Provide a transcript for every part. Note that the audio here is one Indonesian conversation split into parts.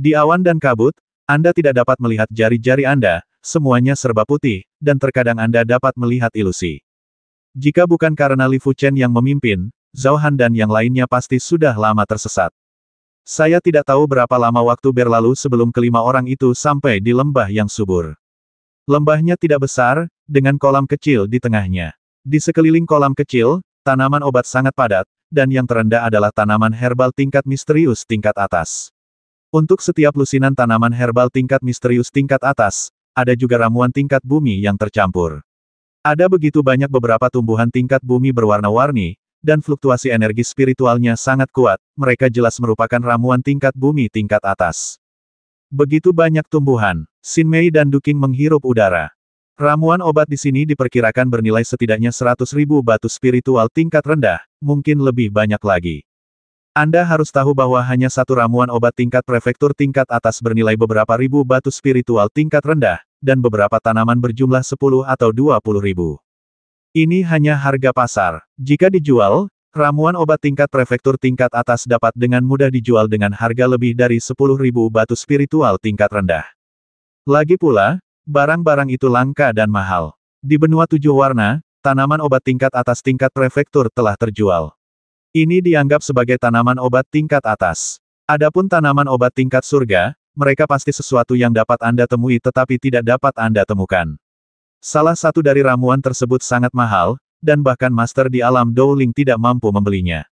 Di awan dan kabut, Anda tidak dapat melihat jari-jari Anda, semuanya serba putih, dan terkadang Anda dapat melihat ilusi. Jika bukan karena Li Fuchen yang memimpin, Zhao Han dan yang lainnya pasti sudah lama tersesat. Saya tidak tahu berapa lama waktu berlalu sebelum kelima orang itu sampai di lembah yang subur. Lembahnya tidak besar, dengan kolam kecil di tengahnya. Di sekeliling kolam kecil, tanaman obat sangat padat, dan yang terendah adalah tanaman herbal tingkat misterius tingkat atas. Untuk setiap lusinan tanaman herbal tingkat misterius tingkat atas, ada juga ramuan tingkat bumi yang tercampur. Ada begitu banyak beberapa tumbuhan tingkat bumi berwarna-warni, dan fluktuasi energi spiritualnya sangat kuat, mereka jelas merupakan ramuan tingkat bumi tingkat atas. Begitu banyak tumbuhan, Mei dan Duking menghirup udara. Ramuan obat di sini diperkirakan bernilai setidaknya 100.000 batu spiritual tingkat rendah, mungkin lebih banyak lagi. Anda harus tahu bahwa hanya satu ramuan obat tingkat prefektur tingkat atas bernilai beberapa ribu batu spiritual tingkat rendah, dan beberapa tanaman berjumlah 10 atau 20 ribu. Ini hanya harga pasar. Jika dijual, ramuan obat tingkat prefektur tingkat atas dapat dengan mudah dijual dengan harga lebih dari 10 ribu batu spiritual tingkat rendah. Lagi pula, barang-barang itu langka dan mahal. Di benua tujuh warna, tanaman obat tingkat atas tingkat prefektur telah terjual. Ini dianggap sebagai tanaman obat tingkat atas. Adapun tanaman obat tingkat surga, mereka pasti sesuatu yang dapat Anda temui tetapi tidak dapat Anda temukan. Salah satu dari ramuan tersebut sangat mahal, dan bahkan master di alam Dowling tidak mampu membelinya.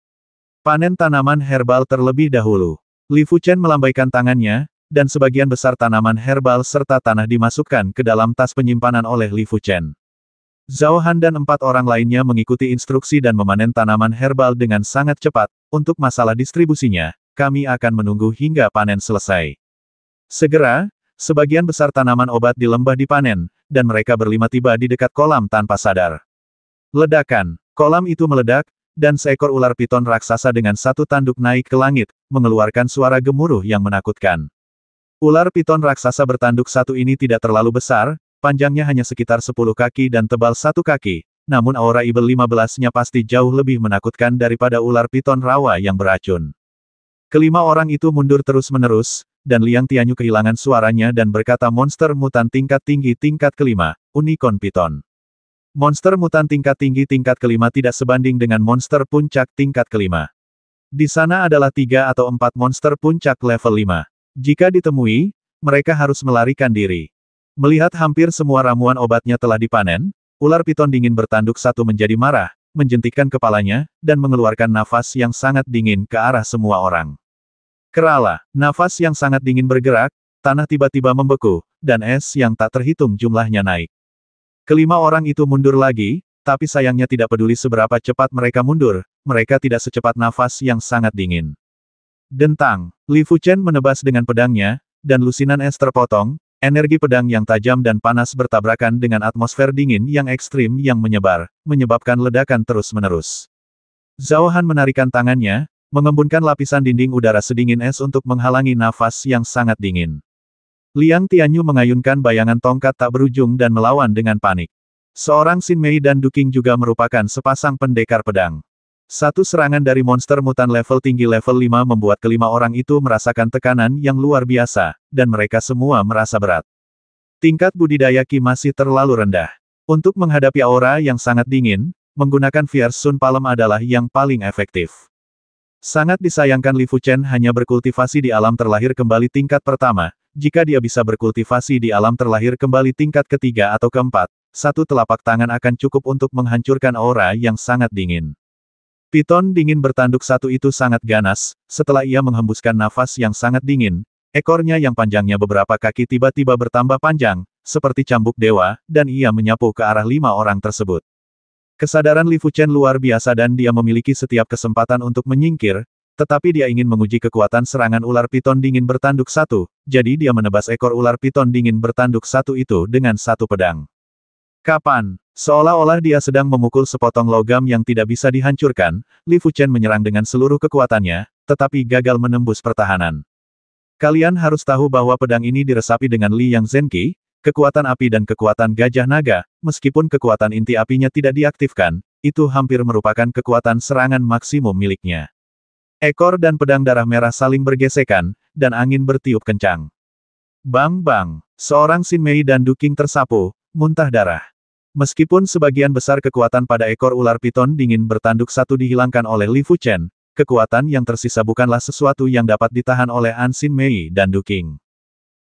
Panen tanaman herbal terlebih dahulu. Li Fuchen melambaikan tangannya, dan sebagian besar tanaman herbal serta tanah dimasukkan ke dalam tas penyimpanan oleh Li Fuchen. Zhao Han dan empat orang lainnya mengikuti instruksi dan memanen tanaman herbal dengan sangat cepat, untuk masalah distribusinya, kami akan menunggu hingga panen selesai. Segera, sebagian besar tanaman obat di lembah dipanen, dan mereka berlima tiba di dekat kolam tanpa sadar. Ledakan, kolam itu meledak, dan seekor ular piton raksasa dengan satu tanduk naik ke langit, mengeluarkan suara gemuruh yang menakutkan. Ular piton raksasa bertanduk satu ini tidak terlalu besar, Panjangnya hanya sekitar 10 kaki dan tebal satu kaki, namun aura Ibel 15-nya pasti jauh lebih menakutkan daripada ular piton rawa yang beracun. Kelima orang itu mundur terus-menerus, dan Liang Tianyu kehilangan suaranya dan berkata monster mutan tingkat tinggi tingkat kelima, Unicorn Piton. Monster mutan tingkat tinggi tingkat kelima tidak sebanding dengan monster puncak tingkat kelima. Di sana adalah tiga atau empat monster puncak level lima. Jika ditemui, mereka harus melarikan diri. Melihat hampir semua ramuan obatnya telah dipanen, ular piton dingin bertanduk satu menjadi marah, menjentikkan kepalanya, dan mengeluarkan nafas yang sangat dingin ke arah semua orang. Kerala, nafas yang sangat dingin bergerak, tanah tiba-tiba membeku, dan es yang tak terhitung jumlahnya naik. Kelima orang itu mundur lagi, tapi sayangnya tidak peduli seberapa cepat mereka mundur, mereka tidak secepat nafas yang sangat dingin. Dentang, Li Fuchen menebas dengan pedangnya, dan lusinan es terpotong, Energi pedang yang tajam dan panas bertabrakan dengan atmosfer dingin yang ekstrim yang menyebar, menyebabkan ledakan terus-menerus. Zhao Han menarikan tangannya, mengembunkan lapisan dinding udara sedingin es untuk menghalangi nafas yang sangat dingin. Liang Tianyu mengayunkan bayangan tongkat tak berujung dan melawan dengan panik. Seorang Sin Mei dan Duking juga merupakan sepasang pendekar pedang. Satu serangan dari monster mutan level tinggi level 5 membuat kelima orang itu merasakan tekanan yang luar biasa, dan mereka semua merasa berat. Tingkat budidaya Ki masih terlalu rendah. Untuk menghadapi aura yang sangat dingin, menggunakan Fierce Sun Palem adalah yang paling efektif. Sangat disayangkan Li Fuchen hanya berkultivasi di alam terlahir kembali tingkat pertama, jika dia bisa berkultivasi di alam terlahir kembali tingkat ketiga atau keempat, satu telapak tangan akan cukup untuk menghancurkan aura yang sangat dingin. Piton dingin bertanduk satu itu sangat ganas, setelah ia menghembuskan nafas yang sangat dingin, ekornya yang panjangnya beberapa kaki tiba-tiba bertambah panjang, seperti cambuk dewa, dan ia menyapu ke arah lima orang tersebut. Kesadaran Li Fuchen luar biasa dan dia memiliki setiap kesempatan untuk menyingkir, tetapi dia ingin menguji kekuatan serangan ular piton dingin bertanduk satu, jadi dia menebas ekor ular piton dingin bertanduk satu itu dengan satu pedang. Kapan? Seolah-olah dia sedang memukul sepotong logam yang tidak bisa dihancurkan, Li Fuchen menyerang dengan seluruh kekuatannya, tetapi gagal menembus pertahanan. Kalian harus tahu bahwa pedang ini diresapi dengan Li Yang Zenki, kekuatan api dan kekuatan gajah naga, meskipun kekuatan inti apinya tidak diaktifkan, itu hampir merupakan kekuatan serangan maksimum miliknya. Ekor dan pedang darah merah saling bergesekan, dan angin bertiup kencang. Bang-bang, seorang Sin Mei dan Duking tersapu, muntah darah. Meskipun sebagian besar kekuatan pada ekor ular piton dingin bertanduk satu dihilangkan oleh Li Fu Chen, kekuatan yang tersisa bukanlah sesuatu yang dapat ditahan oleh An Xin Mei dan Du Duking.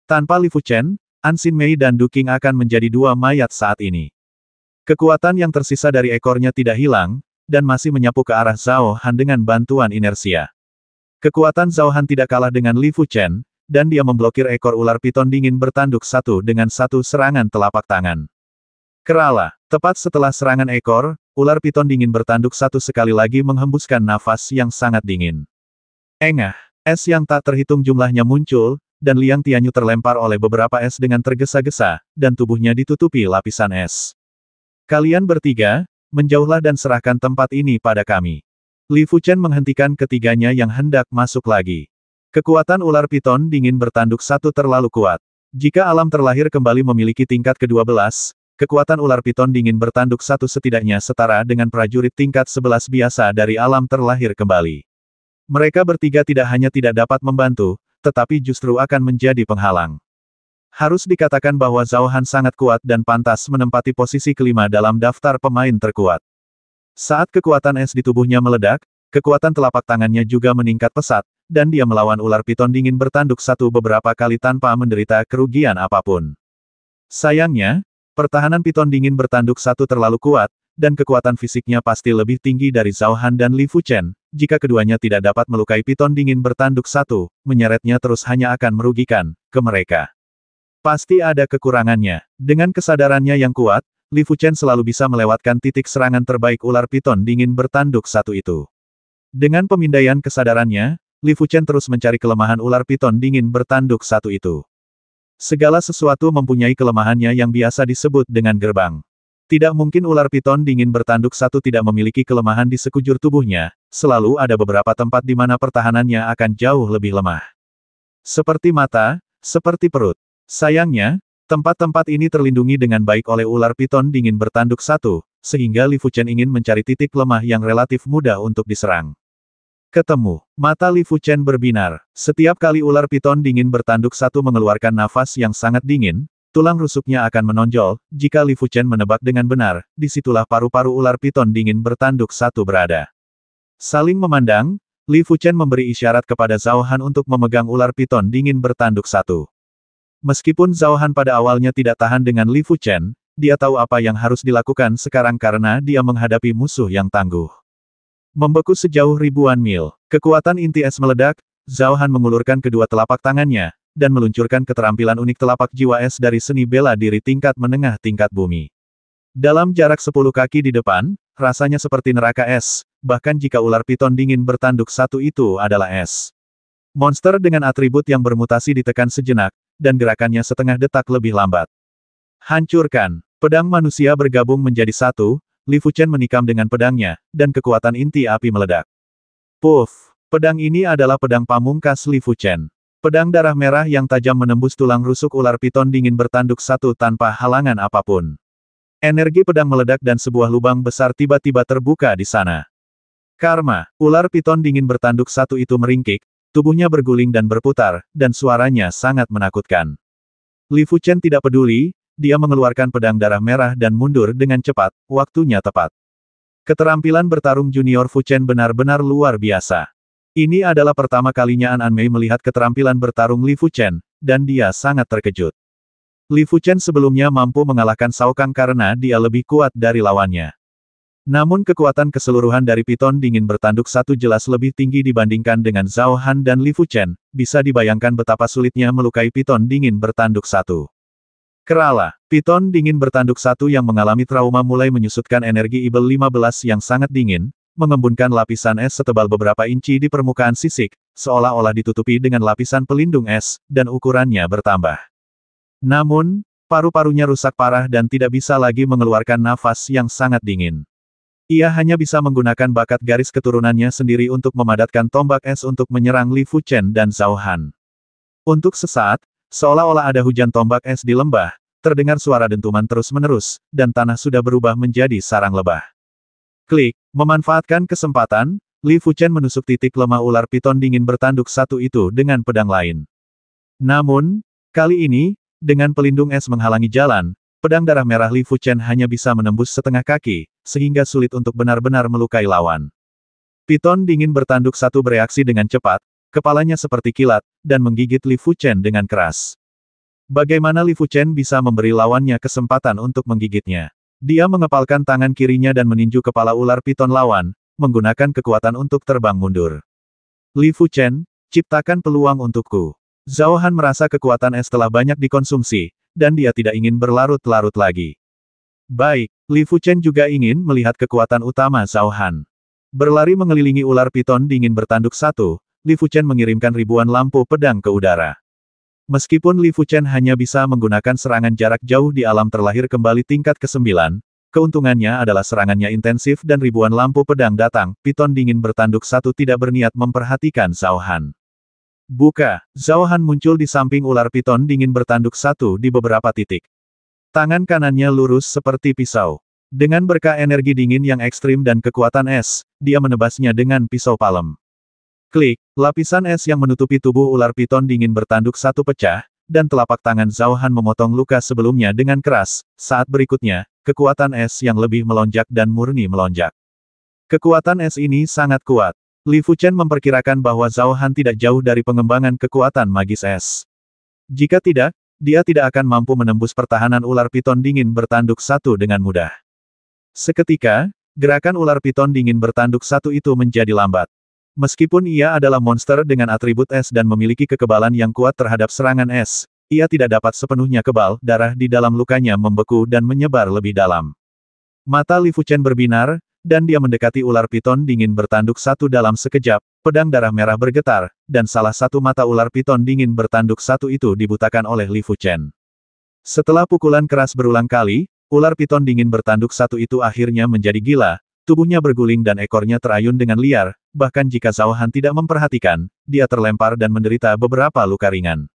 Tanpa Li Fu Chen, An Xin Mei dan Du Duking akan menjadi dua mayat saat ini. Kekuatan yang tersisa dari ekornya tidak hilang, dan masih menyapu ke arah Zhao Han dengan bantuan inersia. Kekuatan Zhao Han tidak kalah dengan Li Fu Chen, dan dia memblokir ekor ular piton dingin bertanduk satu dengan satu serangan telapak tangan. Kerala, tepat setelah serangan ekor, ular piton dingin bertanduk satu sekali lagi menghembuskan nafas yang sangat dingin. Engah, es yang tak terhitung jumlahnya muncul, dan Liang Tianyu terlempar oleh beberapa es dengan tergesa-gesa, dan tubuhnya ditutupi lapisan es. Kalian bertiga, menjauhlah dan serahkan tempat ini pada kami. Li Fuchen menghentikan ketiganya yang hendak masuk lagi. Kekuatan ular piton dingin bertanduk satu terlalu kuat. Jika alam terlahir kembali memiliki tingkat ke-12, Kekuatan ular piton dingin bertanduk satu setidaknya setara dengan prajurit tingkat sebelas biasa dari alam terlahir kembali. Mereka bertiga tidak hanya tidak dapat membantu, tetapi justru akan menjadi penghalang. Harus dikatakan bahwa Zhao Han sangat kuat dan pantas menempati posisi kelima dalam daftar pemain terkuat. Saat kekuatan es di tubuhnya meledak, kekuatan telapak tangannya juga meningkat pesat, dan dia melawan ular piton dingin bertanduk satu beberapa kali tanpa menderita kerugian apapun. Sayangnya, Pertahanan piton dingin bertanduk satu terlalu kuat, dan kekuatan fisiknya pasti lebih tinggi dari Zhao Han dan Li Fuchen, jika keduanya tidak dapat melukai piton dingin bertanduk satu, menyeretnya terus hanya akan merugikan, ke mereka. Pasti ada kekurangannya. Dengan kesadarannya yang kuat, Li Fuchen selalu bisa melewatkan titik serangan terbaik ular piton dingin bertanduk satu itu. Dengan pemindaian kesadarannya, Li Fuchen terus mencari kelemahan ular piton dingin bertanduk satu itu. Segala sesuatu mempunyai kelemahannya yang biasa disebut dengan gerbang. Tidak mungkin ular piton dingin bertanduk satu tidak memiliki kelemahan di sekujur tubuhnya, selalu ada beberapa tempat di mana pertahanannya akan jauh lebih lemah. Seperti mata, seperti perut. Sayangnya, tempat-tempat ini terlindungi dengan baik oleh ular piton dingin bertanduk satu, sehingga Li Fuchen ingin mencari titik lemah yang relatif mudah untuk diserang. Ketemu. Mata Li Fuchen berbinar. Setiap kali ular piton dingin bertanduk satu mengeluarkan nafas yang sangat dingin, tulang rusuknya akan menonjol, jika Li Fuchen menebak dengan benar, disitulah paru-paru ular piton dingin bertanduk satu berada. Saling memandang, Li Fuchen memberi isyarat kepada Zhao Han untuk memegang ular piton dingin bertanduk satu. Meskipun Zhao Han pada awalnya tidak tahan dengan Li Fuchen, dia tahu apa yang harus dilakukan sekarang karena dia menghadapi musuh yang tangguh. Membeku sejauh ribuan mil. Kekuatan inti es meledak, Zhao Han mengulurkan kedua telapak tangannya, dan meluncurkan keterampilan unik telapak jiwa es dari seni bela diri tingkat menengah tingkat bumi. Dalam jarak 10 kaki di depan, rasanya seperti neraka es, bahkan jika ular piton dingin bertanduk satu itu adalah es. Monster dengan atribut yang bermutasi ditekan sejenak, dan gerakannya setengah detak lebih lambat. Hancurkan. Pedang manusia bergabung menjadi satu, Li Fuchen menikam dengan pedangnya, dan kekuatan inti api meledak. Puff! Pedang ini adalah pedang pamungkas Li Fuchen. Pedang darah merah yang tajam menembus tulang rusuk ular piton dingin bertanduk satu tanpa halangan apapun. Energi pedang meledak dan sebuah lubang besar tiba-tiba terbuka di sana. Karma, ular piton dingin bertanduk satu itu meringkik, tubuhnya berguling dan berputar, dan suaranya sangat menakutkan. Li Fuchen tidak peduli, dia mengeluarkan pedang darah merah dan mundur dengan cepat, waktunya tepat. Keterampilan bertarung junior Fuchen benar-benar luar biasa. Ini adalah pertama kalinya An, An Mei melihat keterampilan bertarung Li Fuchen, dan dia sangat terkejut. Li Fuchen sebelumnya mampu mengalahkan Shao Kang karena dia lebih kuat dari lawannya. Namun kekuatan keseluruhan dari Piton dingin bertanduk satu jelas lebih tinggi dibandingkan dengan Zhao Han dan Li Fuchen, bisa dibayangkan betapa sulitnya melukai Piton dingin bertanduk satu. Kerala, Piton dingin bertanduk satu yang mengalami trauma mulai menyusutkan energi Ibel 15 yang sangat dingin, mengembunkan lapisan es setebal beberapa inci di permukaan sisik, seolah-olah ditutupi dengan lapisan pelindung es, dan ukurannya bertambah. Namun, paru-parunya rusak parah dan tidak bisa lagi mengeluarkan nafas yang sangat dingin. Ia hanya bisa menggunakan bakat garis keturunannya sendiri untuk memadatkan tombak es untuk menyerang Li Fuchen dan Zhao Han. Untuk sesaat, Seolah-olah ada hujan tombak es di lembah, terdengar suara dentuman terus-menerus, dan tanah sudah berubah menjadi sarang lebah. Klik, memanfaatkan kesempatan, Li Fuchen menusuk titik lemah ular piton dingin bertanduk satu itu dengan pedang lain. Namun, kali ini, dengan pelindung es menghalangi jalan, pedang darah merah Li Fuchen hanya bisa menembus setengah kaki, sehingga sulit untuk benar-benar melukai lawan. Piton dingin bertanduk satu bereaksi dengan cepat, Kepalanya seperti kilat, dan menggigit Li Fuchen dengan keras. Bagaimana Li Fuchen bisa memberi lawannya kesempatan untuk menggigitnya? Dia mengepalkan tangan kirinya dan meninju kepala ular piton lawan, menggunakan kekuatan untuk terbang mundur. Li Fuchen, ciptakan peluang untukku. Zhao Han merasa kekuatan es telah banyak dikonsumsi, dan dia tidak ingin berlarut-larut lagi. Baik, Li Fuchen juga ingin melihat kekuatan utama Zhao Han. Berlari mengelilingi ular piton dingin bertanduk satu, Li Fuchen mengirimkan ribuan lampu pedang ke udara. Meskipun Li Fuchen hanya bisa menggunakan serangan jarak jauh di alam terlahir kembali tingkat ke-9, keuntungannya adalah serangannya intensif dan ribuan lampu pedang datang, Piton dingin bertanduk satu tidak berniat memperhatikan Zhao Han. Buka, Zhao Han muncul di samping ular Piton dingin bertanduk satu di beberapa titik. Tangan kanannya lurus seperti pisau. Dengan berkah energi dingin yang ekstrim dan kekuatan es, dia menebasnya dengan pisau palem. Klik, lapisan es yang menutupi tubuh ular piton dingin bertanduk satu pecah, dan telapak tangan Zhao Han memotong luka sebelumnya dengan keras. Saat berikutnya, kekuatan es yang lebih melonjak dan murni melonjak. Kekuatan es ini sangat kuat. Li Fuchen memperkirakan bahwa Zhao Han tidak jauh dari pengembangan kekuatan magis es. Jika tidak, dia tidak akan mampu menembus pertahanan ular piton dingin bertanduk satu dengan mudah. Seketika, gerakan ular piton dingin bertanduk satu itu menjadi lambat. Meskipun ia adalah monster dengan atribut es dan memiliki kekebalan yang kuat terhadap serangan es, ia tidak dapat sepenuhnya kebal, darah di dalam lukanya membeku dan menyebar lebih dalam. Mata Li Fuchen berbinar, dan dia mendekati ular piton dingin bertanduk satu dalam sekejap, pedang darah merah bergetar, dan salah satu mata ular piton dingin bertanduk satu itu dibutakan oleh Li Fuchen. Setelah pukulan keras berulang kali, ular piton dingin bertanduk satu itu akhirnya menjadi gila, Tubuhnya berguling dan ekornya terayun dengan liar, bahkan jika Zhao Han tidak memperhatikan, dia terlempar dan menderita beberapa luka ringan.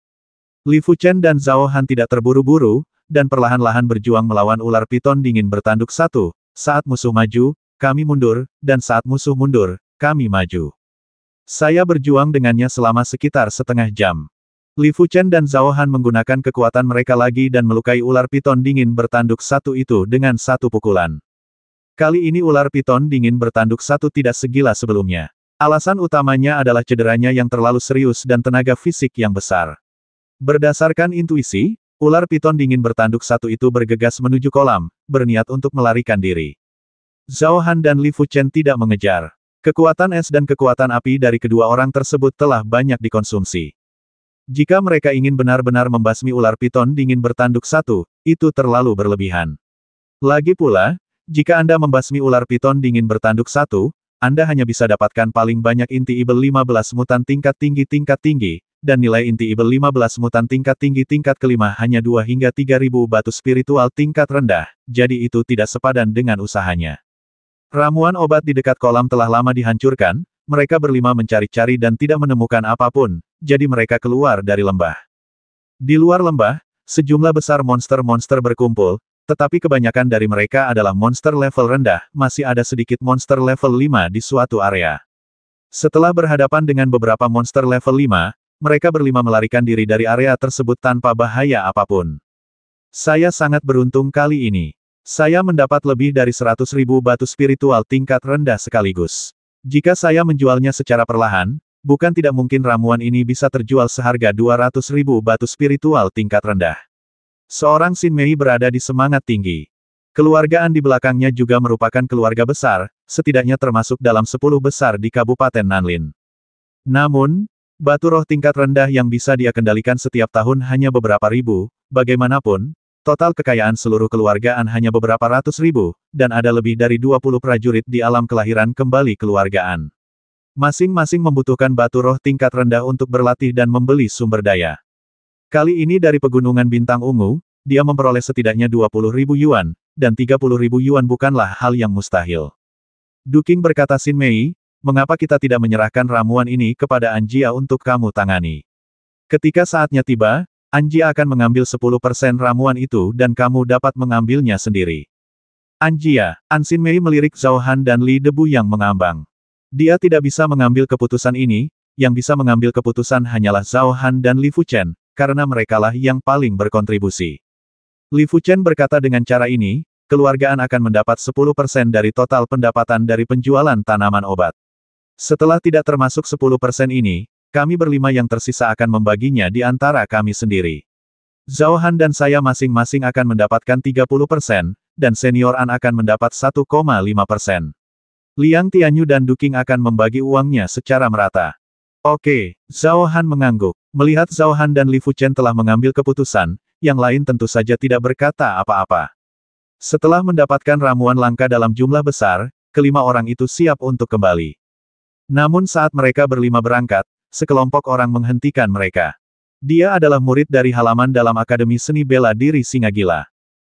Li Fuchen dan Zhao Han tidak terburu-buru, dan perlahan-lahan berjuang melawan ular piton dingin bertanduk satu, saat musuh maju, kami mundur, dan saat musuh mundur, kami maju. Saya berjuang dengannya selama sekitar setengah jam. Li Fuchen dan Zhao Han menggunakan kekuatan mereka lagi dan melukai ular piton dingin bertanduk satu itu dengan satu pukulan. Kali ini ular piton dingin bertanduk satu tidak segila sebelumnya. Alasan utamanya adalah cederanya yang terlalu serius dan tenaga fisik yang besar. Berdasarkan intuisi, ular piton dingin bertanduk satu itu bergegas menuju kolam, berniat untuk melarikan diri. Zhao Han dan Li Fuchen tidak mengejar. Kekuatan es dan kekuatan api dari kedua orang tersebut telah banyak dikonsumsi. Jika mereka ingin benar-benar membasmi ular piton dingin bertanduk satu, itu terlalu berlebihan. Lagi pula, jika Anda membasmi ular piton dingin bertanduk satu, Anda hanya bisa dapatkan paling banyak inti ibel 15 mutan tingkat tinggi tingkat tinggi, dan nilai inti ibel 15 mutan tingkat tinggi tingkat kelima hanya 2 hingga ribu batu spiritual tingkat rendah, jadi itu tidak sepadan dengan usahanya. Ramuan obat di dekat kolam telah lama dihancurkan, mereka berlima mencari-cari dan tidak menemukan apapun, jadi mereka keluar dari lembah. Di luar lembah, sejumlah besar monster-monster berkumpul, tetapi kebanyakan dari mereka adalah monster level rendah, masih ada sedikit monster level 5 di suatu area. Setelah berhadapan dengan beberapa monster level 5, mereka berlima melarikan diri dari area tersebut tanpa bahaya apapun. Saya sangat beruntung kali ini. Saya mendapat lebih dari 100 ribu batu spiritual tingkat rendah sekaligus. Jika saya menjualnya secara perlahan, bukan tidak mungkin ramuan ini bisa terjual seharga 200 ribu batu spiritual tingkat rendah. Seorang Xin Mei berada di semangat tinggi. Keluargaan di belakangnya juga merupakan keluarga besar, setidaknya termasuk dalam sepuluh besar di Kabupaten Nanlin. Namun, batu roh tingkat rendah yang bisa dia kendalikan setiap tahun hanya beberapa ribu, bagaimanapun, total kekayaan seluruh keluargaan hanya beberapa ratus ribu, dan ada lebih dari dua puluh prajurit di alam kelahiran kembali keluargaan. Masing-masing membutuhkan batu roh tingkat rendah untuk berlatih dan membeli sumber daya. Kali ini dari Pegunungan Bintang Ungu, dia memperoleh setidaknya 20 ribu yuan, dan 30 ribu yuan bukanlah hal yang mustahil. Duking berkata Sin Mei, mengapa kita tidak menyerahkan ramuan ini kepada Anjia untuk kamu tangani? Ketika saatnya tiba, Anjia akan mengambil 10% ramuan itu dan kamu dapat mengambilnya sendiri. Anjia, Ansin Mei melirik Zhao Han dan Li Debu yang mengambang. Dia tidak bisa mengambil keputusan ini, yang bisa mengambil keputusan hanyalah Zhao Han dan Li Fuchen, karena merekalah yang paling berkontribusi. Li Chen berkata dengan cara ini, keluargaan akan mendapat 10% dari total pendapatan dari penjualan tanaman obat. Setelah tidak termasuk 10% ini, kami berlima yang tersisa akan membaginya di antara kami sendiri. Zhao Han dan saya masing-masing akan mendapatkan 30%, dan senior An akan mendapat 1,5%. Liang Tianyu dan Duking akan membagi uangnya secara merata. Oke, Zhao Han mengangguk. Melihat Zhao Han dan Li Fuchen telah mengambil keputusan, yang lain tentu saja tidak berkata apa-apa. Setelah mendapatkan ramuan langka dalam jumlah besar, kelima orang itu siap untuk kembali. Namun saat mereka berlima berangkat, sekelompok orang menghentikan mereka. Dia adalah murid dari halaman dalam Akademi Seni Bela Diri Singa Gila.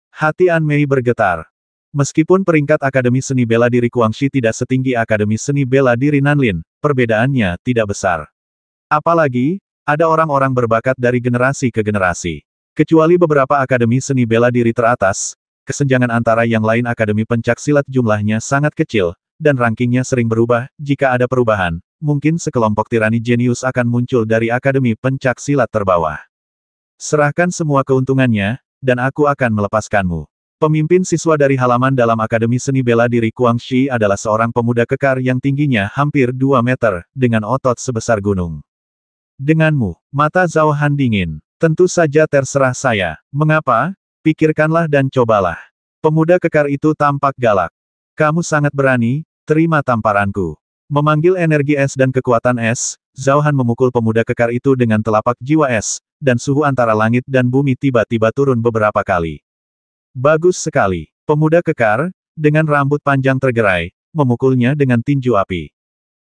Hati An Mei bergetar. Meskipun peringkat Akademi Seni Bela Diri Kuangshi tidak setinggi Akademi Seni Bela Diri Nanlin, perbedaannya tidak besar. Apalagi, ada orang-orang berbakat dari generasi ke generasi. Kecuali beberapa akademi seni bela diri teratas, kesenjangan antara yang lain akademi pencaksilat jumlahnya sangat kecil, dan rankingnya sering berubah, jika ada perubahan, mungkin sekelompok tirani jenius akan muncul dari akademi pencaksilat terbawah. Serahkan semua keuntungannya, dan aku akan melepaskanmu. Pemimpin siswa dari halaman dalam Akademi Seni Bela Diri Kuang Shi adalah seorang pemuda kekar yang tingginya hampir 2 meter, dengan otot sebesar gunung. Denganmu, mata Zhao Han dingin. Tentu saja terserah saya. Mengapa? Pikirkanlah dan cobalah. Pemuda kekar itu tampak galak. Kamu sangat berani, terima tamparanku. Memanggil energi es dan kekuatan es, Zhao Han memukul pemuda kekar itu dengan telapak jiwa es, dan suhu antara langit dan bumi tiba-tiba turun beberapa kali. Bagus sekali. Pemuda kekar, dengan rambut panjang tergerai, memukulnya dengan tinju api.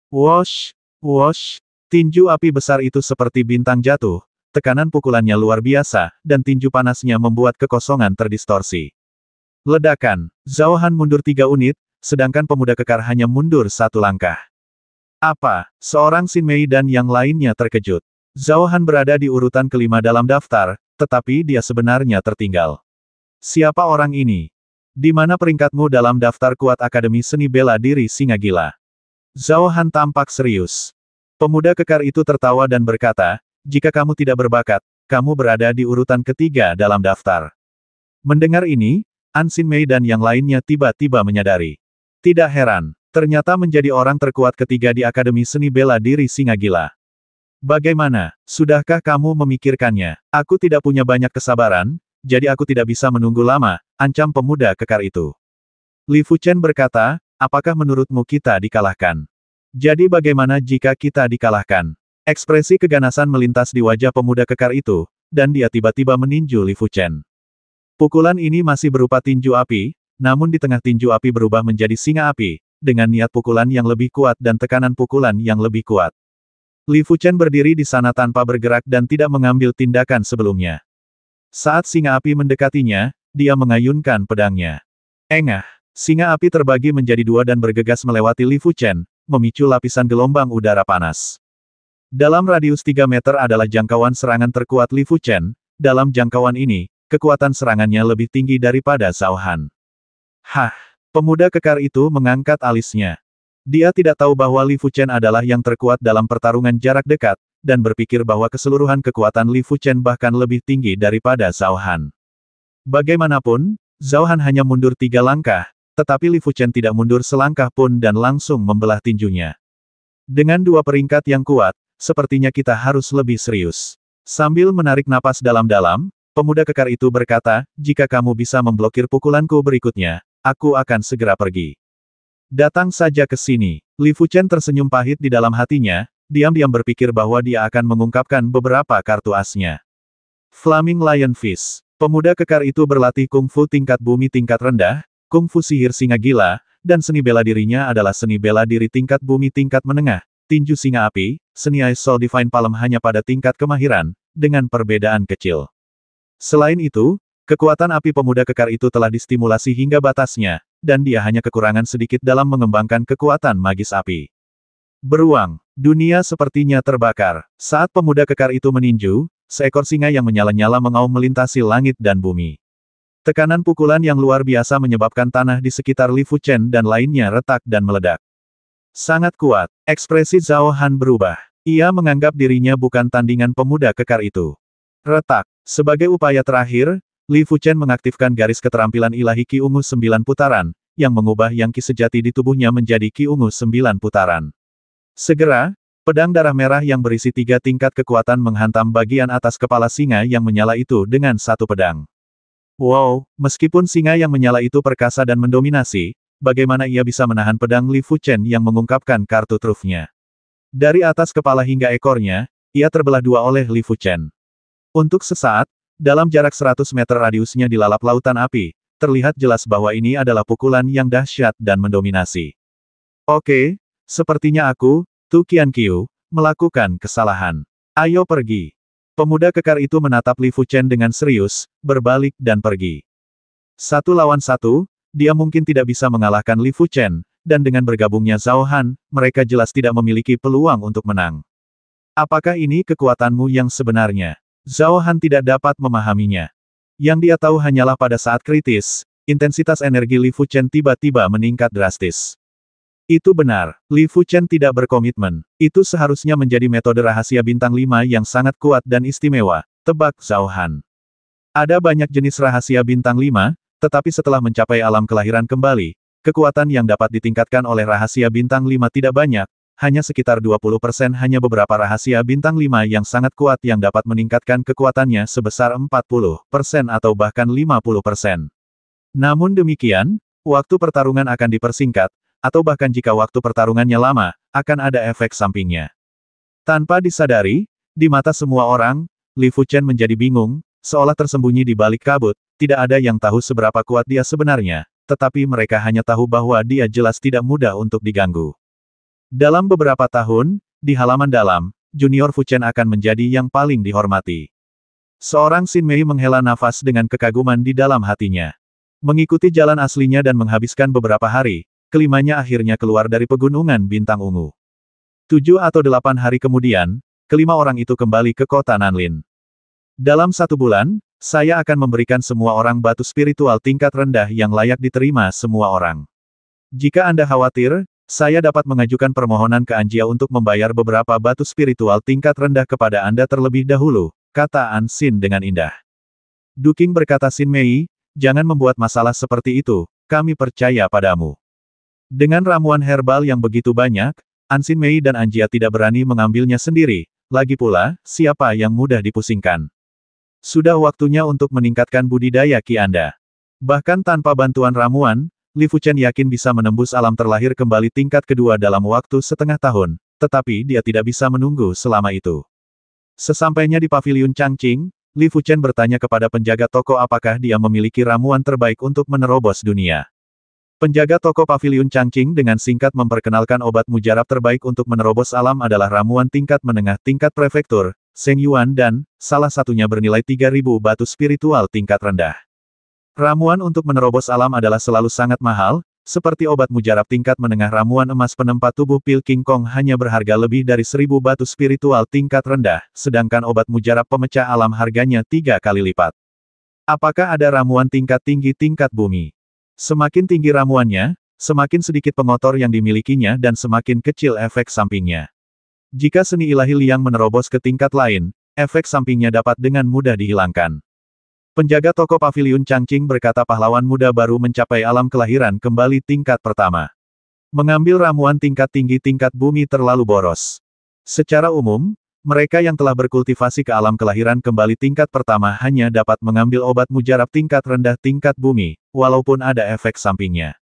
Wash, wash, Tinju api besar itu seperti bintang jatuh, tekanan pukulannya luar biasa, dan tinju panasnya membuat kekosongan terdistorsi. Ledakan, Zhao mundur tiga unit, sedangkan pemuda kekar hanya mundur satu langkah. Apa? Seorang Sin Mei dan yang lainnya terkejut. Zhao berada di urutan kelima dalam daftar, tetapi dia sebenarnya tertinggal. Siapa orang ini? Di mana peringkatmu dalam daftar kuat Akademi Seni Bela Diri Singa Gila? Zhao tampak serius. Pemuda kekar itu tertawa dan berkata, jika kamu tidak berbakat, kamu berada di urutan ketiga dalam daftar. Mendengar ini, Ansin Mei dan yang lainnya tiba-tiba menyadari. Tidak heran, ternyata menjadi orang terkuat ketiga di Akademi Seni Bela Diri Singa Gila. Bagaimana, sudahkah kamu memikirkannya? Aku tidak punya banyak kesabaran, jadi aku tidak bisa menunggu lama, ancam pemuda kekar itu. Li Fuchen berkata, apakah menurutmu kita dikalahkan? Jadi bagaimana jika kita dikalahkan? Ekspresi keganasan melintas di wajah pemuda kekar itu, dan dia tiba-tiba meninju Li Fuchen. Pukulan ini masih berupa tinju api, namun di tengah tinju api berubah menjadi singa api, dengan niat pukulan yang lebih kuat dan tekanan pukulan yang lebih kuat. Li Fuchen berdiri di sana tanpa bergerak dan tidak mengambil tindakan sebelumnya. Saat singa api mendekatinya, dia mengayunkan pedangnya. Engah, singa api terbagi menjadi dua dan bergegas melewati Li Fuchen, memicu lapisan gelombang udara panas. Dalam radius 3 meter adalah jangkauan serangan terkuat Li Fuchen, dalam jangkauan ini, kekuatan serangannya lebih tinggi daripada Zhao Han. Hah, pemuda kekar itu mengangkat alisnya. Dia tidak tahu bahwa Li Fuchen adalah yang terkuat dalam pertarungan jarak dekat, dan berpikir bahwa keseluruhan kekuatan Li Fuchen bahkan lebih tinggi daripada Zhao Han. Bagaimanapun, Zhao Han hanya mundur tiga langkah, tetapi Li Fuchen tidak mundur selangkah pun dan langsung membelah tinjunya. Dengan dua peringkat yang kuat, sepertinya kita harus lebih serius. Sambil menarik napas dalam-dalam, pemuda kekar itu berkata, jika kamu bisa memblokir pukulanku berikutnya, aku akan segera pergi. Datang saja ke sini. Li Fuchen tersenyum pahit di dalam hatinya, diam-diam berpikir bahwa dia akan mengungkapkan beberapa kartu asnya. Flaming Lion Fist. Pemuda kekar itu berlatih kungfu tingkat bumi tingkat rendah, Kung Fu sihir singa gila, dan seni bela dirinya adalah seni bela diri tingkat bumi tingkat menengah, tinju singa api, seni Ice Soul Divine Palm hanya pada tingkat kemahiran, dengan perbedaan kecil. Selain itu, kekuatan api pemuda kekar itu telah distimulasi hingga batasnya, dan dia hanya kekurangan sedikit dalam mengembangkan kekuatan magis api. Beruang, dunia sepertinya terbakar. Saat pemuda kekar itu meninju, seekor singa yang menyala-nyala mengaum melintasi langit dan bumi. Tekanan pukulan yang luar biasa menyebabkan tanah di sekitar Li Fu Chen dan lainnya retak dan meledak. Sangat kuat, ekspresi Zhao Han berubah. Ia menganggap dirinya bukan tandingan pemuda kekar itu. Retak. Sebagai upaya terakhir, Li Fu Chen mengaktifkan garis keterampilan ilahi Ki Ungu sembilan putaran, yang mengubah yang Ki sejati di tubuhnya menjadi Ki Ungu sembilan putaran. Segera, Pedang darah merah yang berisi tiga tingkat kekuatan menghantam bagian atas kepala singa yang menyala itu dengan satu pedang. Wow, meskipun singa yang menyala itu perkasa dan mendominasi, bagaimana ia bisa menahan pedang Li Fuchen yang mengungkapkan kartu trufnya. Dari atas kepala hingga ekornya, ia terbelah dua oleh Li Fuchen. Untuk sesaat, dalam jarak 100 meter radiusnya di lalap lautan api, terlihat jelas bahwa ini adalah pukulan yang dahsyat dan mendominasi. Oke, sepertinya aku, Tu Qian Qiu, melakukan kesalahan. Ayo pergi. Pemuda kekar itu menatap Li Fuchen dengan serius, berbalik dan pergi. Satu lawan satu, dia mungkin tidak bisa mengalahkan Li Fuchen, dan dengan bergabungnya Zhao Han, mereka jelas tidak memiliki peluang untuk menang. Apakah ini kekuatanmu yang sebenarnya? Zhao Han tidak dapat memahaminya. Yang dia tahu hanyalah pada saat kritis, intensitas energi Li Fuchen tiba-tiba meningkat drastis. Itu benar, Li Fu Chen tidak berkomitmen. Itu seharusnya menjadi metode rahasia bintang lima yang sangat kuat dan istimewa. Tebak Zhao Han. Ada banyak jenis rahasia bintang lima, tetapi setelah mencapai alam kelahiran kembali, kekuatan yang dapat ditingkatkan oleh rahasia bintang lima tidak banyak, hanya sekitar 20% hanya beberapa rahasia bintang lima yang sangat kuat yang dapat meningkatkan kekuatannya sebesar 40% atau bahkan 50%. Namun demikian, waktu pertarungan akan dipersingkat, atau bahkan jika waktu pertarungannya lama, akan ada efek sampingnya. Tanpa disadari, di mata semua orang, Li Fuchen menjadi bingung, seolah tersembunyi di balik kabut, tidak ada yang tahu seberapa kuat dia sebenarnya, tetapi mereka hanya tahu bahwa dia jelas tidak mudah untuk diganggu. Dalam beberapa tahun, di halaman dalam, junior Fuchen akan menjadi yang paling dihormati. Seorang Sin Mei menghela nafas dengan kekaguman di dalam hatinya. Mengikuti jalan aslinya dan menghabiskan beberapa hari, kelimanya akhirnya keluar dari pegunungan bintang ungu. Tujuh atau delapan hari kemudian, kelima orang itu kembali ke kota Nanlin. Dalam satu bulan, saya akan memberikan semua orang batu spiritual tingkat rendah yang layak diterima semua orang. Jika Anda khawatir, saya dapat mengajukan permohonan ke Anjia untuk membayar beberapa batu spiritual tingkat rendah kepada Anda terlebih dahulu, kata An Xin dengan indah. Duking berkata Sin Mei, jangan membuat masalah seperti itu, kami percaya padamu. Dengan ramuan herbal yang begitu banyak, Ansin Mei dan Anjia tidak berani mengambilnya sendiri, lagi pula, siapa yang mudah dipusingkan. Sudah waktunya untuk meningkatkan budidaya Ki Anda. Bahkan tanpa bantuan ramuan, Li Fuchen yakin bisa menembus alam terlahir kembali tingkat kedua dalam waktu setengah tahun, tetapi dia tidak bisa menunggu selama itu. Sesampainya di paviliun Changqing, Li Fuchen bertanya kepada penjaga toko apakah dia memiliki ramuan terbaik untuk menerobos dunia. Penjaga toko Pavilion Changqing dengan singkat memperkenalkan obat mujarab terbaik untuk menerobos alam adalah ramuan tingkat menengah tingkat prefektur, Seng Yuan dan, salah satunya bernilai 3000 batu spiritual tingkat rendah. Ramuan untuk menerobos alam adalah selalu sangat mahal, seperti obat mujarab tingkat menengah ramuan emas penempat tubuh pil King Kong hanya berharga lebih dari 1000 batu spiritual tingkat rendah, sedangkan obat mujarab pemecah alam harganya tiga kali lipat. Apakah ada ramuan tingkat tinggi tingkat bumi? Semakin tinggi ramuannya, semakin sedikit pengotor yang dimilikinya dan semakin kecil efek sampingnya. Jika seni ilahi liang menerobos ke tingkat lain, efek sampingnya dapat dengan mudah dihilangkan. Penjaga toko pavilion Changqing berkata pahlawan muda baru mencapai alam kelahiran kembali tingkat pertama. Mengambil ramuan tingkat tinggi tingkat bumi terlalu boros. Secara umum, mereka yang telah berkultivasi ke alam kelahiran kembali tingkat pertama hanya dapat mengambil obat mujarab tingkat rendah tingkat bumi, walaupun ada efek sampingnya.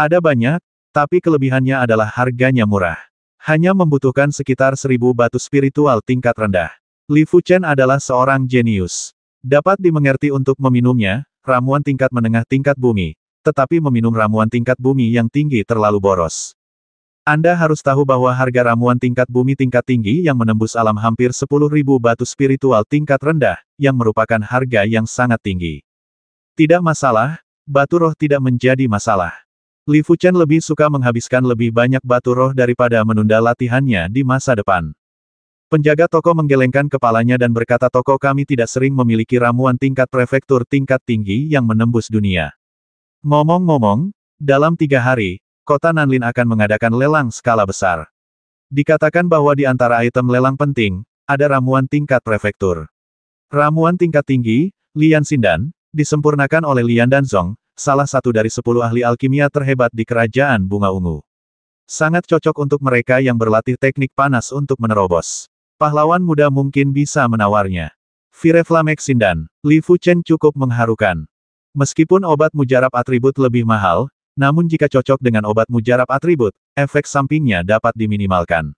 Ada banyak, tapi kelebihannya adalah harganya murah. Hanya membutuhkan sekitar seribu batu spiritual tingkat rendah. Li Fu Chen adalah seorang jenius. Dapat dimengerti untuk meminumnya, ramuan tingkat menengah tingkat bumi, tetapi meminum ramuan tingkat bumi yang tinggi terlalu boros. Anda harus tahu bahwa harga ramuan tingkat bumi tingkat tinggi yang menembus alam hampir 10.000 batu spiritual tingkat rendah, yang merupakan harga yang sangat tinggi. Tidak masalah, batu roh tidak menjadi masalah. Li Fuchen lebih suka menghabiskan lebih banyak batu roh daripada menunda latihannya di masa depan. Penjaga toko menggelengkan kepalanya dan berkata toko kami tidak sering memiliki ramuan tingkat prefektur tingkat tinggi yang menembus dunia. Ngomong-ngomong, dalam tiga hari, kota Nanlin akan mengadakan lelang skala besar. Dikatakan bahwa di antara item lelang penting, ada ramuan tingkat prefektur. Ramuan tingkat tinggi, Lian Sindan, disempurnakan oleh Lian Danzong, salah satu dari sepuluh ahli alkimia terhebat di Kerajaan Bunga Ungu. Sangat cocok untuk mereka yang berlatih teknik panas untuk menerobos. Pahlawan muda mungkin bisa menawarnya. Vireflamek Sindan, Li Fu Chen cukup mengharukan. Meskipun obat mujarab atribut lebih mahal, namun jika cocok dengan obat mujarab atribut, efek sampingnya dapat diminimalkan.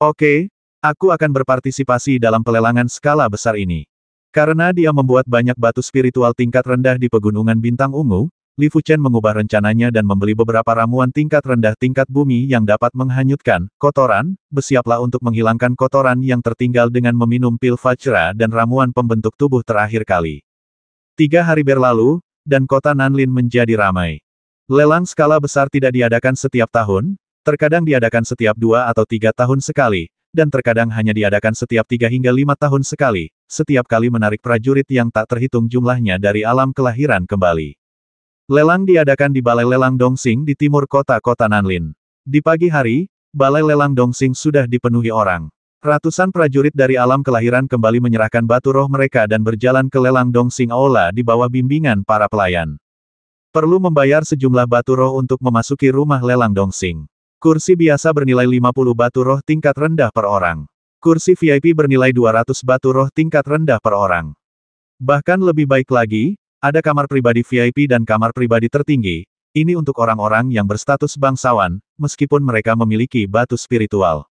Oke, aku akan berpartisipasi dalam pelelangan skala besar ini. Karena dia membuat banyak batu spiritual tingkat rendah di pegunungan bintang ungu, Li Fuchen mengubah rencananya dan membeli beberapa ramuan tingkat rendah tingkat bumi yang dapat menghanyutkan kotoran, bersiaplah untuk menghilangkan kotoran yang tertinggal dengan meminum pil Vajra dan ramuan pembentuk tubuh terakhir kali. Tiga hari berlalu, dan kota Nanlin menjadi ramai. Lelang skala besar tidak diadakan setiap tahun, terkadang diadakan setiap dua atau tiga tahun sekali, dan terkadang hanya diadakan setiap tiga hingga lima tahun sekali, setiap kali menarik prajurit yang tak terhitung jumlahnya dari alam kelahiran kembali. Lelang diadakan di Balai Lelang Dongsing di timur kota-kota Nanlin. Di pagi hari, Balai Lelang Dongsing sudah dipenuhi orang. Ratusan prajurit dari alam kelahiran kembali menyerahkan batu roh mereka dan berjalan ke lelang Dongsing Aula di bawah bimbingan para pelayan. Perlu membayar sejumlah batu roh untuk memasuki rumah lelang Dongsing. Kursi biasa bernilai 50 batu roh tingkat rendah per orang. Kursi VIP bernilai 200 batu roh tingkat rendah per orang. Bahkan lebih baik lagi, ada kamar pribadi VIP dan kamar pribadi tertinggi. Ini untuk orang-orang yang berstatus bangsawan, meskipun mereka memiliki batu spiritual.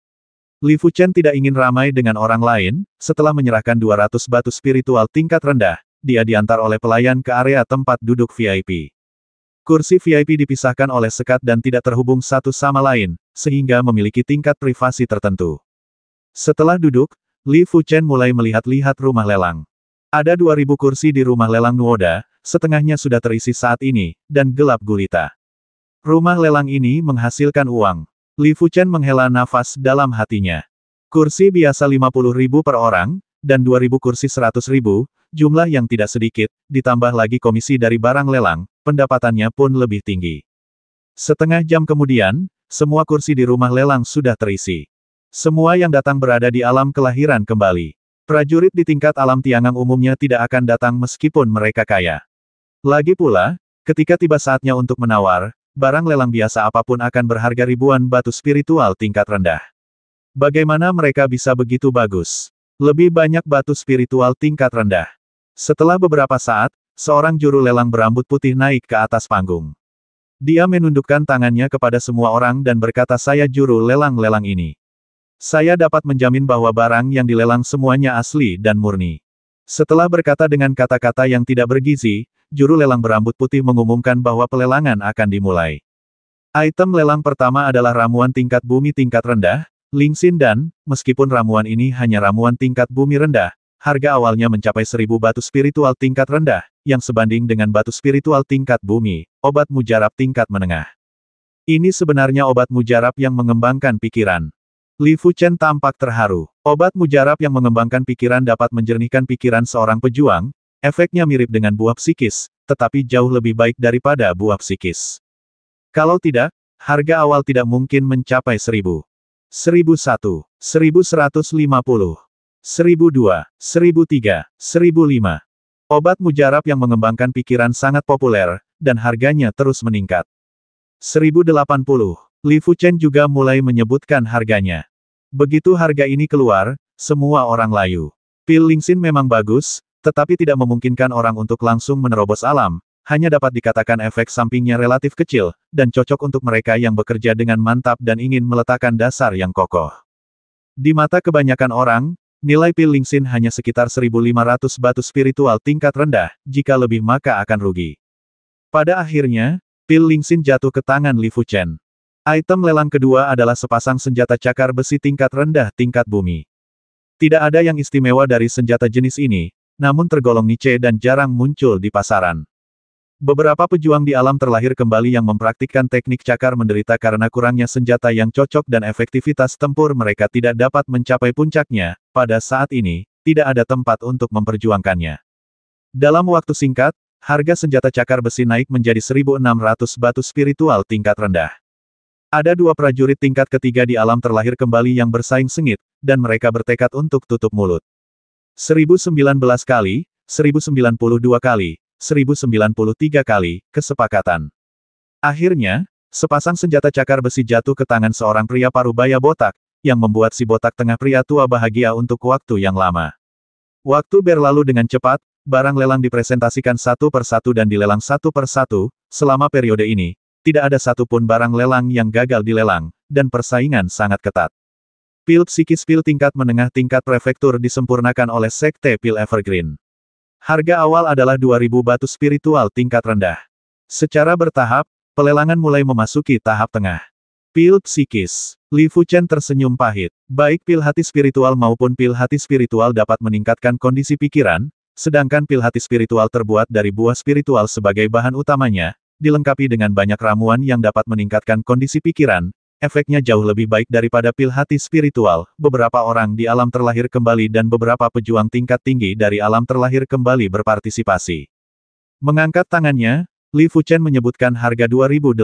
Li Fuchen tidak ingin ramai dengan orang lain, setelah menyerahkan 200 batu spiritual tingkat rendah, dia diantar oleh pelayan ke area tempat duduk VIP. Kursi VIP dipisahkan oleh sekat dan tidak terhubung satu sama lain, sehingga memiliki tingkat privasi tertentu. Setelah duduk, Li Fuchen mulai melihat-lihat rumah lelang. Ada 2.000 kursi di rumah lelang Nuoda, setengahnya sudah terisi saat ini, dan gelap gulita. Rumah lelang ini menghasilkan uang. Li Fuchen menghela nafas dalam hatinya. Kursi biasa 50.000 per orang, dan 2.000 kursi 100.000, jumlah yang tidak sedikit, ditambah lagi komisi dari barang lelang, pendapatannya pun lebih tinggi. Setengah jam kemudian, semua kursi di rumah lelang sudah terisi. Semua yang datang berada di alam kelahiran kembali. Prajurit di tingkat alam tiangang umumnya tidak akan datang meskipun mereka kaya. Lagi pula, ketika tiba saatnya untuk menawar, barang lelang biasa apapun akan berharga ribuan batu spiritual tingkat rendah. Bagaimana mereka bisa begitu bagus? Lebih banyak batu spiritual tingkat rendah. Setelah beberapa saat, seorang juru lelang berambut putih naik ke atas panggung. Dia menundukkan tangannya kepada semua orang dan berkata saya juru lelang-lelang ini. Saya dapat menjamin bahwa barang yang dilelang semuanya asli dan murni. Setelah berkata dengan kata-kata yang tidak bergizi, juru lelang berambut putih mengumumkan bahwa pelelangan akan dimulai. Item lelang pertama adalah ramuan tingkat bumi tingkat rendah, Ling Xin dan, meskipun ramuan ini hanya ramuan tingkat bumi rendah, harga awalnya mencapai seribu batu spiritual tingkat rendah, yang sebanding dengan batu spiritual tingkat bumi, obat mujarab tingkat menengah. Ini sebenarnya obat mujarab yang mengembangkan pikiran. Li Chen tampak terharu. Obat mujarab yang mengembangkan pikiran dapat menjernihkan pikiran seorang pejuang, efeknya mirip dengan buah psikis, tetapi jauh lebih baik daripada buah psikis. Kalau tidak, harga awal tidak mungkin mencapai seribu. 1001, 1150, 1002, 1003, 1005. Obat mujarab yang mengembangkan pikiran sangat populer, dan harganya terus meningkat. 1080, Li Fuchen juga mulai menyebutkan harganya. Begitu harga ini keluar, semua orang layu. Pil Lingxin memang bagus, tetapi tidak memungkinkan orang untuk langsung menerobos alam, hanya dapat dikatakan efek sampingnya relatif kecil, dan cocok untuk mereka yang bekerja dengan mantap dan ingin meletakkan dasar yang kokoh. Di mata kebanyakan orang, nilai pil Lingxin hanya sekitar 1.500 batu spiritual tingkat rendah, jika lebih maka akan rugi. Pada akhirnya, pil Lingxin jatuh ke tangan Li Fuchen. Item lelang kedua adalah sepasang senjata cakar besi tingkat rendah tingkat bumi. Tidak ada yang istimewa dari senjata jenis ini, namun tergolong niche dan jarang muncul di pasaran. Beberapa pejuang di alam terlahir kembali yang mempraktikkan teknik cakar menderita karena kurangnya senjata yang cocok dan efektivitas tempur mereka tidak dapat mencapai puncaknya, pada saat ini, tidak ada tempat untuk memperjuangkannya. Dalam waktu singkat, harga senjata cakar besi naik menjadi 1.600 batu spiritual tingkat rendah. Ada dua prajurit tingkat ketiga di alam terlahir kembali yang bersaing sengit, dan mereka bertekad untuk tutup mulut. 1019 kali, 1092 kali, 1093 kali, kesepakatan. Akhirnya, sepasang senjata cakar besi jatuh ke tangan seorang pria parubaya botak, yang membuat si botak tengah pria tua bahagia untuk waktu yang lama. Waktu berlalu dengan cepat, barang lelang dipresentasikan satu persatu dan dilelang satu persatu, selama periode ini, tidak ada satupun barang lelang yang gagal dilelang, dan persaingan sangat ketat. Pil psikis pil tingkat menengah tingkat prefektur disempurnakan oleh Sekte Pil Evergreen. Harga awal adalah 2000 batu spiritual tingkat rendah. Secara bertahap, pelelangan mulai memasuki tahap tengah. Pil psikis. Li Fuchen tersenyum pahit. Baik pil hati spiritual maupun pil hati spiritual dapat meningkatkan kondisi pikiran, sedangkan pil hati spiritual terbuat dari buah spiritual sebagai bahan utamanya, dilengkapi dengan banyak ramuan yang dapat meningkatkan kondisi pikiran, efeknya jauh lebih baik daripada pil hati spiritual, beberapa orang di alam terlahir kembali dan beberapa pejuang tingkat tinggi dari alam terlahir kembali berpartisipasi. Mengangkat tangannya, Li Fuchen menyebutkan harga 2080.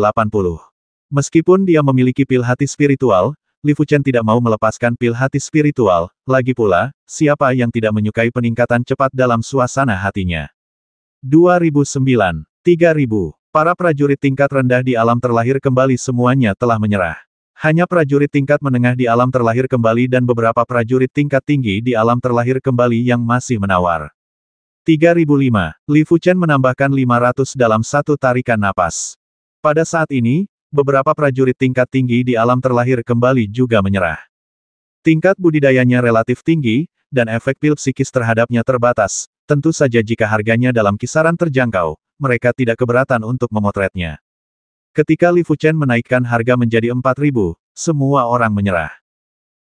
Meskipun dia memiliki pil hati spiritual, Li Fuchen tidak mau melepaskan pil hati spiritual, lagi pula, siapa yang tidak menyukai peningkatan cepat dalam suasana hatinya. 2009, 3000, para prajurit tingkat rendah di alam terlahir kembali semuanya telah menyerah. Hanya prajurit tingkat menengah di alam terlahir kembali dan beberapa prajurit tingkat tinggi di alam terlahir kembali yang masih menawar. 3005, Li Fuchen menambahkan 500 dalam satu tarikan napas. Pada saat ini, beberapa prajurit tingkat tinggi di alam terlahir kembali juga menyerah. Tingkat budidayanya relatif tinggi, dan efek pil psikis terhadapnya terbatas, tentu saja jika harganya dalam kisaran terjangkau, mereka tidak keberatan untuk memotretnya. Ketika Li Fuchen menaikkan harga menjadi 4.000, semua orang menyerah.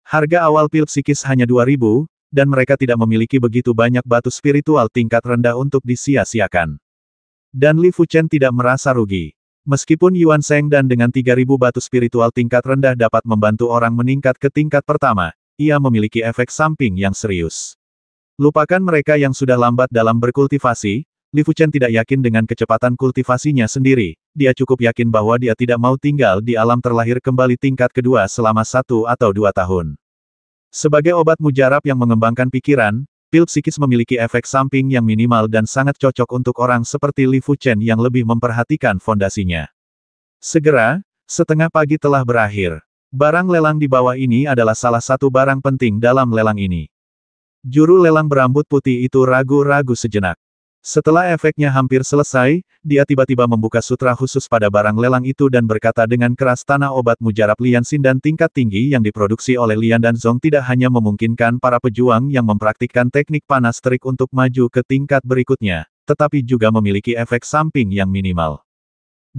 Harga awal pil psikis hanya 2.000, dan mereka tidak memiliki begitu banyak batu spiritual tingkat rendah untuk disia-siakan. Dan Li Fuchen tidak merasa rugi. Meskipun Yuan Seng dan dengan 3.000 batu spiritual tingkat rendah dapat membantu orang meningkat ke tingkat pertama, ia memiliki efek samping yang serius. Lupakan mereka yang sudah lambat dalam berkultivasi, Li Fuchen tidak yakin dengan kecepatan kultivasinya sendiri, dia cukup yakin bahwa dia tidak mau tinggal di alam terlahir kembali tingkat kedua selama satu atau dua tahun. Sebagai obat mujarab yang mengembangkan pikiran, pil psikis memiliki efek samping yang minimal dan sangat cocok untuk orang seperti Li Fuchen yang lebih memperhatikan fondasinya. Segera, setengah pagi telah berakhir. Barang lelang di bawah ini adalah salah satu barang penting dalam lelang ini. Juru lelang berambut putih itu ragu-ragu sejenak. Setelah efeknya hampir selesai, dia tiba-tiba membuka sutra khusus pada barang lelang itu dan berkata dengan keras tanah obat mujarab Lian Xin dan tingkat tinggi yang diproduksi oleh Lian dan Zong tidak hanya memungkinkan para pejuang yang mempraktikkan teknik panas terik untuk maju ke tingkat berikutnya, tetapi juga memiliki efek samping yang minimal.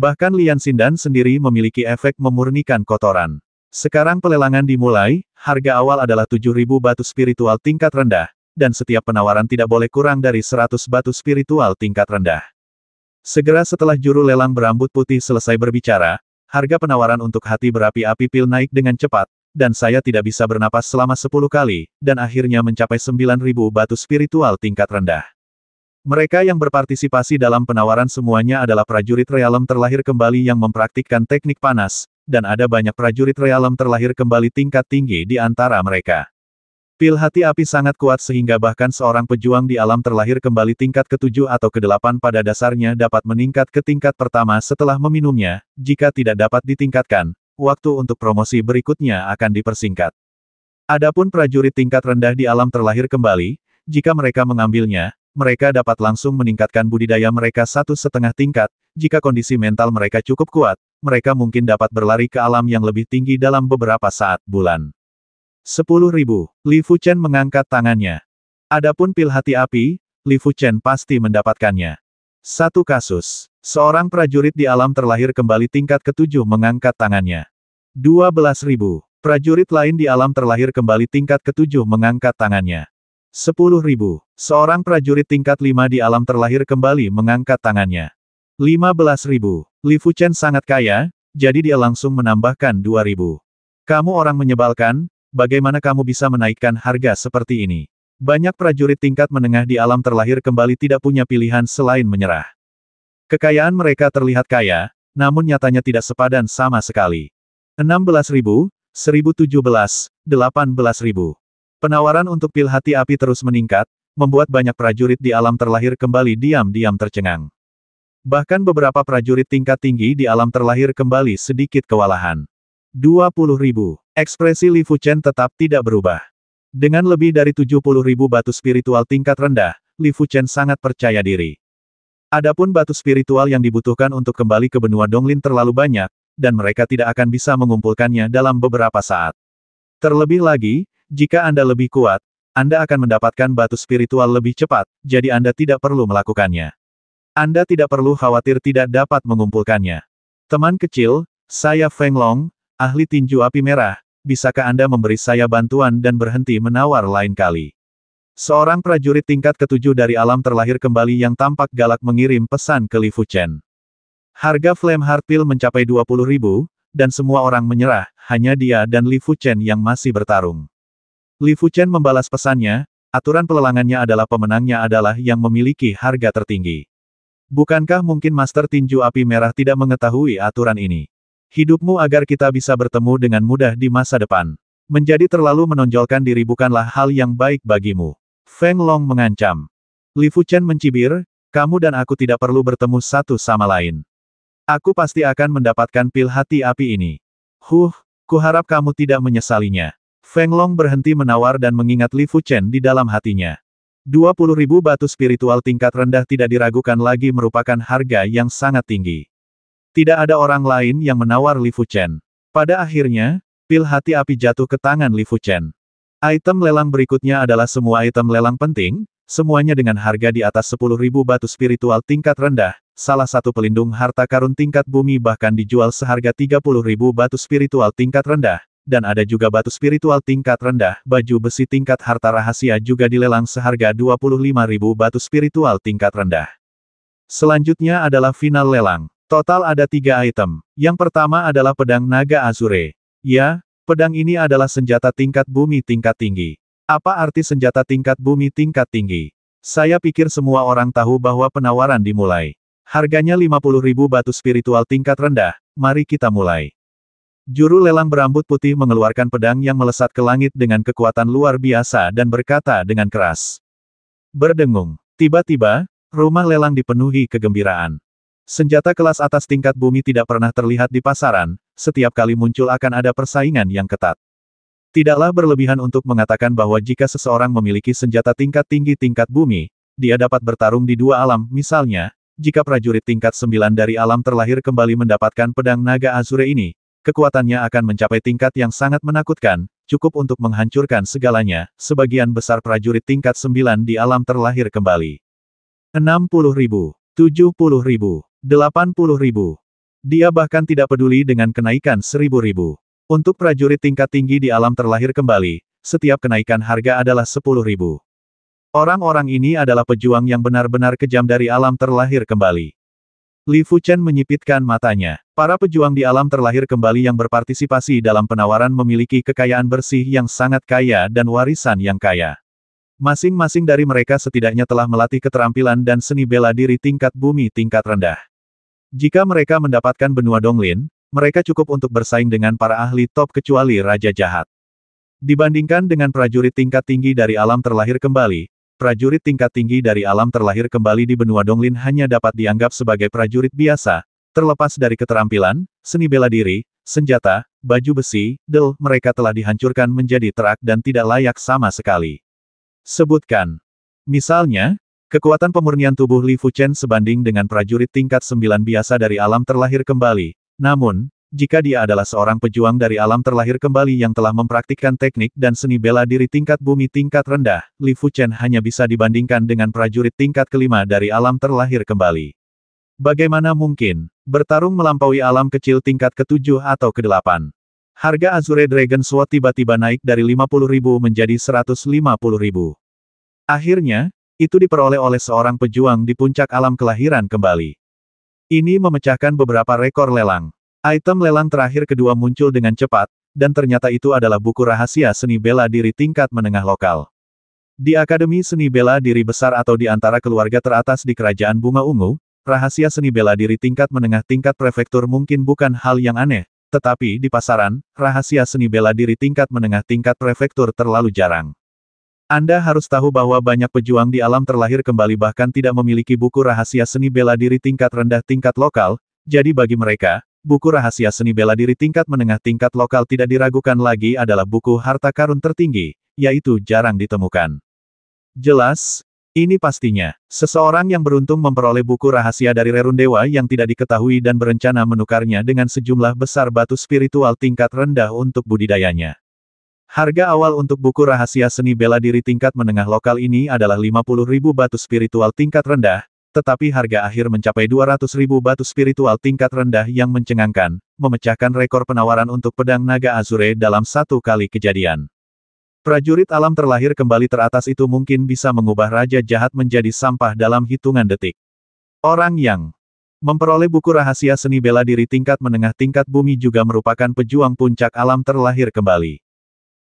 Bahkan Lian sindan sendiri memiliki efek memurnikan kotoran. Sekarang pelelangan dimulai, harga awal adalah 7.000 batu spiritual tingkat rendah, dan setiap penawaran tidak boleh kurang dari 100 batu spiritual tingkat rendah. Segera setelah juru lelang berambut putih selesai berbicara, harga penawaran untuk hati berapi-api pil naik dengan cepat, dan saya tidak bisa bernapas selama 10 kali, dan akhirnya mencapai 9.000 batu spiritual tingkat rendah. Mereka yang berpartisipasi dalam penawaran semuanya adalah prajurit realem terlahir kembali yang mempraktikkan teknik panas, dan ada banyak prajurit realem terlahir kembali tingkat tinggi di antara mereka. Pil hati api sangat kuat sehingga bahkan seorang pejuang di alam terlahir kembali tingkat ke-7 atau ke-8 pada dasarnya dapat meningkat ke tingkat pertama setelah meminumnya, jika tidak dapat ditingkatkan, waktu untuk promosi berikutnya akan dipersingkat. Adapun prajurit tingkat rendah di alam terlahir kembali, jika mereka mengambilnya, mereka dapat langsung meningkatkan budidaya mereka satu setengah tingkat, jika kondisi mental mereka cukup kuat, mereka mungkin dapat berlari ke alam yang lebih tinggi dalam beberapa saat bulan. Sepuluh ribu. Li Fuchen mengangkat tangannya. Adapun pil hati api, Li Fuchen pasti mendapatkannya. Satu kasus. Seorang prajurit di alam terlahir kembali tingkat ketujuh mengangkat tangannya. Dua belas ribu. Prajurit lain di alam terlahir kembali tingkat ketujuh mengangkat tangannya. Sepuluh ribu. Seorang prajurit tingkat lima di alam terlahir kembali mengangkat tangannya. Lima belas ribu. Li Fuchen sangat kaya, jadi dia langsung menambahkan dua ribu. Kamu orang menyebalkan, bagaimana kamu bisa menaikkan harga seperti ini? Banyak prajurit tingkat menengah di alam terlahir kembali tidak punya pilihan selain menyerah. Kekayaan mereka terlihat kaya, namun nyatanya tidak sepadan sama sekali. 16.000, 1017, 18.000. Penawaran untuk pil hati api terus meningkat, membuat banyak prajurit di alam terlahir kembali diam-diam tercengang. Bahkan beberapa prajurit tingkat tinggi di alam terlahir kembali sedikit kewalahan ribu Ekspresi Li Fuchen tetap tidak berubah. Dengan lebih dari ribu batu spiritual tingkat rendah, Li Fuchen sangat percaya diri. Adapun batu spiritual yang dibutuhkan untuk kembali ke benua Donglin terlalu banyak, dan mereka tidak akan bisa mengumpulkannya dalam beberapa saat. Terlebih lagi, jika Anda lebih kuat, Anda akan mendapatkan batu spiritual lebih cepat, jadi Anda tidak perlu melakukannya. Anda tidak perlu khawatir tidak dapat mengumpulkannya. Teman kecil, saya Feng Long, Ahli tinju api merah, bisakah Anda memberi saya bantuan dan berhenti menawar lain kali? Seorang prajurit tingkat ketujuh dari alam terlahir kembali yang tampak galak mengirim pesan ke Li Fuchen. Harga Flame Heart Pill mencapai 20 ribu, dan semua orang menyerah, hanya dia dan Li Fuchen yang masih bertarung. Li Fuchen membalas pesannya, aturan pelelangannya adalah pemenangnya adalah yang memiliki harga tertinggi. Bukankah mungkin Master Tinju Api Merah tidak mengetahui aturan ini? hidupmu agar kita bisa bertemu dengan mudah di masa depan. Menjadi terlalu menonjolkan diri bukanlah hal yang baik bagimu. Feng Long mengancam. Li Chen mencibir, kamu dan aku tidak perlu bertemu satu sama lain. Aku pasti akan mendapatkan pil hati api ini. Huh, kuharap kamu tidak menyesalinya. Feng Long berhenti menawar dan mengingat Li Chen di dalam hatinya. 20.000 batu spiritual tingkat rendah tidak diragukan lagi merupakan harga yang sangat tinggi. Tidak ada orang lain yang menawar Li Fuchen. Pada akhirnya, pil hati api jatuh ke tangan Li Fuchen. Item lelang berikutnya adalah semua item lelang penting, semuanya dengan harga di atas 10.000 batu spiritual tingkat rendah, salah satu pelindung harta karun tingkat bumi bahkan dijual seharga 30.000 batu spiritual tingkat rendah, dan ada juga batu spiritual tingkat rendah, baju besi tingkat harta rahasia juga dilelang seharga 25.000 batu spiritual tingkat rendah. Selanjutnya adalah final lelang. Total ada tiga item. Yang pertama adalah pedang naga Azure. Ya, pedang ini adalah senjata tingkat bumi tingkat tinggi. Apa arti senjata tingkat bumi tingkat tinggi? Saya pikir semua orang tahu bahwa penawaran dimulai. Harganya ribu batu spiritual tingkat rendah, mari kita mulai. Juru lelang berambut putih mengeluarkan pedang yang melesat ke langit dengan kekuatan luar biasa dan berkata dengan keras. Berdengung, tiba-tiba, rumah lelang dipenuhi kegembiraan. Senjata kelas atas tingkat bumi tidak pernah terlihat di pasaran, setiap kali muncul akan ada persaingan yang ketat. Tidaklah berlebihan untuk mengatakan bahwa jika seseorang memiliki senjata tingkat tinggi tingkat bumi, dia dapat bertarung di dua alam, misalnya, jika prajurit tingkat sembilan dari alam terlahir kembali mendapatkan pedang naga azure ini, kekuatannya akan mencapai tingkat yang sangat menakutkan, cukup untuk menghancurkan segalanya, sebagian besar prajurit tingkat sembilan di alam terlahir kembali. 60 ribu, 70 ribu, ribu. Dia bahkan tidak peduli dengan kenaikan seribu ribu. Untuk prajurit tingkat tinggi di alam terlahir kembali, setiap kenaikan harga adalah sepuluh ribu. Orang-orang ini adalah pejuang yang benar-benar kejam dari alam terlahir kembali. Li Fuchen menyipitkan matanya. Para pejuang di alam terlahir kembali yang berpartisipasi dalam penawaran memiliki kekayaan bersih yang sangat kaya dan warisan yang kaya. Masing-masing dari mereka setidaknya telah melatih keterampilan dan seni bela diri tingkat bumi tingkat rendah. Jika mereka mendapatkan benua Donglin, mereka cukup untuk bersaing dengan para ahli top kecuali Raja Jahat. Dibandingkan dengan prajurit tingkat tinggi dari alam terlahir kembali, prajurit tingkat tinggi dari alam terlahir kembali di benua Donglin hanya dapat dianggap sebagai prajurit biasa, terlepas dari keterampilan, seni bela diri, senjata, baju besi, del, mereka telah dihancurkan menjadi terak dan tidak layak sama sekali. Sebutkan. Misalnya, Kekuatan pemurnian tubuh Li Fuchen sebanding dengan prajurit tingkat sembilan biasa dari alam terlahir kembali. Namun, jika dia adalah seorang pejuang dari alam terlahir kembali yang telah mempraktikkan teknik dan seni bela diri tingkat bumi tingkat rendah, Li Fuchen hanya bisa dibandingkan dengan prajurit tingkat kelima dari alam terlahir kembali. Bagaimana mungkin, bertarung melampaui alam kecil tingkat ketujuh atau kedelapan. Harga Azure Dragon Sword tiba-tiba naik dari 50.000 menjadi 150.000. Akhirnya, itu diperoleh oleh seorang pejuang di puncak alam kelahiran kembali. Ini memecahkan beberapa rekor lelang. Item lelang terakhir kedua muncul dengan cepat, dan ternyata itu adalah buku rahasia seni bela diri tingkat menengah lokal. Di Akademi Seni Bela Diri Besar atau di antara keluarga teratas di Kerajaan Bunga Ungu, rahasia seni bela diri tingkat menengah tingkat prefektur mungkin bukan hal yang aneh, tetapi di pasaran, rahasia seni bela diri tingkat menengah tingkat prefektur terlalu jarang. Anda harus tahu bahwa banyak pejuang di alam terlahir kembali bahkan tidak memiliki buku rahasia seni bela diri tingkat rendah tingkat lokal, jadi bagi mereka, buku rahasia seni bela diri tingkat menengah tingkat lokal tidak diragukan lagi adalah buku harta karun tertinggi, yaitu jarang ditemukan. Jelas, ini pastinya, seseorang yang beruntung memperoleh buku rahasia dari rerun dewa yang tidak diketahui dan berencana menukarnya dengan sejumlah besar batu spiritual tingkat rendah untuk budidayanya. Harga awal untuk buku rahasia seni bela diri tingkat menengah lokal ini adalah ribu batu spiritual tingkat rendah, tetapi harga akhir mencapai ribu batu spiritual tingkat rendah yang mencengangkan, memecahkan rekor penawaran untuk pedang naga Azure dalam satu kali kejadian. Prajurit alam terlahir kembali teratas itu mungkin bisa mengubah Raja Jahat menjadi sampah dalam hitungan detik. Orang yang memperoleh buku rahasia seni bela diri tingkat menengah tingkat bumi juga merupakan pejuang puncak alam terlahir kembali.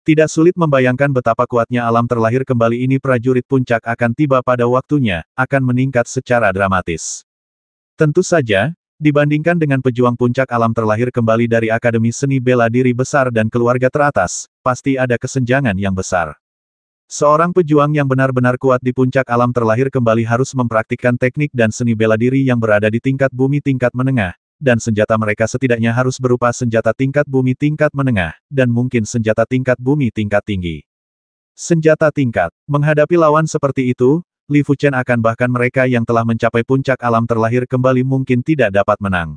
Tidak sulit membayangkan betapa kuatnya alam terlahir kembali ini prajurit puncak akan tiba pada waktunya, akan meningkat secara dramatis. Tentu saja, dibandingkan dengan pejuang puncak alam terlahir kembali dari Akademi Seni Bela Diri Besar dan Keluarga Teratas, pasti ada kesenjangan yang besar. Seorang pejuang yang benar-benar kuat di puncak alam terlahir kembali harus mempraktikkan teknik dan seni bela diri yang berada di tingkat bumi tingkat menengah, dan senjata mereka setidaknya harus berupa senjata tingkat bumi tingkat menengah, dan mungkin senjata tingkat bumi tingkat tinggi. Senjata tingkat, menghadapi lawan seperti itu, Li Chen akan bahkan mereka yang telah mencapai puncak alam terlahir kembali mungkin tidak dapat menang.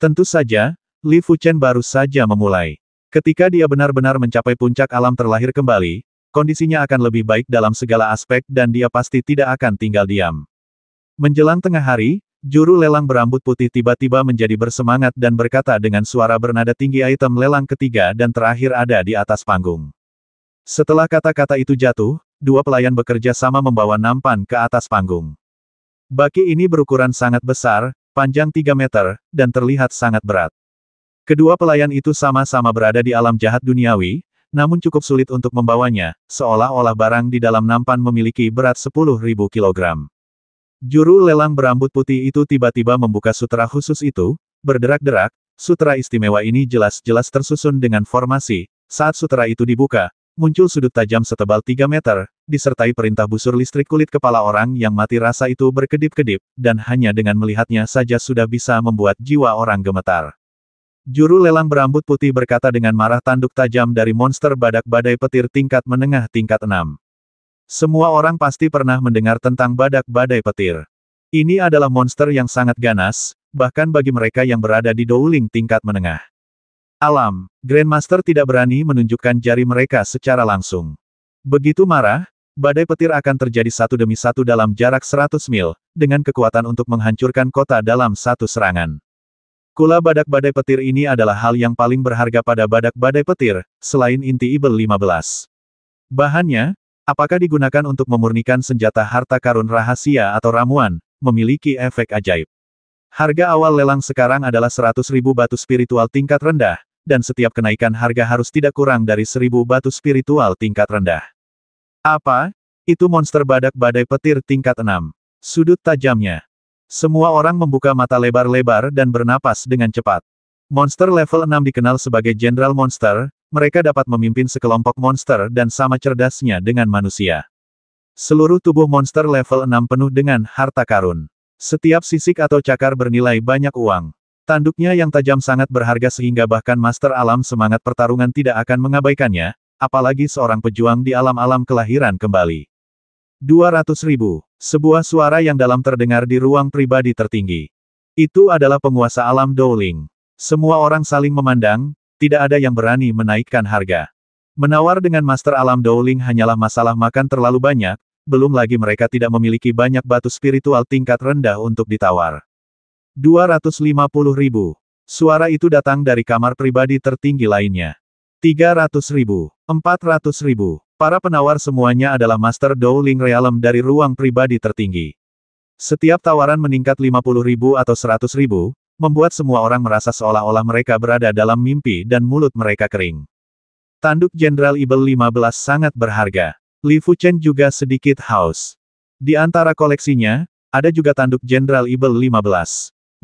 Tentu saja, Li Chen baru saja memulai. Ketika dia benar-benar mencapai puncak alam terlahir kembali, kondisinya akan lebih baik dalam segala aspek dan dia pasti tidak akan tinggal diam. Menjelang tengah hari, Juru lelang berambut putih tiba-tiba menjadi bersemangat dan berkata dengan suara bernada tinggi item lelang ketiga dan terakhir ada di atas panggung. Setelah kata-kata itu jatuh, dua pelayan bekerja sama membawa nampan ke atas panggung. Baki ini berukuran sangat besar, panjang 3 meter, dan terlihat sangat berat. Kedua pelayan itu sama-sama berada di alam jahat duniawi, namun cukup sulit untuk membawanya, seolah-olah barang di dalam nampan memiliki berat 10.000 kilogram. Juru lelang berambut putih itu tiba-tiba membuka sutra khusus itu, berderak-derak, sutra istimewa ini jelas-jelas tersusun dengan formasi, saat sutra itu dibuka, muncul sudut tajam setebal 3 meter, disertai perintah busur listrik kulit kepala orang yang mati rasa itu berkedip-kedip, dan hanya dengan melihatnya saja sudah bisa membuat jiwa orang gemetar. Juru lelang berambut putih berkata dengan marah tanduk tajam dari monster badak badai petir tingkat menengah tingkat 6. Semua orang pasti pernah mendengar tentang badak badai petir. Ini adalah monster yang sangat ganas, bahkan bagi mereka yang berada di Douling tingkat menengah. Alam, Grandmaster tidak berani menunjukkan jari mereka secara langsung. Begitu marah, badai petir akan terjadi satu demi satu dalam jarak 100 mil, dengan kekuatan untuk menghancurkan kota dalam satu serangan. Kula badak badai petir ini adalah hal yang paling berharga pada badak badai petir, selain inti Ibel 15. Bahannya, Apakah digunakan untuk memurnikan senjata harta karun rahasia atau ramuan, memiliki efek ajaib. Harga awal lelang sekarang adalah 100.000 batu spiritual tingkat rendah, dan setiap kenaikan harga harus tidak kurang dari 1.000 batu spiritual tingkat rendah. Apa? Itu monster badak badai petir tingkat 6. Sudut tajamnya. Semua orang membuka mata lebar-lebar dan bernapas dengan cepat. Monster level 6 dikenal sebagai General Monster, mereka dapat memimpin sekelompok monster dan sama cerdasnya dengan manusia. Seluruh tubuh monster level 6 penuh dengan harta karun. Setiap sisik atau cakar bernilai banyak uang. Tanduknya yang tajam sangat berharga sehingga bahkan Master Alam semangat pertarungan tidak akan mengabaikannya, apalagi seorang pejuang di alam-alam kelahiran kembali. 200 ribu, sebuah suara yang dalam terdengar di ruang pribadi tertinggi. Itu adalah penguasa alam Dowling. Semua orang saling memandang, tidak ada yang berani menaikkan harga. Menawar dengan Master Alam Dowling hanyalah masalah makan terlalu banyak, belum lagi mereka tidak memiliki banyak batu spiritual tingkat rendah untuk ditawar. 250 ribu. Suara itu datang dari kamar pribadi tertinggi lainnya. 300 ribu. 400 ribu. Para penawar semuanya adalah Master Dowling Realm dari ruang pribadi tertinggi. Setiap tawaran meningkat 50 ribu atau 100 ribu, membuat semua orang merasa seolah-olah mereka berada dalam mimpi dan mulut mereka kering. Tanduk Jenderal Ibel 15 sangat berharga. Li Fuchen juga sedikit haus. Di antara koleksinya, ada juga tanduk Jenderal Ibel 15.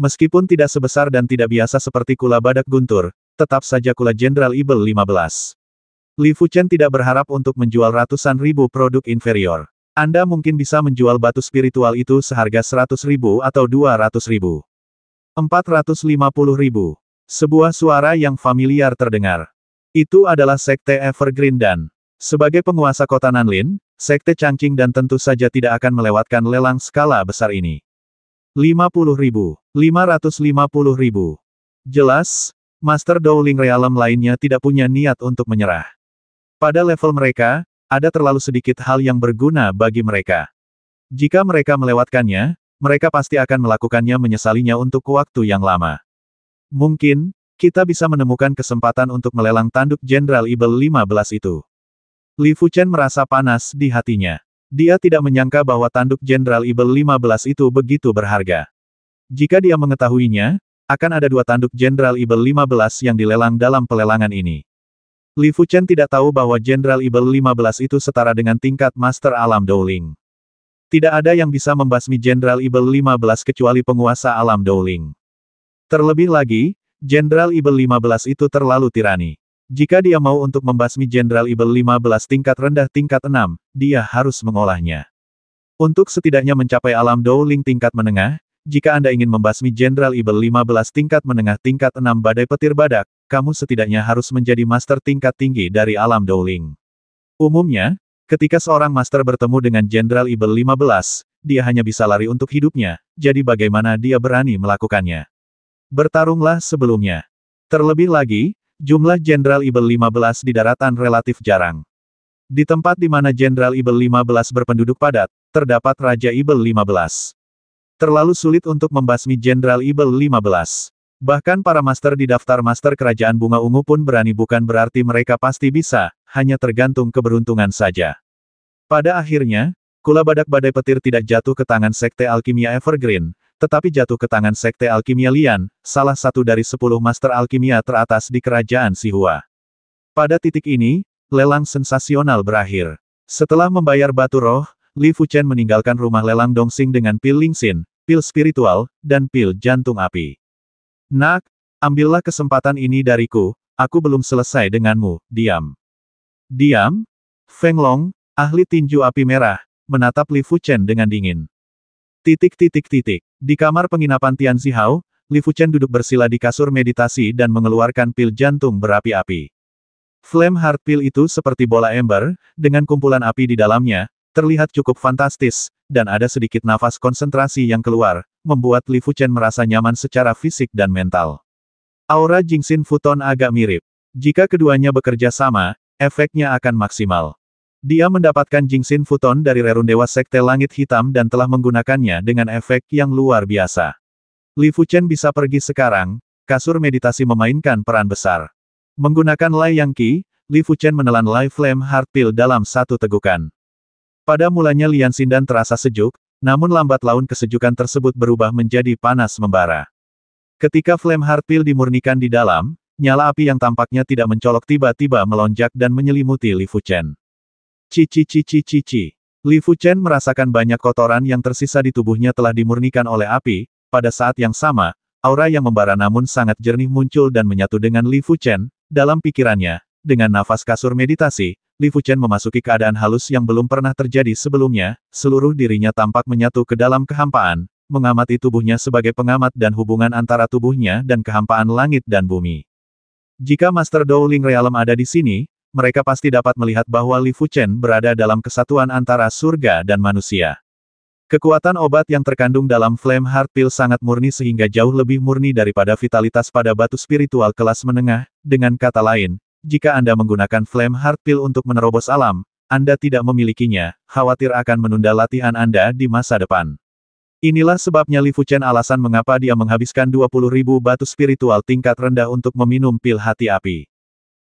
Meskipun tidak sebesar dan tidak biasa seperti kula badak guntur, tetap saja kula Jenderal Ibel 15. Li Fuchen tidak berharap untuk menjual ratusan ribu produk inferior. Anda mungkin bisa menjual batu spiritual itu seharga 100 ribu atau 200 ribu. 450 ribu. Sebuah suara yang familiar terdengar. Itu adalah Sekte Evergreen dan, sebagai penguasa kota Nanlin, Sekte Changqing dan tentu saja tidak akan melewatkan lelang skala besar ini. 50 ribu, 550 ribu. Jelas, Master Dowling Realm lainnya tidak punya niat untuk menyerah. Pada level mereka, ada terlalu sedikit hal yang berguna bagi mereka. Jika mereka melewatkannya, mereka pasti akan melakukannya menyesalinya untuk waktu yang lama. Mungkin, kita bisa menemukan kesempatan untuk melelang tanduk Jenderal Ibel 15 itu. Li Fuchen merasa panas di hatinya. Dia tidak menyangka bahwa tanduk Jenderal Ibel 15 itu begitu berharga. Jika dia mengetahuinya, akan ada dua tanduk Jenderal Ibel 15 yang dilelang dalam pelelangan ini. Li Fuchen tidak tahu bahwa Jenderal Ibel 15 itu setara dengan tingkat Master Alam Dowling. Tidak ada yang bisa membasmi Jenderal Ibel 15 kecuali penguasa alam Dowling. Terlebih lagi, Jenderal Ibel 15 itu terlalu tirani. Jika dia mau untuk membasmi Jenderal Ibel 15 tingkat rendah tingkat 6, dia harus mengolahnya. Untuk setidaknya mencapai alam Dowling tingkat menengah, jika Anda ingin membasmi Jenderal Ibel 15 tingkat menengah tingkat 6 badai petir badak, kamu setidaknya harus menjadi master tingkat tinggi dari alam Dowling. Umumnya, Ketika seorang master bertemu dengan Jenderal Ibel 15, dia hanya bisa lari untuk hidupnya, jadi bagaimana dia berani melakukannya? Bertarunglah sebelumnya. Terlebih lagi, jumlah Jenderal Ibel 15 di daratan relatif jarang. Di tempat di mana Jenderal Ibel 15 berpenduduk padat, terdapat Raja Ibel 15. Terlalu sulit untuk membasmi Jenderal Ibel 15. Bahkan para master di daftar master kerajaan bunga ungu pun berani bukan berarti mereka pasti bisa, hanya tergantung keberuntungan saja. Pada akhirnya, kula badak badai petir tidak jatuh ke tangan Sekte Alkimia Evergreen, tetapi jatuh ke tangan Sekte Alkimia Lian, salah satu dari sepuluh master alkimia teratas di kerajaan Sihua. Pada titik ini, lelang sensasional berakhir. Setelah membayar batu roh, Li Fuchen meninggalkan rumah lelang dongxing dengan pil lingsin, pil spiritual, dan pil jantung api. Nak, ambillah kesempatan ini dariku, aku belum selesai denganmu, diam. Diam? Feng Long, ahli tinju api merah, menatap Li Fuchen dengan dingin. Titik titik titik. Di kamar penginapan Tian Zihao, Li Fuchen duduk bersila di kasur meditasi dan mengeluarkan pil jantung berapi-api. Flame Heart Pill itu seperti bola ember, dengan kumpulan api di dalamnya, Terlihat cukup fantastis, dan ada sedikit nafas konsentrasi yang keluar, membuat Li Fuchen merasa nyaman secara fisik dan mental. Aura Jingxin Futon agak mirip. Jika keduanya bekerja sama, efeknya akan maksimal. Dia mendapatkan Jingxin Futon dari Rerun Dewa Sekte Langit Hitam dan telah menggunakannya dengan efek yang luar biasa. Li Fuchen bisa pergi sekarang, kasur meditasi memainkan peran besar. Menggunakan Lai Yang Qi, Li Fuchen menelan Lai Flame Heart Pill dalam satu tegukan. Pada mulanya Lian Sindan terasa sejuk, namun lambat laun kesejukan tersebut berubah menjadi panas membara. Ketika flame heart pill dimurnikan di dalam, nyala api yang tampaknya tidak mencolok tiba-tiba melonjak dan menyelimuti Li Fuchen. Cici cici cici. Li Fuchen merasakan banyak kotoran yang tersisa di tubuhnya telah dimurnikan oleh api, pada saat yang sama, aura yang membara namun sangat jernih muncul dan menyatu dengan Li Fuchen, dalam pikirannya, dengan nafas kasur meditasi, Li Fuchen memasuki keadaan halus yang belum pernah terjadi sebelumnya, seluruh dirinya tampak menyatu ke dalam kehampaan, mengamati tubuhnya sebagai pengamat dan hubungan antara tubuhnya dan kehampaan langit dan bumi. Jika Master Dowling Realm ada di sini, mereka pasti dapat melihat bahwa Li Fuchen berada dalam kesatuan antara surga dan manusia. Kekuatan obat yang terkandung dalam Flame Heart Pill sangat murni sehingga jauh lebih murni daripada vitalitas pada batu spiritual kelas menengah, dengan kata lain, jika Anda menggunakan Flame Heart Pill untuk menerobos alam, Anda tidak memilikinya, khawatir akan menunda latihan Anda di masa depan. Inilah sebabnya Li Fuchen alasan mengapa dia menghabiskan 20.000 batu spiritual tingkat rendah untuk meminum pil hati api.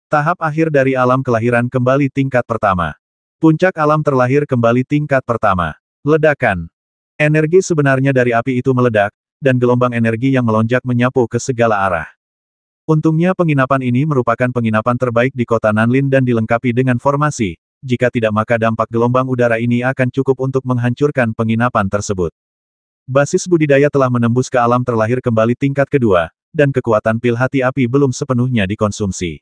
Tahap akhir dari alam kelahiran kembali tingkat pertama. Puncak alam terlahir kembali tingkat pertama. Ledakan. Energi sebenarnya dari api itu meledak, dan gelombang energi yang melonjak menyapu ke segala arah. Untungnya penginapan ini merupakan penginapan terbaik di kota Nanlin dan dilengkapi dengan formasi, jika tidak maka dampak gelombang udara ini akan cukup untuk menghancurkan penginapan tersebut. Basis budidaya telah menembus ke alam terlahir kembali tingkat kedua, dan kekuatan pil hati api belum sepenuhnya dikonsumsi.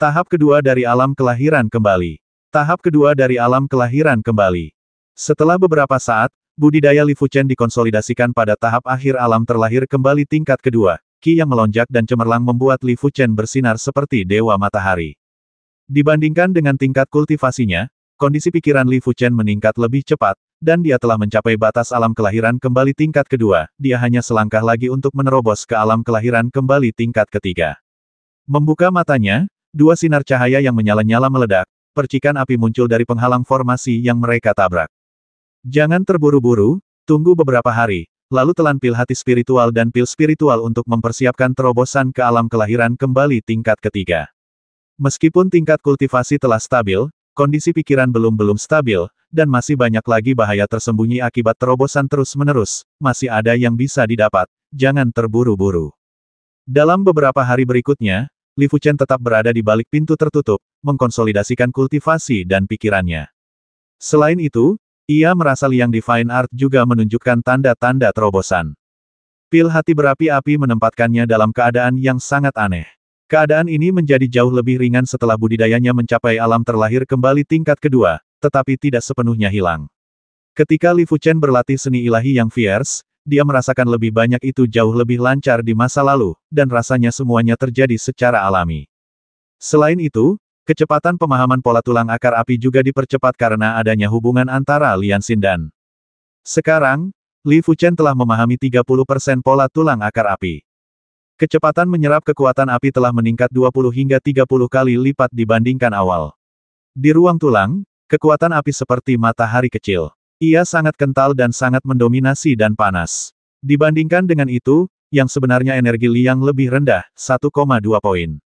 Tahap kedua dari alam kelahiran kembali. Tahap kedua dari alam kelahiran kembali. Setelah beberapa saat, budidaya Li Fuchen dikonsolidasikan pada tahap akhir alam terlahir kembali tingkat kedua, ki yang melonjak dan cemerlang membuat Li Fuchen bersinar seperti dewa matahari. Dibandingkan dengan tingkat kultivasinya, kondisi pikiran Li Fuchen meningkat lebih cepat, dan dia telah mencapai batas alam kelahiran kembali tingkat kedua, dia hanya selangkah lagi untuk menerobos ke alam kelahiran kembali tingkat ketiga. Membuka matanya, dua sinar cahaya yang menyala-nyala meledak, percikan api muncul dari penghalang formasi yang mereka tabrak. Jangan terburu-buru, tunggu beberapa hari, lalu telan pil hati spiritual dan pil spiritual untuk mempersiapkan terobosan ke alam kelahiran kembali tingkat ketiga. Meskipun tingkat kultivasi telah stabil, kondisi pikiran belum-belum stabil, dan masih banyak lagi bahaya tersembunyi akibat terobosan terus-menerus, masih ada yang bisa didapat, jangan terburu-buru. Dalam beberapa hari berikutnya, Li Fuchen tetap berada di balik pintu tertutup, mengkonsolidasikan kultivasi dan pikirannya. Selain itu, ia merasa liang Divine art juga menunjukkan tanda-tanda terobosan. Pil hati berapi-api menempatkannya dalam keadaan yang sangat aneh. Keadaan ini menjadi jauh lebih ringan setelah budidayanya mencapai alam terlahir kembali tingkat kedua, tetapi tidak sepenuhnya hilang. Ketika Li Fuchen berlatih seni ilahi yang fierce, dia merasakan lebih banyak itu jauh lebih lancar di masa lalu, dan rasanya semuanya terjadi secara alami. Selain itu, Kecepatan pemahaman pola tulang akar api juga dipercepat karena adanya hubungan antara Lian Xin dan. Sekarang, Li Fuchen telah memahami 30% pola tulang akar api. Kecepatan menyerap kekuatan api telah meningkat 20 hingga 30 kali lipat dibandingkan awal. Di ruang tulang, kekuatan api seperti matahari kecil. Ia sangat kental dan sangat mendominasi dan panas. Dibandingkan dengan itu, yang sebenarnya energi Liang lebih rendah, 1,2 poin.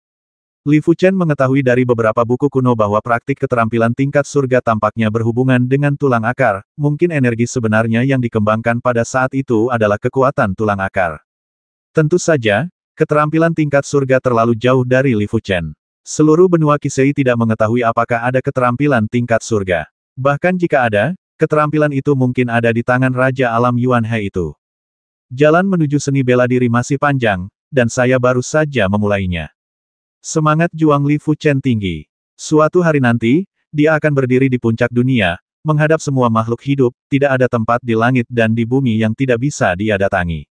Li Fuchen mengetahui dari beberapa buku kuno bahwa praktik keterampilan tingkat surga tampaknya berhubungan dengan tulang akar, mungkin energi sebenarnya yang dikembangkan pada saat itu adalah kekuatan tulang akar. Tentu saja, keterampilan tingkat surga terlalu jauh dari Li Fuchen. Seluruh benua Kisei tidak mengetahui apakah ada keterampilan tingkat surga. Bahkan jika ada, keterampilan itu mungkin ada di tangan Raja Alam Yuan He itu. Jalan menuju seni bela diri masih panjang, dan saya baru saja memulainya. Semangat Juang Li Fuchen tinggi. Suatu hari nanti, dia akan berdiri di puncak dunia, menghadap semua makhluk hidup, tidak ada tempat di langit dan di bumi yang tidak bisa dia datangi.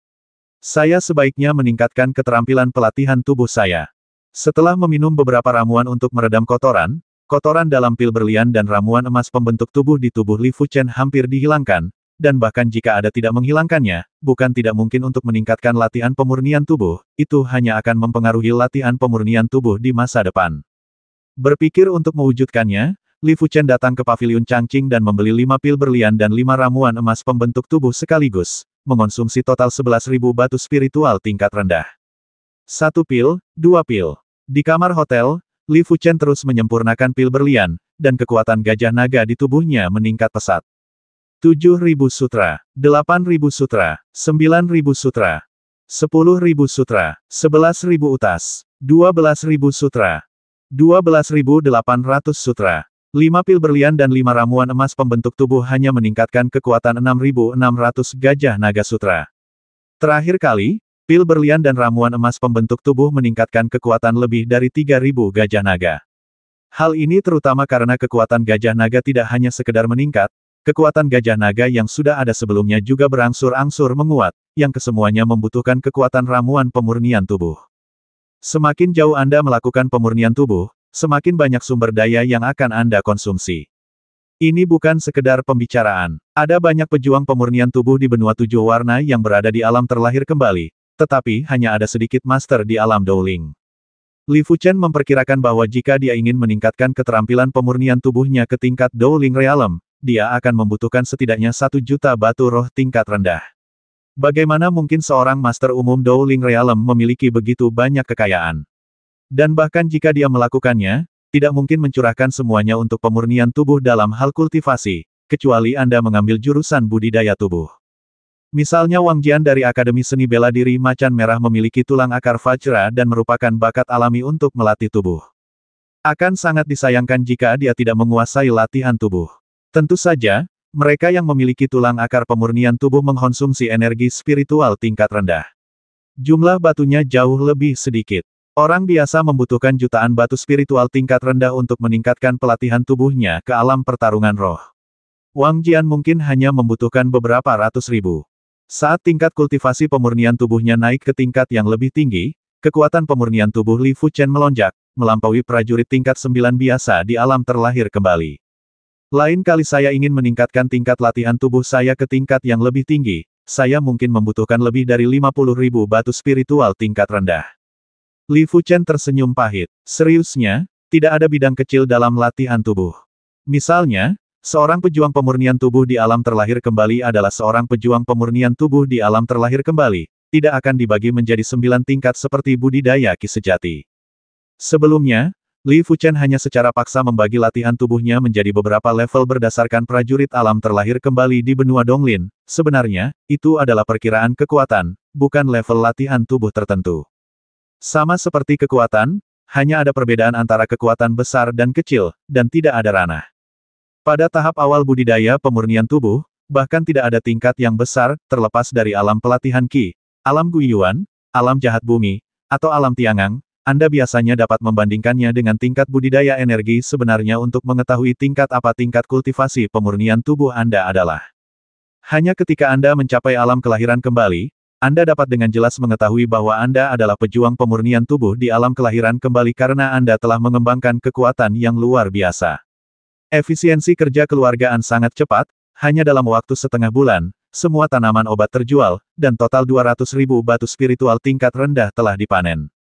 Saya sebaiknya meningkatkan keterampilan pelatihan tubuh saya. Setelah meminum beberapa ramuan untuk meredam kotoran, kotoran dalam pil berlian dan ramuan emas pembentuk tubuh di tubuh Li Fuchen hampir dihilangkan, dan bahkan jika ada tidak menghilangkannya, bukan tidak mungkin untuk meningkatkan latihan pemurnian tubuh, itu hanya akan mempengaruhi latihan pemurnian tubuh di masa depan. Berpikir untuk mewujudkannya, Li Fuchen datang ke pavilion Changqing dan membeli lima pil berlian dan lima ramuan emas pembentuk tubuh sekaligus, mengonsumsi total 11.000 batu spiritual tingkat rendah. Satu pil, dua pil. Di kamar hotel, Li Fuchen terus menyempurnakan pil berlian, dan kekuatan gajah naga di tubuhnya meningkat pesat ribu sutra, delapan ribu sutra, sembilan ribu sutra, sepuluh ribu sutra, sebelas ribu utas, dua belas ribu sutra, dua belas ribu delapan ratus sutra. lima pil berlian dan lima ramuan emas pembentuk tubuh hanya meningkatkan kekuatan 6.600 gajah naga sutra. Terakhir kali, pil berlian dan ramuan emas pembentuk tubuh meningkatkan kekuatan lebih dari 3.000 gajah naga. Hal ini terutama karena kekuatan gajah naga tidak hanya sekedar meningkat, Kekuatan gajah naga yang sudah ada sebelumnya juga berangsur-angsur menguat, yang kesemuanya membutuhkan kekuatan ramuan pemurnian tubuh. Semakin jauh Anda melakukan pemurnian tubuh, semakin banyak sumber daya yang akan Anda konsumsi. Ini bukan sekedar pembicaraan. Ada banyak pejuang pemurnian tubuh di benua tujuh warna yang berada di alam terlahir kembali, tetapi hanya ada sedikit master di alam Dowling. Li Fuchen memperkirakan bahwa jika dia ingin meningkatkan keterampilan pemurnian tubuhnya ke tingkat Dowling Realm, dia akan membutuhkan setidaknya satu juta batu roh tingkat rendah. Bagaimana mungkin seorang master umum Dowling Realm memiliki begitu banyak kekayaan? Dan bahkan jika dia melakukannya, tidak mungkin mencurahkan semuanya untuk pemurnian tubuh dalam hal kultivasi, kecuali Anda mengambil jurusan budidaya tubuh. Misalnya Wang Jian dari Akademi Seni Bela Diri Macan Merah memiliki tulang akar fajra dan merupakan bakat alami untuk melatih tubuh. Akan sangat disayangkan jika dia tidak menguasai latihan tubuh. Tentu saja, mereka yang memiliki tulang akar pemurnian tubuh mengkonsumsi energi spiritual tingkat rendah. Jumlah batunya jauh lebih sedikit. Orang biasa membutuhkan jutaan batu spiritual tingkat rendah untuk meningkatkan pelatihan tubuhnya ke alam pertarungan roh. Wang Jian mungkin hanya membutuhkan beberapa ratus ribu. Saat tingkat kultivasi pemurnian tubuhnya naik ke tingkat yang lebih tinggi, kekuatan pemurnian tubuh Li Fuchen melonjak, melampaui prajurit tingkat sembilan biasa di alam terlahir kembali. Lain kali saya ingin meningkatkan tingkat latihan tubuh saya ke tingkat yang lebih tinggi, saya mungkin membutuhkan lebih dari 50 ribu batu spiritual tingkat rendah. Li Fuchen tersenyum pahit. Seriusnya, tidak ada bidang kecil dalam latihan tubuh. Misalnya, seorang pejuang pemurnian tubuh di alam terlahir kembali adalah seorang pejuang pemurnian tubuh di alam terlahir kembali, tidak akan dibagi menjadi sembilan tingkat seperti budidaya ki sejati. Sebelumnya, Li Fuchen hanya secara paksa membagi latihan tubuhnya menjadi beberapa level berdasarkan prajurit alam terlahir kembali di benua Donglin. Sebenarnya, itu adalah perkiraan kekuatan, bukan level latihan tubuh tertentu. Sama seperti kekuatan, hanya ada perbedaan antara kekuatan besar dan kecil, dan tidak ada ranah. Pada tahap awal budidaya pemurnian tubuh, bahkan tidak ada tingkat yang besar, terlepas dari alam pelatihan Qi, alam Guiyuan, alam jahat bumi, atau alam Tiangang, anda biasanya dapat membandingkannya dengan tingkat budidaya energi sebenarnya untuk mengetahui tingkat apa tingkat kultivasi pemurnian tubuh Anda adalah. Hanya ketika Anda mencapai alam kelahiran kembali, Anda dapat dengan jelas mengetahui bahwa Anda adalah pejuang pemurnian tubuh di alam kelahiran kembali karena Anda telah mengembangkan kekuatan yang luar biasa. Efisiensi kerja keluargaan sangat cepat, hanya dalam waktu setengah bulan, semua tanaman obat terjual, dan total 200 ribu batu spiritual tingkat rendah telah dipanen.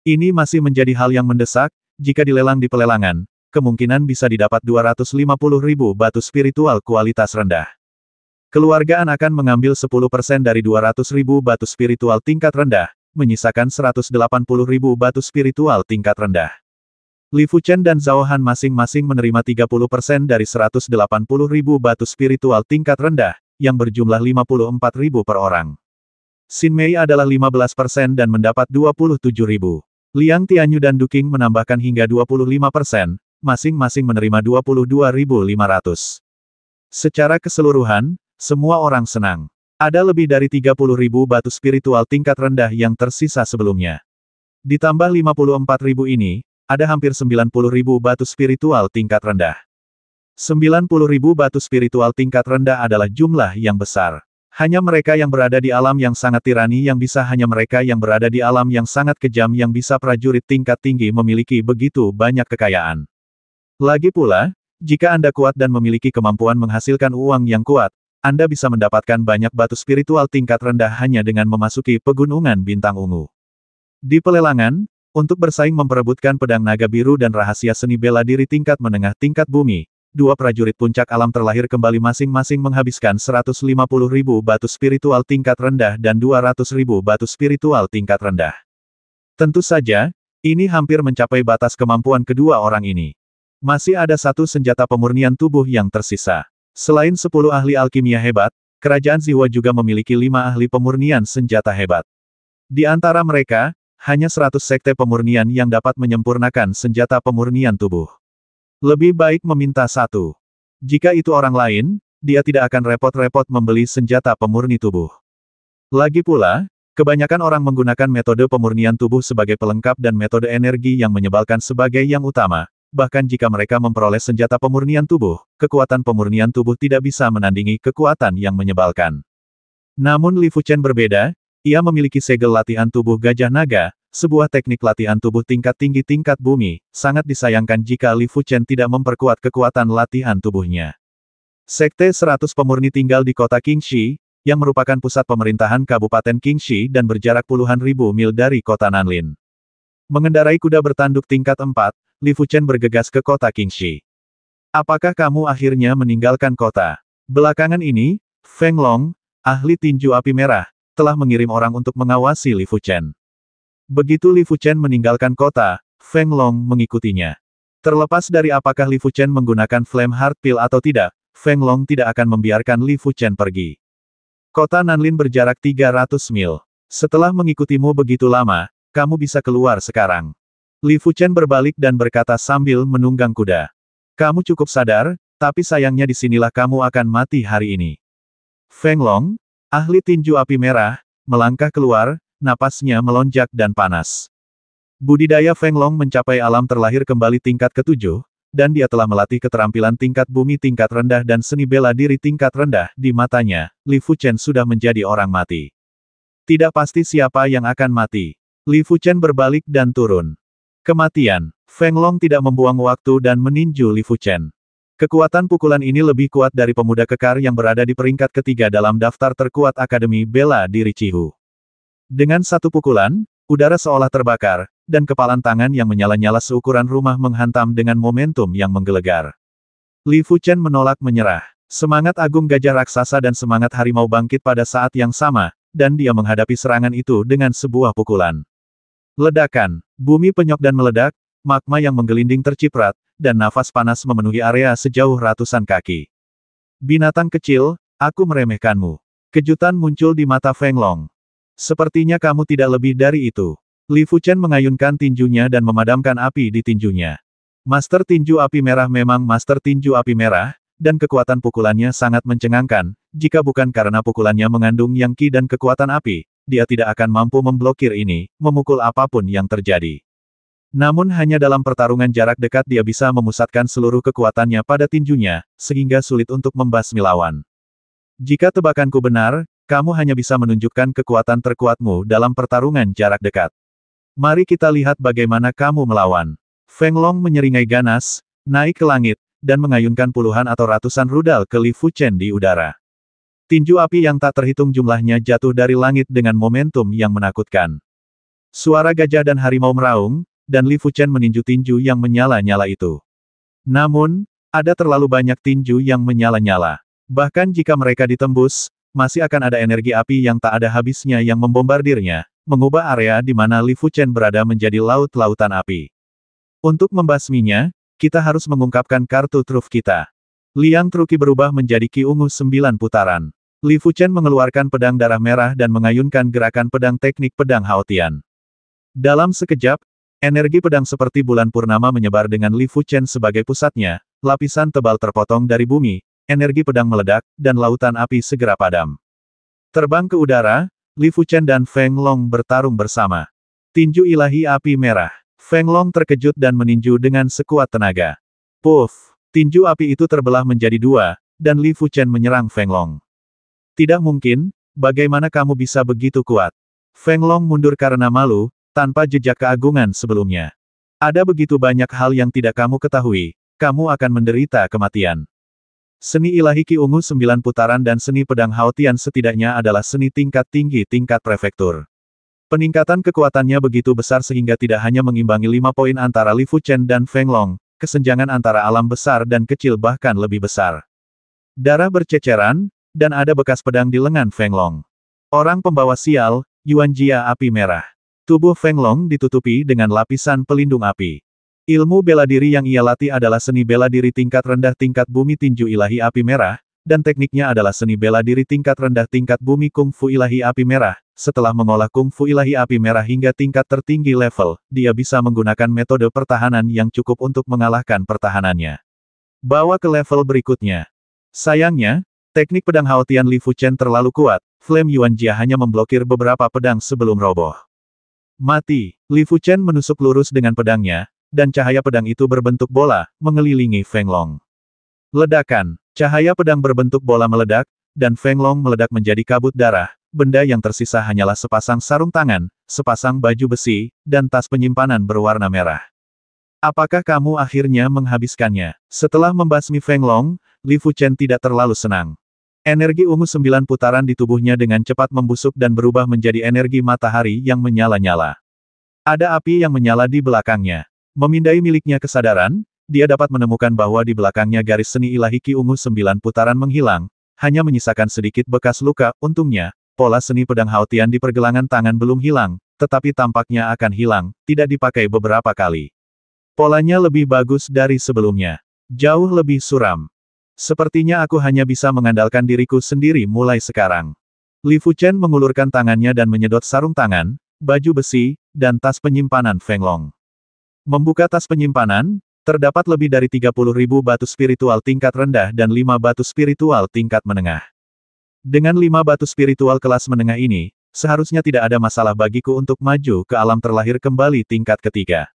Ini masih menjadi hal yang mendesak, jika dilelang di pelelangan, kemungkinan bisa didapat 250 ribu batu spiritual kualitas rendah. Keluargaan akan mengambil 10% dari 200 ribu batu spiritual tingkat rendah, menyisakan 180 ribu batu spiritual tingkat rendah. Li Fuchen dan Zhao Han masing-masing menerima 30% dari 180 ribu batu spiritual tingkat rendah, yang berjumlah 54 ribu per orang. Xin Mei adalah 15% dan mendapat 27 ribu. Liang Tianyu dan Duking menambahkan hingga 25 persen, masing-masing menerima 22.500. Secara keseluruhan, semua orang senang. Ada lebih dari 30.000 batu spiritual tingkat rendah yang tersisa sebelumnya. Ditambah 54.000 ini, ada hampir 90.000 batu spiritual tingkat rendah. 90.000 batu spiritual tingkat rendah adalah jumlah yang besar. Hanya mereka yang berada di alam yang sangat tirani yang bisa hanya mereka yang berada di alam yang sangat kejam yang bisa prajurit tingkat tinggi memiliki begitu banyak kekayaan. Lagi pula, jika Anda kuat dan memiliki kemampuan menghasilkan uang yang kuat, Anda bisa mendapatkan banyak batu spiritual tingkat rendah hanya dengan memasuki pegunungan bintang ungu. Di pelelangan, untuk bersaing memperebutkan pedang naga biru dan rahasia seni bela diri tingkat menengah tingkat bumi, dua prajurit puncak alam terlahir kembali masing-masing menghabiskan 150 ribu batu spiritual tingkat rendah dan 200 ribu batu spiritual tingkat rendah. Tentu saja, ini hampir mencapai batas kemampuan kedua orang ini. Masih ada satu senjata pemurnian tubuh yang tersisa. Selain 10 ahli alkimia hebat, kerajaan Ziwa juga memiliki lima ahli pemurnian senjata hebat. Di antara mereka, hanya 100 sekte pemurnian yang dapat menyempurnakan senjata pemurnian tubuh. Lebih baik meminta satu. Jika itu orang lain, dia tidak akan repot-repot membeli senjata pemurni tubuh. Lagi pula, kebanyakan orang menggunakan metode pemurnian tubuh sebagai pelengkap dan metode energi yang menyebalkan sebagai yang utama. Bahkan jika mereka memperoleh senjata pemurnian tubuh, kekuatan pemurnian tubuh tidak bisa menandingi kekuatan yang menyebalkan. Namun Li Fuchen berbeda, ia memiliki segel latihan tubuh gajah naga, sebuah teknik latihan tubuh tingkat tinggi tingkat bumi, sangat disayangkan jika Li Fuchen tidak memperkuat kekuatan latihan tubuhnya. Sekte 100 pemurni tinggal di kota Qingxi, yang merupakan pusat pemerintahan Kabupaten Qingxi dan berjarak puluhan ribu mil dari kota Nanlin. Mengendarai kuda bertanduk tingkat 4, Li Fuchen bergegas ke kota Qingxi. Apakah kamu akhirnya meninggalkan kota? Belakangan ini, Feng Long, ahli tinju api merah, telah mengirim orang untuk mengawasi Li Fuchen. Begitu Li Fuchen meninggalkan kota, Feng Long mengikutinya. Terlepas dari apakah Li Fuchen menggunakan Flame Heart Pill atau tidak, Feng Long tidak akan membiarkan Li Fuchen pergi. Kota Nanlin berjarak 300 mil. Setelah mengikutimu begitu lama, kamu bisa keluar sekarang. Li Fuchen berbalik dan berkata sambil menunggang kuda. Kamu cukup sadar, tapi sayangnya disinilah kamu akan mati hari ini. Feng Long, Ahli tinju api merah, melangkah keluar, napasnya melonjak dan panas. Budidaya Feng Long mencapai alam terlahir kembali tingkat ketujuh, dan dia telah melatih keterampilan tingkat bumi tingkat rendah dan seni bela diri tingkat rendah. Di matanya, Li Fuchen sudah menjadi orang mati. Tidak pasti siapa yang akan mati. Li Fuchen berbalik dan turun. Kematian. Feng Long tidak membuang waktu dan meninju Li Fuchen. Kekuatan pukulan ini lebih kuat dari pemuda kekar yang berada di peringkat ketiga dalam daftar terkuat Akademi Bela Diri Cihu. Dengan satu pukulan, udara seolah terbakar, dan kepalan tangan yang menyala-nyala seukuran rumah menghantam dengan momentum yang menggelegar. Li Fuchen menolak menyerah. Semangat agung gajah raksasa dan semangat harimau bangkit pada saat yang sama, dan dia menghadapi serangan itu dengan sebuah pukulan. Ledakan, bumi penyok dan meledak, Magma yang menggelinding terciprat, dan nafas panas memenuhi area sejauh ratusan kaki. Binatang kecil, aku meremehkanmu. Kejutan muncul di mata Feng Long. Sepertinya kamu tidak lebih dari itu. Li Fuchen mengayunkan tinjunya dan memadamkan api di tinjunya. Master tinju api merah memang master tinju api merah, dan kekuatan pukulannya sangat mencengangkan, jika bukan karena pukulannya mengandung yang ki dan kekuatan api, dia tidak akan mampu memblokir ini, memukul apapun yang terjadi. Namun hanya dalam pertarungan jarak dekat dia bisa memusatkan seluruh kekuatannya pada tinjunya, sehingga sulit untuk membasmi lawan. Jika tebakanku benar, kamu hanya bisa menunjukkan kekuatan terkuatmu dalam pertarungan jarak dekat. Mari kita lihat bagaimana kamu melawan. Feng Long menyeringai ganas, naik ke langit, dan mengayunkan puluhan atau ratusan rudal ke Li Fuchen di udara. Tinju api yang tak terhitung jumlahnya jatuh dari langit dengan momentum yang menakutkan. Suara gajah dan harimau meraung, dan Li Fuchen meninju tinju yang menyala-nyala itu. Namun, ada terlalu banyak tinju yang menyala-nyala. Bahkan jika mereka ditembus, masih akan ada energi api yang tak ada habisnya yang membombardirnya, mengubah area di mana Li Fuchen berada menjadi laut-lautan api. Untuk membasminya, kita harus mengungkapkan kartu truf kita. Liang Truki berubah menjadi Ki Ungu sembilan putaran. Li Fuchen mengeluarkan pedang darah merah dan mengayunkan gerakan pedang teknik pedang Haotian. Dalam sekejap, Energi pedang seperti bulan purnama menyebar dengan Li Fuchen sebagai pusatnya, lapisan tebal terpotong dari bumi, energi pedang meledak, dan lautan api segera padam. Terbang ke udara, Li Fuchen dan Feng Long bertarung bersama. Tinju ilahi api merah. Feng Long terkejut dan meninju dengan sekuat tenaga. Puff! Tinju api itu terbelah menjadi dua, dan Li Fuchen menyerang Feng Long. Tidak mungkin, bagaimana kamu bisa begitu kuat? Feng Long mundur karena malu, tanpa jejak keagungan sebelumnya. Ada begitu banyak hal yang tidak kamu ketahui, kamu akan menderita kematian. Seni ilahi Ki Ungu sembilan putaran dan seni pedang Haotian setidaknya adalah seni tingkat tinggi tingkat prefektur. Peningkatan kekuatannya begitu besar sehingga tidak hanya mengimbangi lima poin antara Li Fuchen dan Feng Long, kesenjangan antara alam besar dan kecil bahkan lebih besar. Darah berceceran, dan ada bekas pedang di lengan Feng Long. Orang pembawa sial, Yuan Jia api merah. Tubuh Feng Long ditutupi dengan lapisan pelindung api. Ilmu bela diri yang ia latih adalah seni bela diri tingkat rendah tingkat bumi tinju ilahi api merah, dan tekniknya adalah seni bela diri tingkat rendah tingkat bumi kungfu ilahi api merah. Setelah mengolah kungfu ilahi api merah hingga tingkat tertinggi level, dia bisa menggunakan metode pertahanan yang cukup untuk mengalahkan pertahanannya. Bawa ke level berikutnya. Sayangnya, teknik pedang Haotian Li Fuchen terlalu kuat, Flame Yuan Jia hanya memblokir beberapa pedang sebelum roboh. Mati! Li Fuchen menusuk lurus dengan pedangnya, dan cahaya pedang itu berbentuk bola, mengelilingi Feng Long. Ledakan! Cahaya pedang berbentuk bola meledak, dan Feng Long meledak menjadi kabut darah, benda yang tersisa hanyalah sepasang sarung tangan, sepasang baju besi, dan tas penyimpanan berwarna merah. Apakah kamu akhirnya menghabiskannya? Setelah membasmi Feng Long, Li Fuchen tidak terlalu senang. Energi ungu sembilan putaran di tubuhnya dengan cepat membusuk dan berubah menjadi energi matahari yang menyala-nyala. Ada api yang menyala di belakangnya. Memindai miliknya kesadaran, dia dapat menemukan bahwa di belakangnya garis seni ilahi ki ungu sembilan putaran menghilang, hanya menyisakan sedikit bekas luka, untungnya, pola seni pedang Haotian di pergelangan tangan belum hilang, tetapi tampaknya akan hilang, tidak dipakai beberapa kali. Polanya lebih bagus dari sebelumnya. Jauh lebih suram. Sepertinya aku hanya bisa mengandalkan diriku sendiri mulai sekarang. Li Fuchen mengulurkan tangannya dan menyedot sarung tangan, baju besi, dan tas penyimpanan Feng Long. Membuka tas penyimpanan, terdapat lebih dari 30 ribu batu spiritual tingkat rendah dan 5 batu spiritual tingkat menengah. Dengan 5 batu spiritual kelas menengah ini, seharusnya tidak ada masalah bagiku untuk maju ke alam terlahir kembali tingkat ketiga.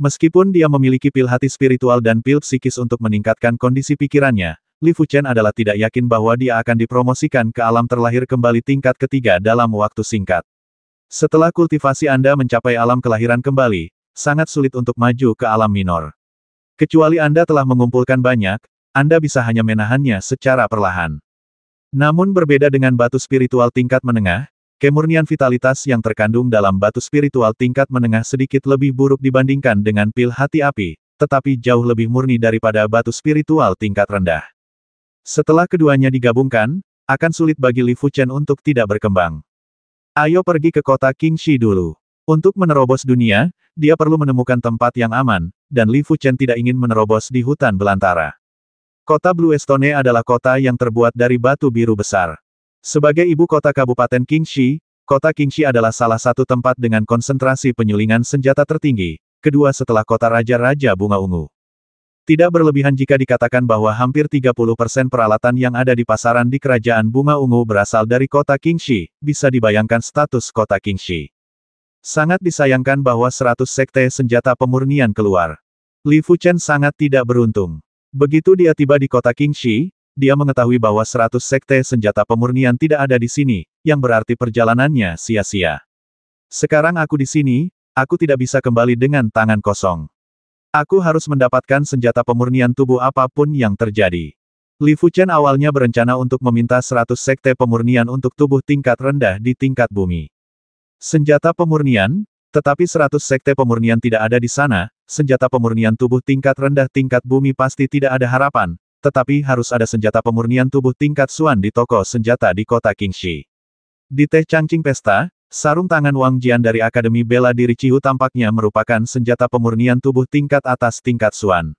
Meskipun dia memiliki pil hati spiritual dan pil psikis untuk meningkatkan kondisi pikirannya, Li Fuchen adalah tidak yakin bahwa dia akan dipromosikan ke alam terlahir kembali tingkat ketiga dalam waktu singkat. Setelah kultivasi Anda mencapai alam kelahiran kembali, sangat sulit untuk maju ke alam minor. Kecuali Anda telah mengumpulkan banyak, Anda bisa hanya menahannya secara perlahan. Namun berbeda dengan batu spiritual tingkat menengah, Kemurnian vitalitas yang terkandung dalam batu spiritual tingkat menengah sedikit lebih buruk dibandingkan dengan pil hati api, tetapi jauh lebih murni daripada batu spiritual tingkat rendah. Setelah keduanya digabungkan, akan sulit bagi Li Fuchen untuk tidak berkembang. Ayo pergi ke kota Qingxi dulu. Untuk menerobos dunia, dia perlu menemukan tempat yang aman, dan Li Fuchen tidak ingin menerobos di hutan belantara. Kota Blue Estone adalah kota yang terbuat dari batu biru besar. Sebagai ibu kota Kabupaten Kingxi, kota Kingxi adalah salah satu tempat dengan konsentrasi penyulingan senjata tertinggi, kedua setelah kota Raja-Raja Bunga Ungu. Tidak berlebihan jika dikatakan bahwa hampir 30 peralatan yang ada di pasaran di Kerajaan Bunga Ungu berasal dari kota Kingxi, bisa dibayangkan status kota Kingxi. Sangat disayangkan bahwa 100 sekte senjata pemurnian keluar. Li Fuchen sangat tidak beruntung. Begitu dia tiba di kota Kingxi, dia mengetahui bahwa seratus sekte senjata pemurnian tidak ada di sini, yang berarti perjalanannya sia-sia. Sekarang aku di sini, aku tidak bisa kembali dengan tangan kosong. Aku harus mendapatkan senjata pemurnian tubuh apapun yang terjadi. Li Fuchen awalnya berencana untuk meminta seratus sekte pemurnian untuk tubuh tingkat rendah di tingkat bumi. Senjata pemurnian, tetapi seratus sekte pemurnian tidak ada di sana, senjata pemurnian tubuh tingkat rendah tingkat bumi pasti tidak ada harapan, tetapi harus ada senjata pemurnian tubuh tingkat Suan di toko senjata di kota Qingxi. Di teh cangcing pesta, sarung tangan Wang Jian dari Akademi Bela Diri Cihu tampaknya merupakan senjata pemurnian tubuh tingkat atas tingkat Suan.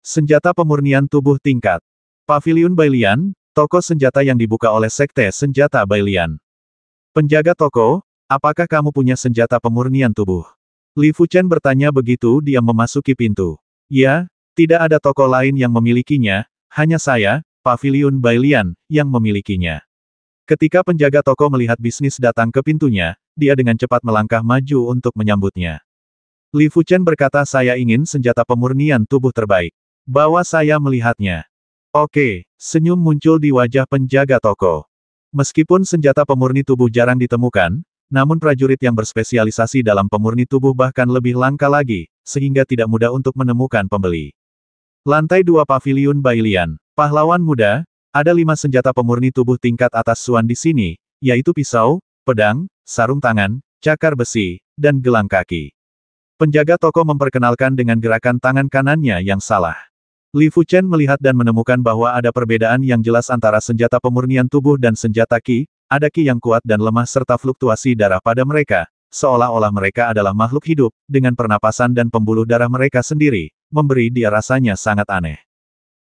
Senjata pemurnian tubuh tingkat. Pavilion Bailian, toko senjata yang dibuka oleh Sekte Senjata Bailian. Penjaga toko, apakah kamu punya senjata pemurnian tubuh? Li Fuchen bertanya begitu dia memasuki pintu. Ya, tidak ada toko lain yang memilikinya, hanya saya, Pavilion Bailian, yang memilikinya. Ketika penjaga toko melihat bisnis datang ke pintunya, dia dengan cepat melangkah maju untuk menyambutnya. Li Fuchen berkata saya ingin senjata pemurnian tubuh terbaik. Bawa saya melihatnya. Oke, senyum muncul di wajah penjaga toko. Meskipun senjata pemurni tubuh jarang ditemukan, namun prajurit yang berspesialisasi dalam pemurni tubuh bahkan lebih langka lagi, sehingga tidak mudah untuk menemukan pembeli. Lantai dua pavilion Bailian. Pahlawan muda, ada lima senjata pemurni tubuh tingkat atas Suan di sini, yaitu pisau, pedang, sarung tangan, cakar besi, dan gelang kaki. Penjaga toko memperkenalkan dengan gerakan tangan kanannya yang salah. Li Fuchen melihat dan menemukan bahwa ada perbedaan yang jelas antara senjata pemurnian tubuh dan senjata ki, ada ki yang kuat dan lemah serta fluktuasi darah pada mereka, seolah-olah mereka adalah makhluk hidup, dengan pernapasan dan pembuluh darah mereka sendiri, memberi dia rasanya sangat aneh.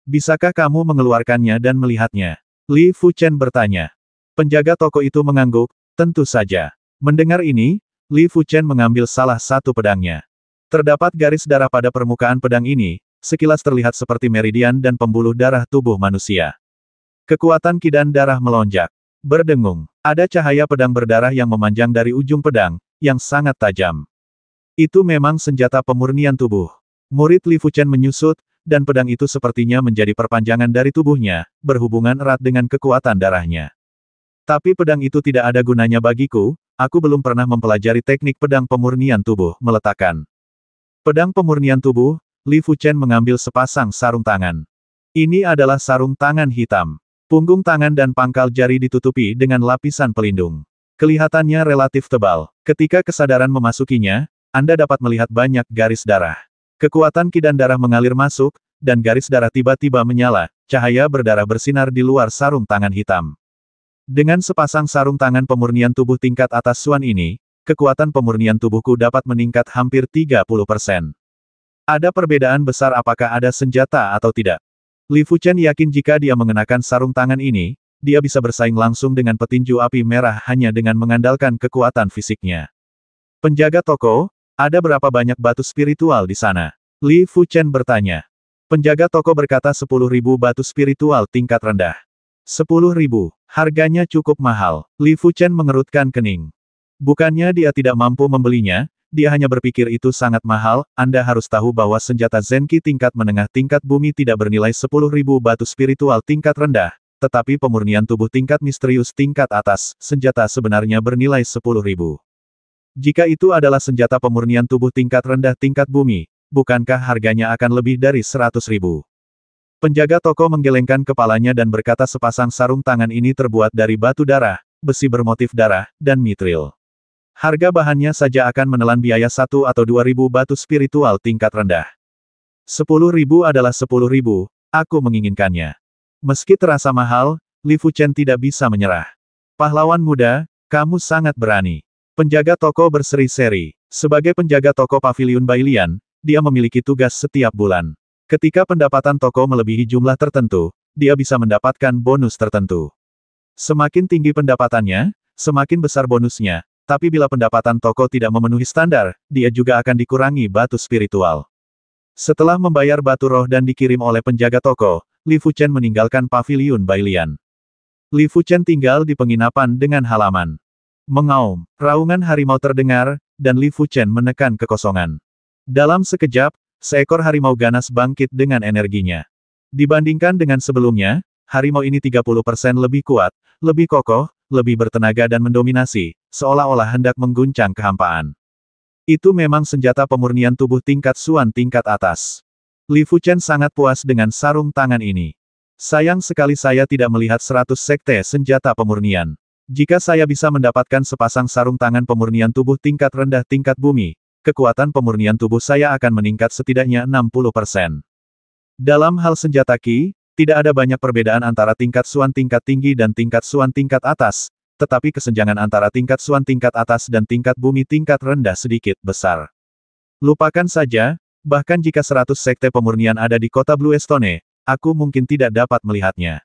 Bisakah kamu mengeluarkannya dan melihatnya? Li Fuchen bertanya. Penjaga toko itu mengangguk, tentu saja. Mendengar ini, Li Fuchen mengambil salah satu pedangnya. Terdapat garis darah pada permukaan pedang ini, sekilas terlihat seperti meridian dan pembuluh darah tubuh manusia. Kekuatan kidan darah melonjak. Berdengung, ada cahaya pedang berdarah yang memanjang dari ujung pedang, yang sangat tajam. Itu memang senjata pemurnian tubuh. Murid Li Fuchen menyusut, dan pedang itu sepertinya menjadi perpanjangan dari tubuhnya, berhubungan erat dengan kekuatan darahnya. Tapi pedang itu tidak ada gunanya bagiku, aku belum pernah mempelajari teknik pedang pemurnian tubuh, meletakkan. Pedang pemurnian tubuh, Li Fuchen mengambil sepasang sarung tangan. Ini adalah sarung tangan hitam. Punggung tangan dan pangkal jari ditutupi dengan lapisan pelindung. Kelihatannya relatif tebal. Ketika kesadaran memasukinya, Anda dapat melihat banyak garis darah. Kekuatan kidan darah mengalir masuk, dan garis darah tiba-tiba menyala, cahaya berdarah bersinar di luar sarung tangan hitam. Dengan sepasang sarung tangan pemurnian tubuh tingkat atas Suan ini, kekuatan pemurnian tubuhku dapat meningkat hampir 30 persen. Ada perbedaan besar apakah ada senjata atau tidak. Li Fuchen yakin jika dia mengenakan sarung tangan ini, dia bisa bersaing langsung dengan petinju api merah hanya dengan mengandalkan kekuatan fisiknya. Penjaga toko, ada berapa banyak batu spiritual di sana? Li Fuchen bertanya. Penjaga toko berkata 10.000 batu spiritual tingkat rendah. 10.000, harganya cukup mahal. Li Fuchen mengerutkan kening. Bukannya dia tidak mampu membelinya, dia hanya berpikir itu sangat mahal, Anda harus tahu bahwa senjata Zenki tingkat menengah tingkat bumi tidak bernilai 10.000 batu spiritual tingkat rendah, tetapi pemurnian tubuh tingkat misterius tingkat atas, senjata sebenarnya bernilai 10.000. Jika itu adalah senjata pemurnian tubuh tingkat rendah tingkat bumi, bukankah harganya akan lebih dari seratus ribu? Penjaga toko menggelengkan kepalanya dan berkata sepasang sarung tangan ini terbuat dari batu darah, besi bermotif darah, dan mitril. Harga bahannya saja akan menelan biaya satu atau dua ribu batu spiritual tingkat rendah. Sepuluh ribu adalah sepuluh ribu, aku menginginkannya. Meski terasa mahal, Li Fuchen tidak bisa menyerah. Pahlawan muda, kamu sangat berani. Penjaga toko berseri-seri. Sebagai penjaga toko pavilion Bailian, dia memiliki tugas setiap bulan. Ketika pendapatan toko melebihi jumlah tertentu, dia bisa mendapatkan bonus tertentu. Semakin tinggi pendapatannya, semakin besar bonusnya, tapi bila pendapatan toko tidak memenuhi standar, dia juga akan dikurangi batu spiritual. Setelah membayar batu roh dan dikirim oleh penjaga toko, Li Fuchen meninggalkan pavilion Bailian. Li Fuchen tinggal di penginapan dengan halaman. Mengaum, raungan harimau terdengar, dan Li Fuchen menekan kekosongan. Dalam sekejap, seekor harimau ganas bangkit dengan energinya. Dibandingkan dengan sebelumnya, harimau ini 30% lebih kuat, lebih kokoh, lebih bertenaga dan mendominasi, seolah-olah hendak mengguncang kehampaan. Itu memang senjata pemurnian tubuh tingkat Suan tingkat atas. Li Fuchen sangat puas dengan sarung tangan ini. Sayang sekali saya tidak melihat 100 sekte senjata pemurnian. Jika saya bisa mendapatkan sepasang sarung tangan pemurnian tubuh tingkat rendah tingkat bumi, kekuatan pemurnian tubuh saya akan meningkat setidaknya 60%. Dalam hal senjata Ki, tidak ada banyak perbedaan antara tingkat suan tingkat tinggi dan tingkat suan tingkat atas, tetapi kesenjangan antara tingkat suan tingkat atas dan tingkat bumi tingkat rendah sedikit besar. Lupakan saja, bahkan jika 100 sekte pemurnian ada di kota Blue Estone, aku mungkin tidak dapat melihatnya.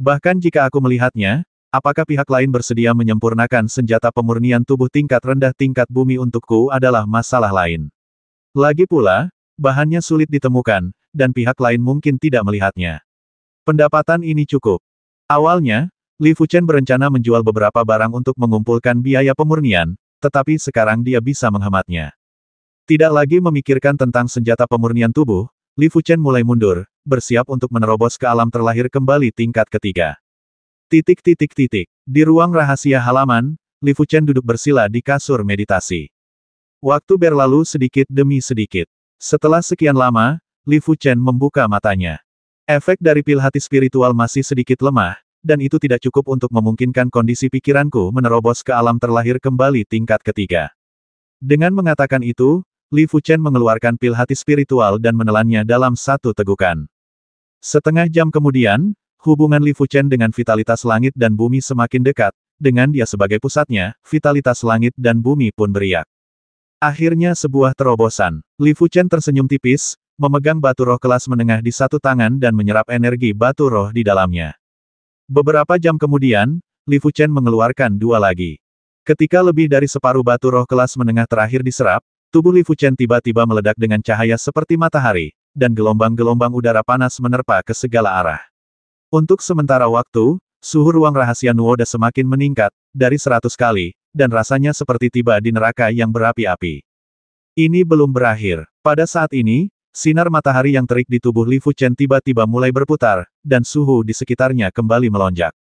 Bahkan jika aku melihatnya, Apakah pihak lain bersedia menyempurnakan senjata pemurnian tubuh tingkat rendah tingkat bumi untukku adalah masalah lain. Lagi pula, bahannya sulit ditemukan, dan pihak lain mungkin tidak melihatnya. Pendapatan ini cukup. Awalnya, Li Fuchen berencana menjual beberapa barang untuk mengumpulkan biaya pemurnian, tetapi sekarang dia bisa menghematnya. Tidak lagi memikirkan tentang senjata pemurnian tubuh, Li Fuchen mulai mundur, bersiap untuk menerobos ke alam terlahir kembali tingkat ketiga. Titik titik titik. Di ruang rahasia halaman, Li Fuchen duduk bersila di kasur meditasi. Waktu berlalu sedikit demi sedikit. Setelah sekian lama, Li Fuchen membuka matanya. Efek dari pil hati spiritual masih sedikit lemah, dan itu tidak cukup untuk memungkinkan kondisi pikiranku menerobos ke alam terlahir kembali tingkat ketiga. Dengan mengatakan itu, Li Fuchen mengeluarkan pil hati spiritual dan menelannya dalam satu tegukan. Setengah jam kemudian, Hubungan Li Fuchen dengan vitalitas langit dan bumi semakin dekat, dengan dia sebagai pusatnya, vitalitas langit dan bumi pun beriak. Akhirnya sebuah terobosan. Li Fuchen tersenyum tipis, memegang batu roh kelas menengah di satu tangan dan menyerap energi batu roh di dalamnya. Beberapa jam kemudian, Li Fuchen mengeluarkan dua lagi. Ketika lebih dari separuh batu roh kelas menengah terakhir diserap, tubuh Li Fuchen tiba-tiba meledak dengan cahaya seperti matahari, dan gelombang-gelombang udara panas menerpa ke segala arah. Untuk sementara waktu, suhu ruang rahasia Nuoda semakin meningkat, dari seratus kali, dan rasanya seperti tiba di neraka yang berapi-api. Ini belum berakhir. Pada saat ini, sinar matahari yang terik di tubuh Li Fuchen tiba-tiba mulai berputar, dan suhu di sekitarnya kembali melonjak.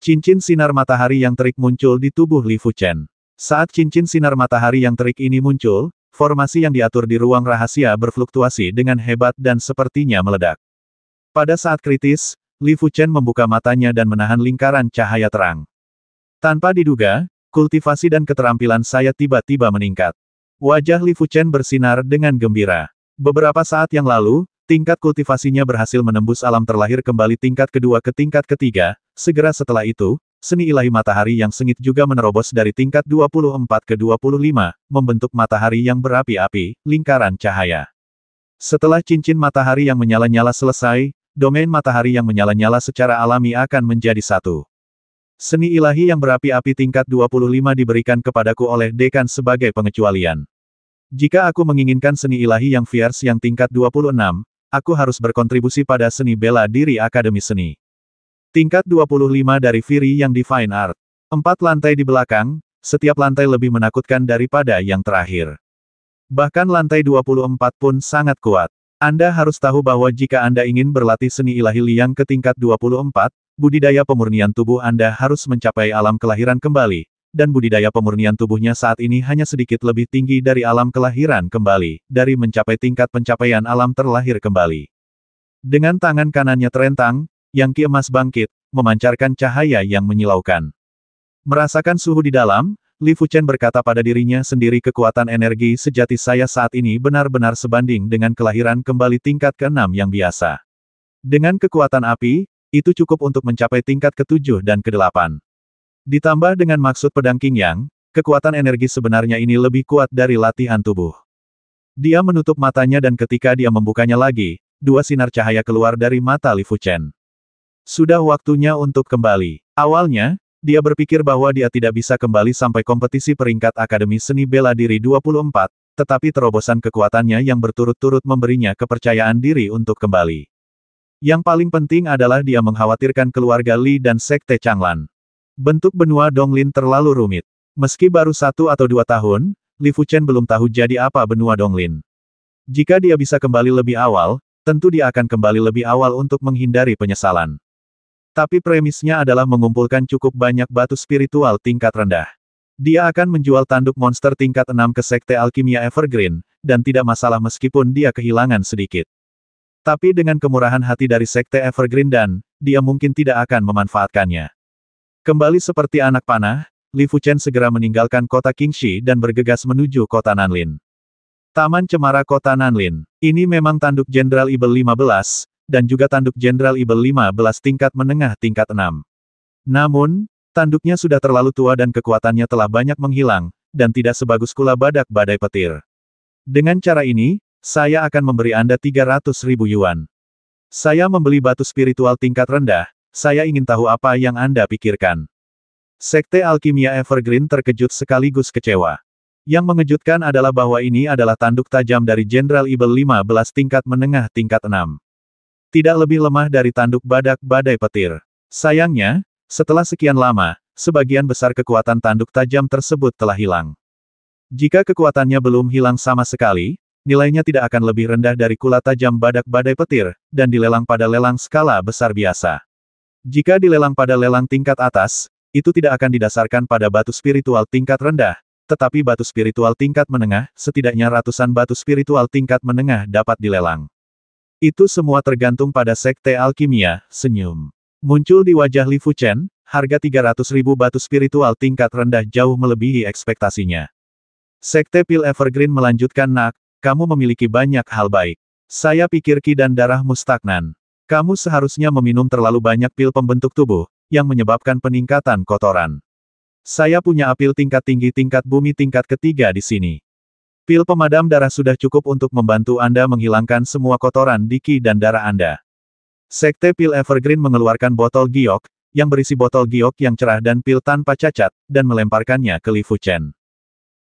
Cincin sinar matahari yang terik muncul di tubuh Li Fuchen. Saat cincin sinar matahari yang terik ini muncul, formasi yang diatur di ruang rahasia berfluktuasi dengan hebat dan sepertinya meledak. Pada saat kritis, Li Fuchen membuka matanya dan menahan lingkaran cahaya terang. Tanpa diduga, kultivasi dan keterampilan saya tiba-tiba meningkat. Wajah Li Fuchen bersinar dengan gembira. Beberapa saat yang lalu, tingkat kultivasinya berhasil menembus alam terlahir kembali tingkat kedua ke tingkat ketiga, segera setelah itu, seni ilahi matahari yang sengit juga menerobos dari tingkat 24 ke 25, membentuk matahari yang berapi-api, lingkaran cahaya. Setelah cincin matahari yang menyala-nyala selesai, domain matahari yang menyala-nyala secara alami akan menjadi satu. Seni ilahi yang berapi-api tingkat 25 diberikan kepadaku oleh Dekan sebagai pengecualian. Jika aku menginginkan seni ilahi yang fierce yang tingkat 26, aku harus berkontribusi pada seni bela diri Akademi Seni. Tingkat 25 dari Firi yang Divine Art. Empat lantai di belakang, setiap lantai lebih menakutkan daripada yang terakhir. Bahkan lantai 24 pun sangat kuat. Anda harus tahu bahwa jika Anda ingin berlatih seni ilahi liang ke tingkat 24, budidaya pemurnian tubuh Anda harus mencapai alam kelahiran kembali, dan budidaya pemurnian tubuhnya saat ini hanya sedikit lebih tinggi dari alam kelahiran kembali, dari mencapai tingkat pencapaian alam terlahir kembali. Dengan tangan kanannya terentang, Yang Ki bangkit, memancarkan cahaya yang menyilaukan. Merasakan suhu di dalam, Li Fuchen berkata pada dirinya sendiri kekuatan energi sejati saya saat ini benar-benar sebanding dengan kelahiran kembali tingkat ke-6 yang biasa. Dengan kekuatan api, itu cukup untuk mencapai tingkat ke-7 dan ke-8. Ditambah dengan maksud pedang King Yang, kekuatan energi sebenarnya ini lebih kuat dari latihan tubuh. Dia menutup matanya dan ketika dia membukanya lagi, dua sinar cahaya keluar dari mata Li Fuchen. Sudah waktunya untuk kembali. Awalnya, dia berpikir bahwa dia tidak bisa kembali sampai kompetisi peringkat Akademi Seni Bela Diri 24, tetapi terobosan kekuatannya yang berturut-turut memberinya kepercayaan diri untuk kembali. Yang paling penting adalah dia mengkhawatirkan keluarga Li dan Sekte Changlan. Bentuk benua Donglin terlalu rumit. Meski baru satu atau dua tahun, Li Fuchen belum tahu jadi apa benua Donglin. Jika dia bisa kembali lebih awal, tentu dia akan kembali lebih awal untuk menghindari penyesalan. Tapi premisnya adalah mengumpulkan cukup banyak batu spiritual tingkat rendah. Dia akan menjual tanduk monster tingkat 6 ke Sekte Alkimia Evergreen, dan tidak masalah meskipun dia kehilangan sedikit. Tapi dengan kemurahan hati dari Sekte Evergreen dan, dia mungkin tidak akan memanfaatkannya. Kembali seperti anak panah, Li Fuchen segera meninggalkan kota Kingshi dan bergegas menuju kota Nanlin. Taman Cemara Kota Nanlin. Ini memang tanduk Jenderal Ibel 15, dan juga tanduk Jenderal Ibel 15 tingkat menengah tingkat 6. Namun, tanduknya sudah terlalu tua dan kekuatannya telah banyak menghilang, dan tidak sebagus kula badak badai petir. Dengan cara ini, saya akan memberi Anda 300 ribu yuan. Saya membeli batu spiritual tingkat rendah, saya ingin tahu apa yang Anda pikirkan. Sekte Alkimia Evergreen terkejut sekaligus kecewa. Yang mengejutkan adalah bahwa ini adalah tanduk tajam dari Jenderal Ibel 15 tingkat menengah tingkat 6. Tidak lebih lemah dari tanduk badak badai petir. Sayangnya, setelah sekian lama, sebagian besar kekuatan tanduk tajam tersebut telah hilang. Jika kekuatannya belum hilang sama sekali, nilainya tidak akan lebih rendah dari kula tajam badak badai petir, dan dilelang pada lelang skala besar biasa. Jika dilelang pada lelang tingkat atas, itu tidak akan didasarkan pada batu spiritual tingkat rendah, tetapi batu spiritual tingkat menengah, setidaknya ratusan batu spiritual tingkat menengah dapat dilelang. Itu semua tergantung pada sekte alkimia, senyum. Muncul di wajah Li Fuchen, harga 300 ribu batu spiritual tingkat rendah jauh melebihi ekspektasinya. Sekte Pil Evergreen melanjutkan Nak, kamu memiliki banyak hal baik. Saya pikir ki dan darah mustaknan. Kamu seharusnya meminum terlalu banyak pil pembentuk tubuh, yang menyebabkan peningkatan kotoran. Saya punya apil tingkat tinggi tingkat bumi tingkat ketiga di sini. Pil pemadam darah sudah cukup untuk membantu Anda menghilangkan semua kotoran di ki dan darah Anda. Sekte Pil Evergreen mengeluarkan botol giok, yang berisi botol giok yang cerah dan pil tanpa cacat, dan melemparkannya ke Li Fuchen.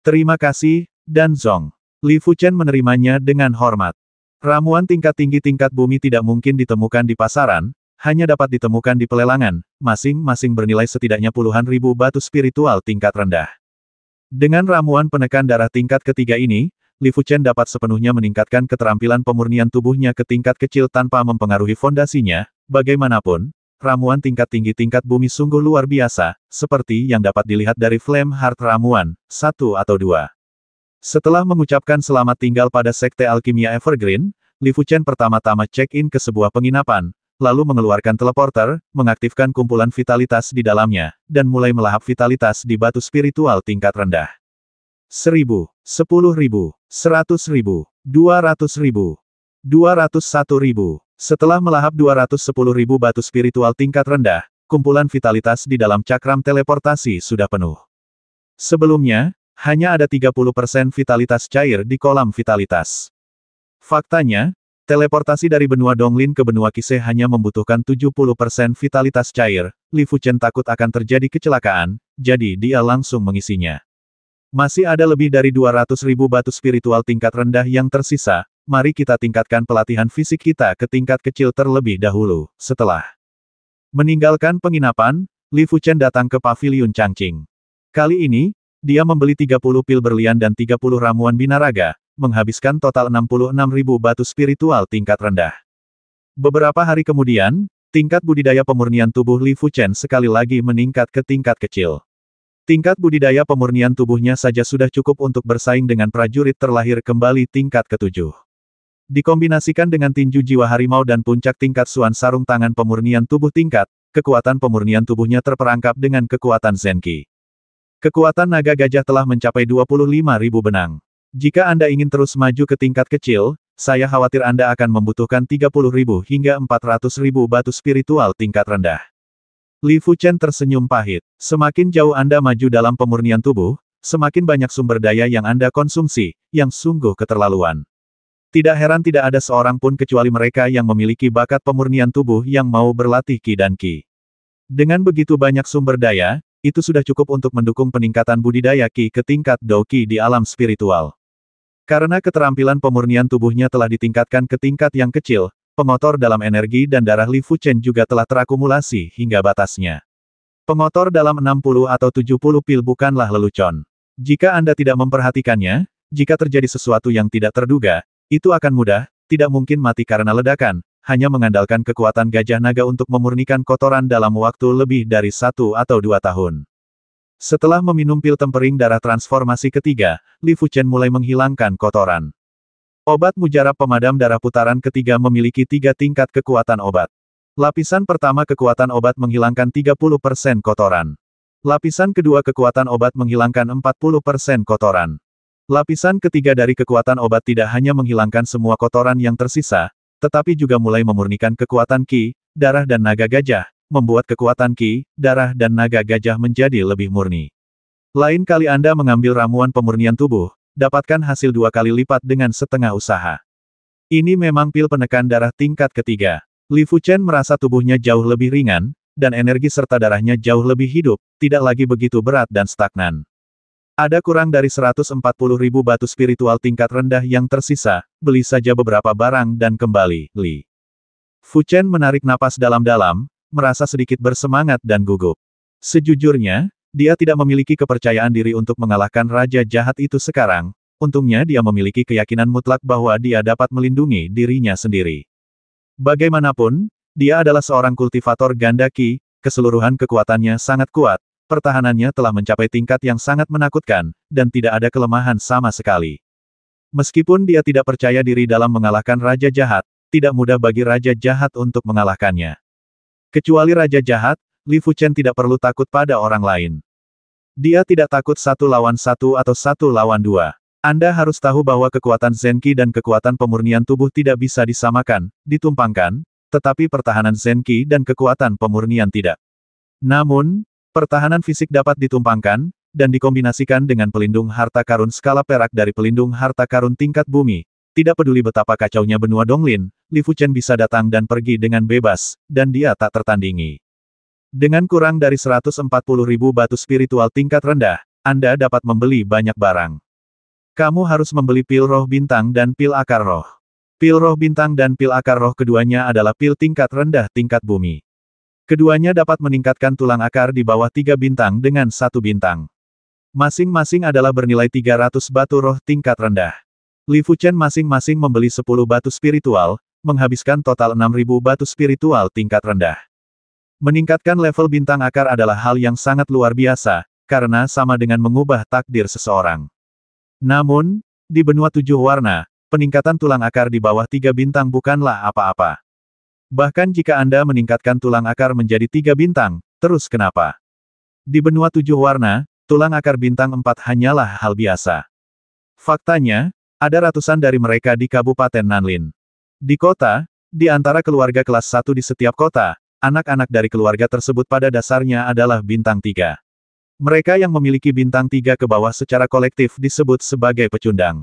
Terima kasih, dan Zong. Li Fuchen menerimanya dengan hormat. Ramuan tingkat tinggi tingkat bumi tidak mungkin ditemukan di pasaran, hanya dapat ditemukan di pelelangan, masing-masing bernilai setidaknya puluhan ribu batu spiritual tingkat rendah. Dengan ramuan penekan darah tingkat ketiga ini, Li Fuchen dapat sepenuhnya meningkatkan keterampilan pemurnian tubuhnya ke tingkat kecil tanpa mempengaruhi fondasinya, bagaimanapun, ramuan tingkat tinggi tingkat bumi sungguh luar biasa, seperti yang dapat dilihat dari Flame Heart Ramuan, satu atau dua. Setelah mengucapkan selamat tinggal pada Sekte Alkimia Evergreen, Li Fuchen pertama-tama check-in ke sebuah penginapan, lalu mengeluarkan teleporter, mengaktifkan kumpulan vitalitas di dalamnya, dan mulai melahap vitalitas di batu spiritual tingkat rendah. Seribu, sepuluh ribu, seratus ribu, dua ratus ribu, dua ratus satu ribu. Setelah melahap dua ratus sepuluh ribu batu spiritual tingkat rendah, kumpulan vitalitas di dalam cakram teleportasi sudah penuh. Sebelumnya, hanya ada 30% vitalitas cair di kolam vitalitas. Faktanya, Teleportasi dari benua Donglin ke benua Kise hanya membutuhkan 70% vitalitas cair, Li Fuchen takut akan terjadi kecelakaan, jadi dia langsung mengisinya. Masih ada lebih dari 200 ribu batu spiritual tingkat rendah yang tersisa, mari kita tingkatkan pelatihan fisik kita ke tingkat kecil terlebih dahulu, setelah meninggalkan penginapan, Li Fuchen datang ke pavilion Changqing. Kali ini, dia membeli 30 pil berlian dan 30 ramuan binaraga, menghabiskan total 66.000 batu spiritual tingkat rendah. Beberapa hari kemudian, tingkat budidaya pemurnian tubuh Li Fuchen sekali lagi meningkat ke tingkat kecil. Tingkat budidaya pemurnian tubuhnya saja sudah cukup untuk bersaing dengan prajurit terlahir kembali tingkat ketujuh. Dikombinasikan dengan tinju jiwa harimau dan puncak tingkat suan sarung tangan pemurnian tubuh tingkat, kekuatan pemurnian tubuhnya terperangkap dengan kekuatan Zenki. Kekuatan naga gajah telah mencapai 25.000 benang. Jika Anda ingin terus maju ke tingkat kecil, saya khawatir Anda akan membutuhkan 30.000 hingga 400.000 batu spiritual tingkat rendah. Li Fuchen tersenyum pahit. Semakin jauh Anda maju dalam pemurnian tubuh, semakin banyak sumber daya yang Anda konsumsi, yang sungguh keterlaluan. Tidak heran tidak ada seorang pun kecuali mereka yang memiliki bakat pemurnian tubuh yang mau berlatih Ki dan Ki. Dengan begitu banyak sumber daya, itu sudah cukup untuk mendukung peningkatan budidaya Ki ke tingkat Doki di alam spiritual. Karena keterampilan pemurnian tubuhnya telah ditingkatkan ke tingkat yang kecil, pengotor dalam energi dan darah Li Fuchen juga telah terakumulasi hingga batasnya. Pengotor dalam 60 atau 70 pil bukanlah lelucon. Jika Anda tidak memperhatikannya, jika terjadi sesuatu yang tidak terduga, itu akan mudah, tidak mungkin mati karena ledakan, hanya mengandalkan kekuatan gajah naga untuk memurnikan kotoran dalam waktu lebih dari satu atau dua tahun. Setelah meminum pil tempering darah transformasi ketiga, Li Fuchen mulai menghilangkan kotoran. Obat mujarab pemadam darah putaran ketiga memiliki tiga tingkat kekuatan obat. Lapisan pertama kekuatan obat menghilangkan 30% kotoran. Lapisan kedua kekuatan obat menghilangkan 40% kotoran. Lapisan ketiga dari kekuatan obat tidak hanya menghilangkan semua kotoran yang tersisa, tetapi juga mulai memurnikan kekuatan ki, darah dan naga gajah, membuat kekuatan ki, darah dan naga gajah menjadi lebih murni. Lain kali Anda mengambil ramuan pemurnian tubuh, dapatkan hasil dua kali lipat dengan setengah usaha. Ini memang pil penekan darah tingkat ketiga. Li Fuchen merasa tubuhnya jauh lebih ringan, dan energi serta darahnya jauh lebih hidup, tidak lagi begitu berat dan stagnan. Ada kurang dari 140 ribu batu spiritual tingkat rendah yang tersisa, beli saja beberapa barang dan kembali, Li. Fuchen menarik napas dalam-dalam, merasa sedikit bersemangat dan gugup. Sejujurnya, dia tidak memiliki kepercayaan diri untuk mengalahkan raja jahat itu sekarang, untungnya dia memiliki keyakinan mutlak bahwa dia dapat melindungi dirinya sendiri. Bagaimanapun, dia adalah seorang kultivator ganda Ki, keseluruhan kekuatannya sangat kuat, pertahanannya telah mencapai tingkat yang sangat menakutkan, dan tidak ada kelemahan sama sekali. Meskipun dia tidak percaya diri dalam mengalahkan Raja Jahat, tidak mudah bagi Raja Jahat untuk mengalahkannya. Kecuali Raja Jahat, Li Fuchen tidak perlu takut pada orang lain. Dia tidak takut satu lawan satu atau satu lawan dua. Anda harus tahu bahwa kekuatan Zenki dan kekuatan pemurnian tubuh tidak bisa disamakan, ditumpangkan, tetapi pertahanan Zenki dan kekuatan pemurnian tidak. Namun, pertahanan fisik dapat ditumpangkan, dan dikombinasikan dengan pelindung harta karun skala perak dari pelindung harta karun tingkat bumi. Tidak peduli betapa kacaunya benua Donglin, Li Fuchen bisa datang dan pergi dengan bebas, dan dia tak tertandingi. Dengan kurang dari 140 ribu batu spiritual tingkat rendah, Anda dapat membeli banyak barang. Kamu harus membeli pil roh bintang dan pil akar roh. Pil roh bintang dan pil akar roh keduanya adalah pil tingkat rendah tingkat bumi. Keduanya dapat meningkatkan tulang akar di bawah tiga bintang dengan satu bintang. Masing-masing adalah bernilai 300 batu roh tingkat rendah. Li Fuchen masing-masing membeli 10 batu spiritual, menghabiskan total 6.000 batu spiritual tingkat rendah. Meningkatkan level bintang akar adalah hal yang sangat luar biasa, karena sama dengan mengubah takdir seseorang. Namun, di benua tujuh warna, peningkatan tulang akar di bawah tiga bintang bukanlah apa-apa. Bahkan jika Anda meningkatkan tulang akar menjadi tiga bintang, terus kenapa? Di benua tujuh warna, tulang akar bintang empat hanyalah hal biasa. Faktanya, ada ratusan dari mereka di Kabupaten Nanlin. Di kota, di antara keluarga kelas 1 di setiap kota, anak-anak dari keluarga tersebut pada dasarnya adalah bintang tiga. Mereka yang memiliki bintang tiga ke bawah secara kolektif disebut sebagai pecundang.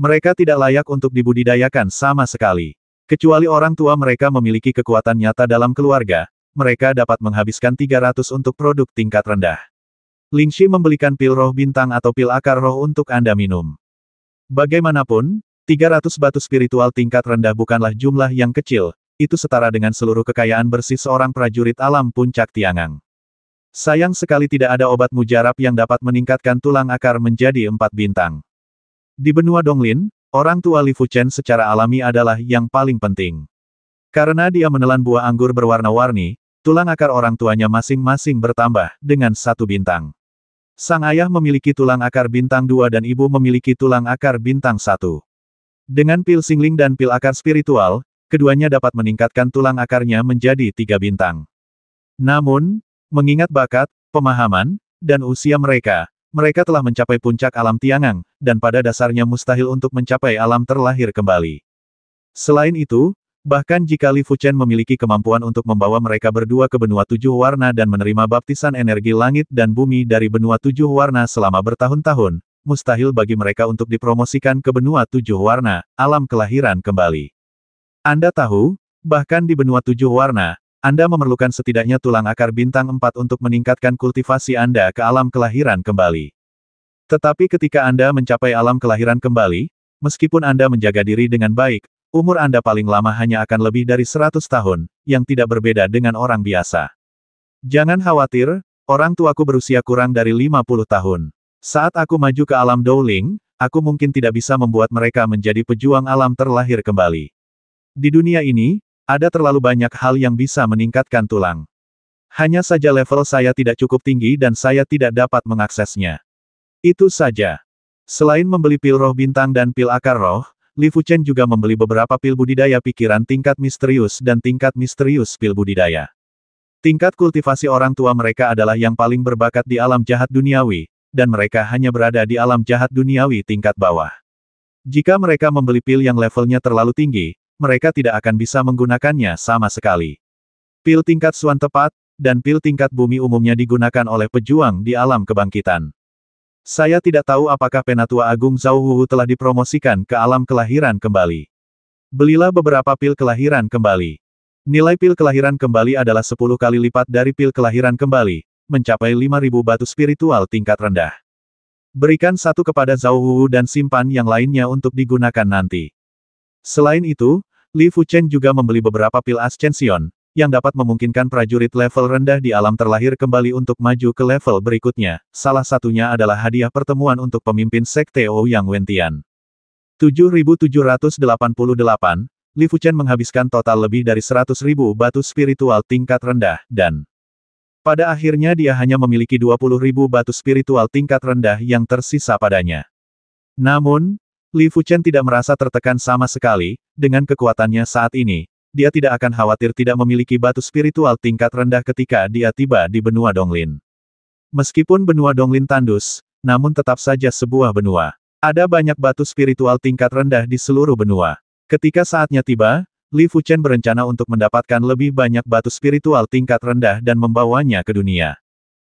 Mereka tidak layak untuk dibudidayakan sama sekali. Kecuali orang tua mereka memiliki kekuatan nyata dalam keluarga, mereka dapat menghabiskan 300 untuk produk tingkat rendah. Lingxi membelikan pil roh bintang atau pil akar roh untuk Anda minum. Bagaimanapun, 300 batu spiritual tingkat rendah bukanlah jumlah yang kecil, itu setara dengan seluruh kekayaan bersih seorang prajurit alam puncak Tiangang. Sayang sekali tidak ada obat mujarab yang dapat meningkatkan tulang akar menjadi empat bintang. Di benua Donglin, orang tua Li Fuchen secara alami adalah yang paling penting. Karena dia menelan buah anggur berwarna-warni, tulang akar orang tuanya masing-masing bertambah dengan satu bintang. Sang ayah memiliki tulang akar bintang dua dan ibu memiliki tulang akar bintang satu. Dengan pil singling dan pil akar spiritual, keduanya dapat meningkatkan tulang akarnya menjadi tiga bintang. Namun, mengingat bakat, pemahaman, dan usia mereka, mereka telah mencapai puncak alam tiangang, dan pada dasarnya mustahil untuk mencapai alam terlahir kembali. Selain itu, bahkan jika Li Fuchen memiliki kemampuan untuk membawa mereka berdua ke benua tujuh warna dan menerima baptisan energi langit dan bumi dari benua tujuh warna selama bertahun-tahun, mustahil bagi mereka untuk dipromosikan ke benua tujuh warna, alam kelahiran kembali. Anda tahu, bahkan di benua tujuh warna, Anda memerlukan setidaknya tulang akar bintang empat untuk meningkatkan kultivasi Anda ke alam kelahiran kembali. Tetapi ketika Anda mencapai alam kelahiran kembali, meskipun Anda menjaga diri dengan baik, umur Anda paling lama hanya akan lebih dari 100 tahun, yang tidak berbeda dengan orang biasa. Jangan khawatir, orang tuaku berusia kurang dari 50 tahun. Saat aku maju ke alam Dowling, aku mungkin tidak bisa membuat mereka menjadi pejuang alam terlahir kembali. Di dunia ini, ada terlalu banyak hal yang bisa meningkatkan tulang. Hanya saja level saya tidak cukup tinggi dan saya tidak dapat mengaksesnya. Itu saja. Selain membeli pil roh bintang dan pil akar roh, Li Fuchen juga membeli beberapa pil budidaya pikiran tingkat misterius dan tingkat misterius pil budidaya. Tingkat kultivasi orang tua mereka adalah yang paling berbakat di alam jahat duniawi, dan mereka hanya berada di alam jahat duniawi tingkat bawah. Jika mereka membeli pil yang levelnya terlalu tinggi, mereka tidak akan bisa menggunakannya sama sekali. Pil tingkat Suan tepat, dan pil tingkat bumi umumnya digunakan oleh pejuang di alam kebangkitan. Saya tidak tahu apakah Penatua Agung Zhao Huhu telah dipromosikan ke alam kelahiran kembali. Belilah beberapa pil kelahiran kembali. Nilai pil kelahiran kembali adalah 10 kali lipat dari pil kelahiran kembali, mencapai 5.000 batu spiritual tingkat rendah. Berikan satu kepada Zhao Wu dan simpan yang lainnya untuk digunakan nanti. Selain itu, Li Fuchen juga membeli beberapa pil ascension, yang dapat memungkinkan prajurit level rendah di alam terlahir kembali untuk maju ke level berikutnya, salah satunya adalah hadiah pertemuan untuk pemimpin Sekte Yang Wentian. 7788, Li Fuchen menghabiskan total lebih dari 100.000 batu spiritual tingkat rendah, dan pada akhirnya dia hanya memiliki ribu batu spiritual tingkat rendah yang tersisa padanya. Namun, Li Fuchen tidak merasa tertekan sama sekali, dengan kekuatannya saat ini, dia tidak akan khawatir tidak memiliki batu spiritual tingkat rendah ketika dia tiba di benua Donglin. Meskipun benua Donglin tandus, namun tetap saja sebuah benua. Ada banyak batu spiritual tingkat rendah di seluruh benua. Ketika saatnya tiba, Li Fuchen berencana untuk mendapatkan lebih banyak batu spiritual tingkat rendah dan membawanya ke dunia.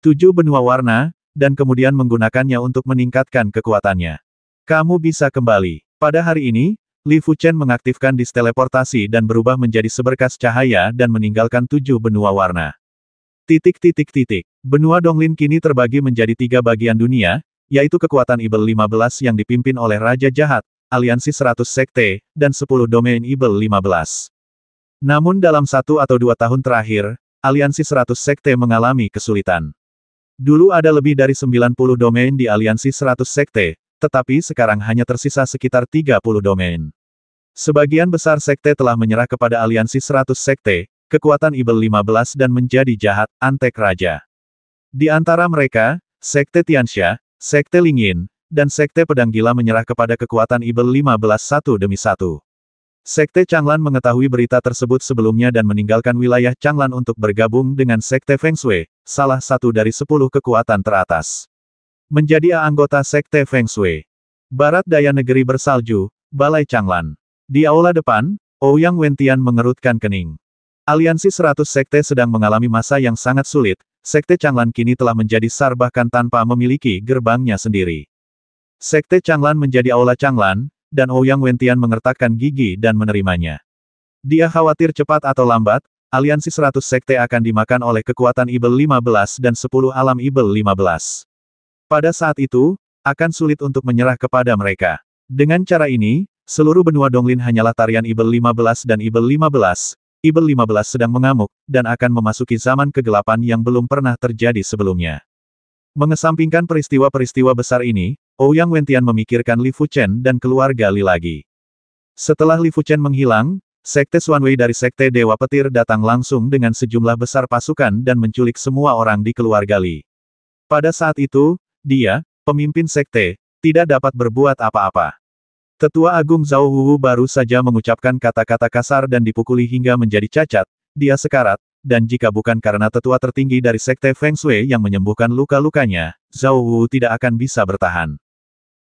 Tujuh benua warna, dan kemudian menggunakannya untuk meningkatkan kekuatannya. Kamu bisa kembali. Pada hari ini, Li Fuchen mengaktifkan disteleportasi dan berubah menjadi seberkas cahaya dan meninggalkan tujuh benua warna. Titik-titik-titik. Benua Donglin kini terbagi menjadi tiga bagian dunia, yaitu kekuatan Ibel 15 yang dipimpin oleh Raja Jahat, aliansi 100 sekte, dan 10 domain Ibel 15. Namun dalam satu atau dua tahun terakhir, aliansi 100 sekte mengalami kesulitan. Dulu ada lebih dari 90 domain di aliansi 100 sekte, tetapi sekarang hanya tersisa sekitar 30 domain. Sebagian besar sekte telah menyerah kepada aliansi 100 sekte, kekuatan Ibel 15 dan menjadi jahat, antek raja. Di antara mereka, Sekte Tiansha, Sekte Lingyin, dan Sekte Pedang Gila menyerah kepada kekuatan Ibel 15 satu demi satu. Sekte Changlan mengetahui berita tersebut sebelumnya dan meninggalkan wilayah Changlan untuk bergabung dengan Sekte Feng Shui, salah satu dari sepuluh kekuatan teratas. Menjadi anggota Sekte Feng Shui. Barat Daya Negeri Bersalju, Balai Changlan. Di aula depan, Ouyang Wentian mengerutkan kening. Aliansi seratus Sekte sedang mengalami masa yang sangat sulit, Sekte Changlan kini telah menjadi sar bahkan tanpa memiliki gerbangnya sendiri. Sekte Changlan menjadi aula Changlan, dan Ouyang oh Wentian mengertakkan gigi dan menerimanya. Dia khawatir cepat atau lambat, aliansi 100 sekte akan dimakan oleh kekuatan Ibel 15 dan 10 alam Ibel 15. Pada saat itu, akan sulit untuk menyerah kepada mereka. Dengan cara ini, seluruh benua Donglin hanyalah tarian Ibel 15 dan Ibel 15, Ibel 15 sedang mengamuk, dan akan memasuki zaman kegelapan yang belum pernah terjadi sebelumnya. Mengesampingkan peristiwa-peristiwa besar ini, Ouyang Wentian memikirkan Li Fuchen dan keluarga Li lagi. Setelah Li Fuchen menghilang, Sekte Swanwei dari Sekte Dewa Petir datang langsung dengan sejumlah besar pasukan dan menculik semua orang di keluarga Li. Pada saat itu, dia, pemimpin Sekte, tidak dapat berbuat apa-apa. Tetua Agung Zhao Huwu baru saja mengucapkan kata-kata kasar dan dipukuli hingga menjadi cacat, dia sekarat, dan jika bukan karena tetua tertinggi dari sekte Feng Shui yang menyembuhkan luka-lukanya, Zhao Hu tidak akan bisa bertahan.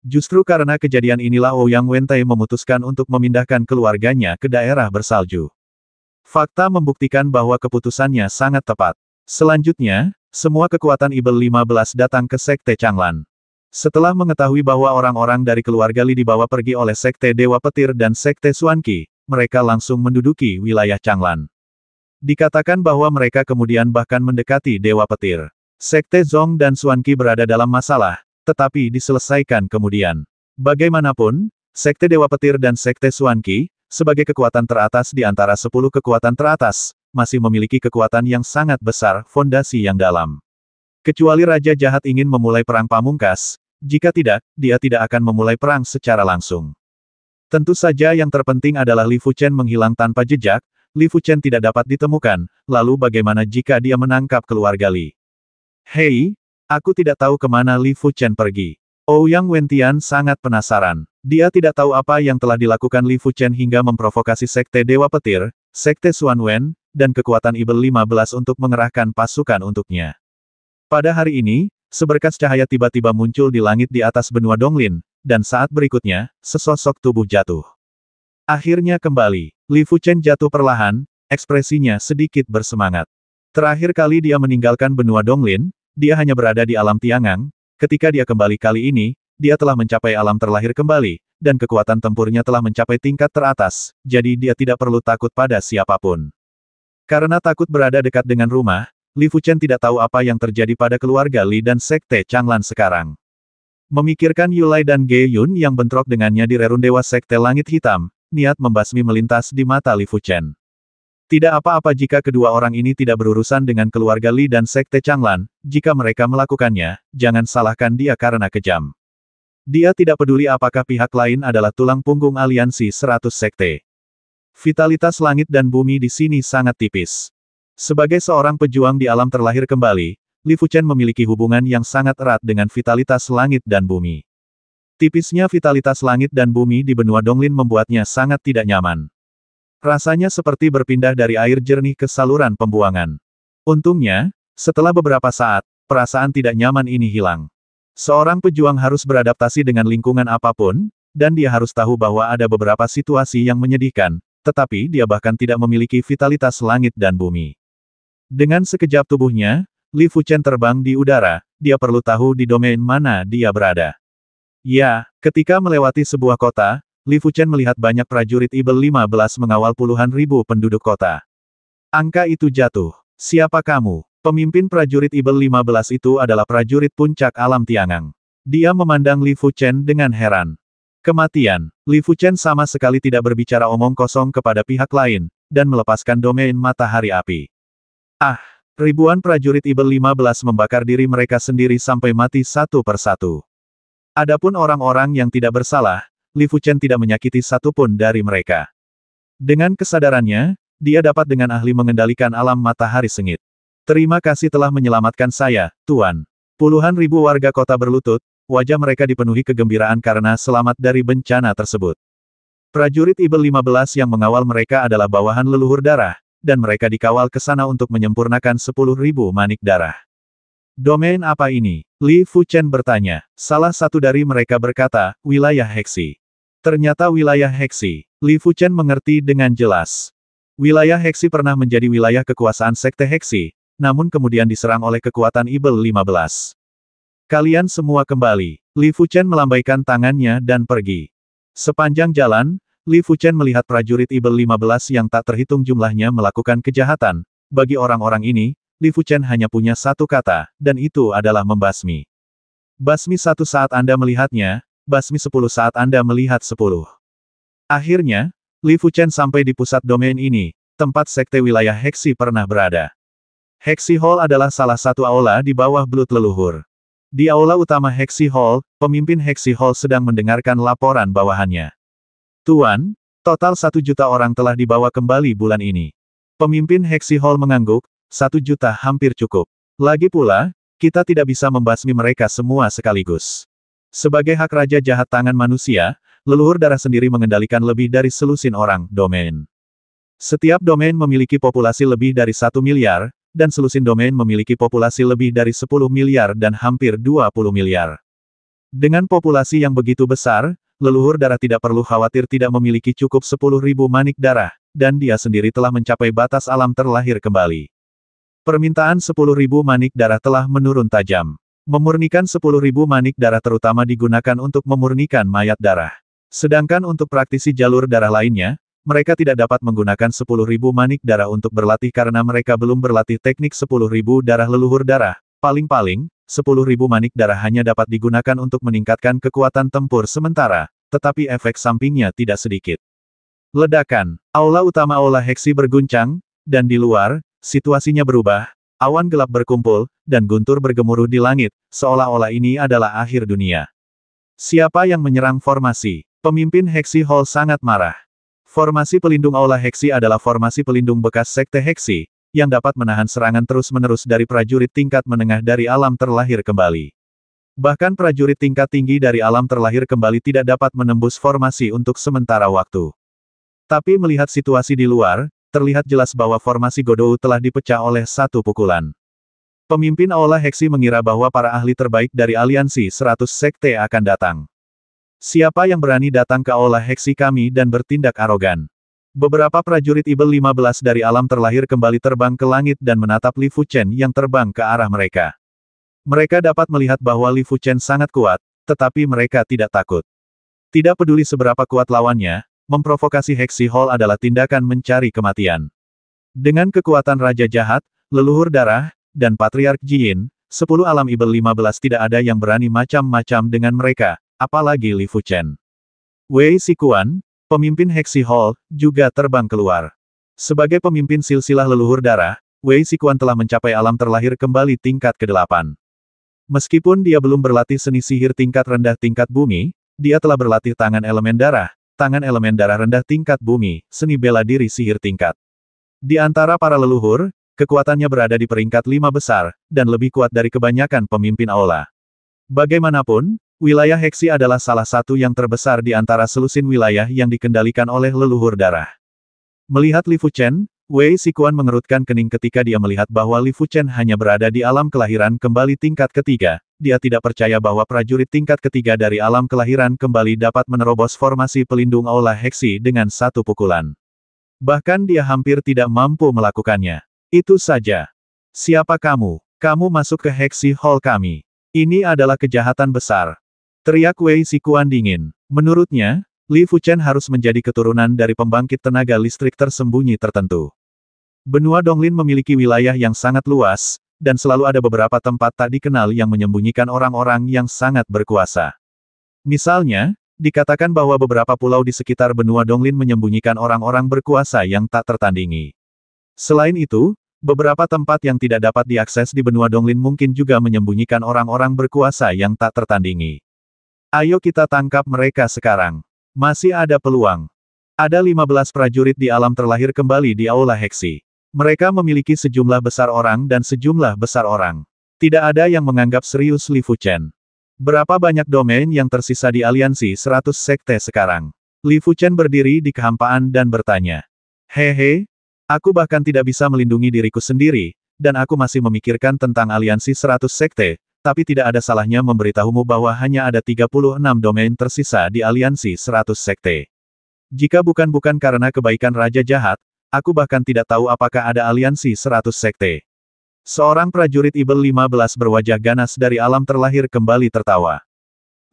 Justru karena kejadian inilah Ouyang Wentai memutuskan untuk memindahkan keluarganya ke daerah bersalju. Fakta membuktikan bahwa keputusannya sangat tepat. Selanjutnya, semua kekuatan Ibel 15 datang ke Sekte Changlan. Setelah mengetahui bahwa orang-orang dari keluarga Li dibawa pergi oleh Sekte Dewa Petir dan Sekte Suanki, mereka langsung menduduki wilayah Changlan. Dikatakan bahwa mereka kemudian bahkan mendekati Dewa Petir. Sekte Zong dan Suanki berada dalam masalah, tetapi diselesaikan kemudian. Bagaimanapun, Sekte Dewa Petir dan Sekte Suanki, sebagai kekuatan teratas di antara sepuluh kekuatan teratas, masih memiliki kekuatan yang sangat besar, fondasi yang dalam. Kecuali Raja Jahat ingin memulai perang pamungkas, jika tidak, dia tidak akan memulai perang secara langsung. Tentu saja yang terpenting adalah Li Fuchen menghilang tanpa jejak, Li Fuchen tidak dapat ditemukan, lalu bagaimana jika dia menangkap keluarga Li? Hei, Aku tidak tahu kemana Li Fuchen pergi. Ouyang oh, Wentian sangat penasaran. Dia tidak tahu apa yang telah dilakukan Li Fuchen hingga memprovokasi Sekte Dewa Petir, Sekte Xuan Wen, dan kekuatan Ibel 15 untuk mengerahkan pasukan untuknya. Pada hari ini, seberkas cahaya tiba-tiba muncul di langit di atas benua Donglin, dan saat berikutnya, sesosok tubuh jatuh. Akhirnya kembali, Li Fuchen jatuh perlahan, ekspresinya sedikit bersemangat. Terakhir kali dia meninggalkan benua Donglin, dia hanya berada di alam tiangang, ketika dia kembali kali ini, dia telah mencapai alam terlahir kembali, dan kekuatan tempurnya telah mencapai tingkat teratas, jadi dia tidak perlu takut pada siapapun. Karena takut berada dekat dengan rumah, Li Fuchen tidak tahu apa yang terjadi pada keluarga Li dan Sekte Changlan sekarang. Memikirkan Yulai dan Ge Yun yang bentrok dengannya di rerun Dewa Sekte Langit Hitam, niat membasmi melintas di mata Li Fuchen. Tidak apa-apa jika kedua orang ini tidak berurusan dengan keluarga Li dan Sekte Changlan, jika mereka melakukannya, jangan salahkan dia karena kejam. Dia tidak peduli apakah pihak lain adalah tulang punggung aliansi 100 sekte. Vitalitas langit dan bumi di sini sangat tipis. Sebagai seorang pejuang di alam terlahir kembali, Li Fuchen memiliki hubungan yang sangat erat dengan vitalitas langit dan bumi. Tipisnya vitalitas langit dan bumi di benua Donglin membuatnya sangat tidak nyaman. Rasanya seperti berpindah dari air jernih ke saluran pembuangan. Untungnya, setelah beberapa saat, perasaan tidak nyaman ini hilang. Seorang pejuang harus beradaptasi dengan lingkungan apapun, dan dia harus tahu bahwa ada beberapa situasi yang menyedihkan, tetapi dia bahkan tidak memiliki vitalitas langit dan bumi. Dengan sekejap tubuhnya, Li Fuchen terbang di udara, dia perlu tahu di domain mana dia berada. Ya, ketika melewati sebuah kota, Li Fuchen melihat banyak prajurit Ibel 15 mengawal puluhan ribu penduduk kota. Angka itu jatuh. Siapa kamu? Pemimpin prajurit Ibel 15 itu adalah prajurit puncak alam Tiangang. Dia memandang Li Fuchen dengan heran. Kematian. Li Fuchen sama sekali tidak berbicara omong kosong kepada pihak lain, dan melepaskan domain matahari api. Ah, ribuan prajurit Ibel 15 membakar diri mereka sendiri sampai mati satu persatu. Adapun orang-orang yang tidak bersalah, Li Fuchen tidak menyakiti satupun dari mereka. Dengan kesadarannya, dia dapat dengan ahli mengendalikan alam matahari sengit. Terima kasih telah menyelamatkan saya, Tuan. Puluhan ribu warga kota berlutut, wajah mereka dipenuhi kegembiraan karena selamat dari bencana tersebut. Prajurit Ibel 15 yang mengawal mereka adalah bawahan leluhur darah, dan mereka dikawal ke sana untuk menyempurnakan 10.000 manik darah. Domain apa ini? Li Fuchen bertanya. Salah satu dari mereka berkata, wilayah Heksi. Ternyata wilayah Heksi. Li Fuchen mengerti dengan jelas. Wilayah Heksi pernah menjadi wilayah kekuasaan Sekte Heksi, namun kemudian diserang oleh kekuatan Ibel 15. Kalian semua kembali. Li Fuchen melambaikan tangannya dan pergi. Sepanjang jalan, Li Fuchen melihat prajurit Ibel 15 yang tak terhitung jumlahnya melakukan kejahatan. Bagi orang-orang ini, Li Fuchen hanya punya satu kata, dan itu adalah membasmi. Basmi satu saat Anda melihatnya, basmi 10 saat Anda melihat 10. Akhirnya, Li Fuchen sampai di pusat domain ini, tempat sekte wilayah Heksi pernah berada. Heksi Hall adalah salah satu aula di bawah belut leluhur. Di aula utama Heksi Hall, pemimpin Heksi Hall sedang mendengarkan laporan bawahannya. Tuan, total satu juta orang telah dibawa kembali bulan ini. Pemimpin Heksi Hall mengangguk, satu juta hampir cukup. Lagi pula, kita tidak bisa membasmi mereka semua sekaligus. Sebagai hak raja jahat tangan manusia, leluhur darah sendiri mengendalikan lebih dari selusin orang domain. Setiap domain memiliki populasi lebih dari satu miliar, dan selusin domain memiliki populasi lebih dari 10 miliar dan hampir 20 miliar. Dengan populasi yang begitu besar, leluhur darah tidak perlu khawatir tidak memiliki cukup ribu manik darah, dan dia sendiri telah mencapai batas alam terlahir kembali. Permintaan ribu manik darah telah menurun tajam. Memurnikan 10.000 manik darah terutama digunakan untuk memurnikan mayat darah. Sedangkan untuk praktisi jalur darah lainnya, mereka tidak dapat menggunakan 10.000 manik darah untuk berlatih karena mereka belum berlatih teknik 10.000 darah leluhur darah. Paling-paling, 10.000 manik darah hanya dapat digunakan untuk meningkatkan kekuatan tempur sementara, tetapi efek sampingnya tidak sedikit. Ledakan, aula utama aula Heksi berguncang, dan di luar, situasinya berubah, Awan gelap berkumpul, dan guntur bergemuruh di langit, seolah-olah ini adalah akhir dunia. Siapa yang menyerang formasi? Pemimpin Hexi Hall sangat marah. Formasi pelindung Aula Hexi adalah formasi pelindung bekas Sekte Hexi yang dapat menahan serangan terus-menerus dari prajurit tingkat menengah dari alam terlahir kembali. Bahkan prajurit tingkat tinggi dari alam terlahir kembali tidak dapat menembus formasi untuk sementara waktu. Tapi melihat situasi di luar, terlihat jelas bahwa formasi Godou telah dipecah oleh satu pukulan. Pemimpin Aula Heksi mengira bahwa para ahli terbaik dari aliansi 100 sekte akan datang. Siapa yang berani datang ke Aula Heksi kami dan bertindak arogan? Beberapa prajurit Ibel 15 dari alam terlahir kembali terbang ke langit dan menatap Li Fuchen yang terbang ke arah mereka. Mereka dapat melihat bahwa Li Fuchen sangat kuat, tetapi mereka tidak takut. Tidak peduli seberapa kuat lawannya, memprovokasi Hexi Hall adalah tindakan mencari kematian. Dengan kekuatan Raja Jahat, Leluhur Darah, dan Patriark Jin, sepuluh alam Ibel 15 tidak ada yang berani macam-macam dengan mereka, apalagi Li Fuchen. Wei Sikuan, pemimpin Hexi Hall, juga terbang keluar. Sebagai pemimpin silsilah leluhur darah, Wei Sikuan telah mencapai alam terlahir kembali tingkat ke-8. Meskipun dia belum berlatih seni sihir tingkat rendah tingkat bumi, dia telah berlatih tangan elemen darah, tangan elemen darah rendah tingkat bumi, seni bela diri sihir tingkat. Di antara para leluhur, kekuatannya berada di peringkat lima besar, dan lebih kuat dari kebanyakan pemimpin aula. Bagaimanapun, wilayah Heksi adalah salah satu yang terbesar di antara selusin wilayah yang dikendalikan oleh leluhur darah. Melihat Li Fuchen, Wei Sikuan mengerutkan kening ketika dia melihat bahwa Li Fuchen hanya berada di alam kelahiran kembali tingkat ketiga, dia tidak percaya bahwa prajurit tingkat ketiga dari alam kelahiran kembali dapat menerobos formasi pelindung Aula Heksi dengan satu pukulan. Bahkan dia hampir tidak mampu melakukannya. Itu saja. Siapa kamu? Kamu masuk ke Heksi Hall kami. Ini adalah kejahatan besar. Teriak Wei Sikuan dingin. Menurutnya, Li Fuchen harus menjadi keturunan dari pembangkit tenaga listrik tersembunyi tertentu. Benua Donglin memiliki wilayah yang sangat luas, dan selalu ada beberapa tempat tak dikenal yang menyembunyikan orang-orang yang sangat berkuasa. Misalnya, dikatakan bahwa beberapa pulau di sekitar benua Donglin menyembunyikan orang-orang berkuasa yang tak tertandingi. Selain itu, beberapa tempat yang tidak dapat diakses di benua Donglin mungkin juga menyembunyikan orang-orang berkuasa yang tak tertandingi. Ayo kita tangkap mereka sekarang. Masih ada peluang. Ada 15 prajurit di alam terlahir kembali di Aula Heksi. Mereka memiliki sejumlah besar orang dan sejumlah besar orang. Tidak ada yang menganggap serius Li Fuchen. Berapa banyak domain yang tersisa di aliansi 100 sekte sekarang? Li Fuchen berdiri di kehampaan dan bertanya. Hehe, aku bahkan tidak bisa melindungi diriku sendiri, dan aku masih memikirkan tentang aliansi 100 sekte, tapi tidak ada salahnya memberitahumu bahwa hanya ada 36 domain tersisa di aliansi 100 sekte. Jika bukan-bukan karena kebaikan Raja Jahat, Aku bahkan tidak tahu apakah ada aliansi seratus sekte. Seorang prajurit Ibel 15 berwajah ganas dari alam terlahir kembali tertawa.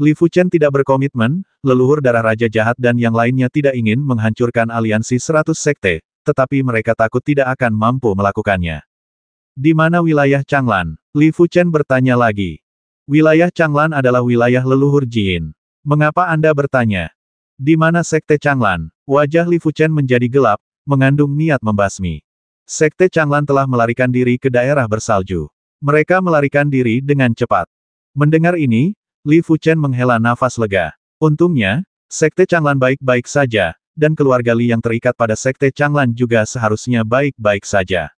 Li Fuchen tidak berkomitmen, leluhur darah Raja Jahat dan yang lainnya tidak ingin menghancurkan aliansi seratus sekte, tetapi mereka takut tidak akan mampu melakukannya. Di mana wilayah Changlan? Li Fuchen bertanya lagi. Wilayah Changlan adalah wilayah leluhur Jin. Mengapa Anda bertanya? Di mana sekte Changlan? Wajah Li Fuchen menjadi gelap, mengandung niat membasmi. Sekte Changlan telah melarikan diri ke daerah bersalju. Mereka melarikan diri dengan cepat. Mendengar ini, Li Fuchen menghela nafas lega. Untungnya, Sekte Changlan baik-baik saja, dan keluarga Li yang terikat pada Sekte Changlan juga seharusnya baik-baik saja.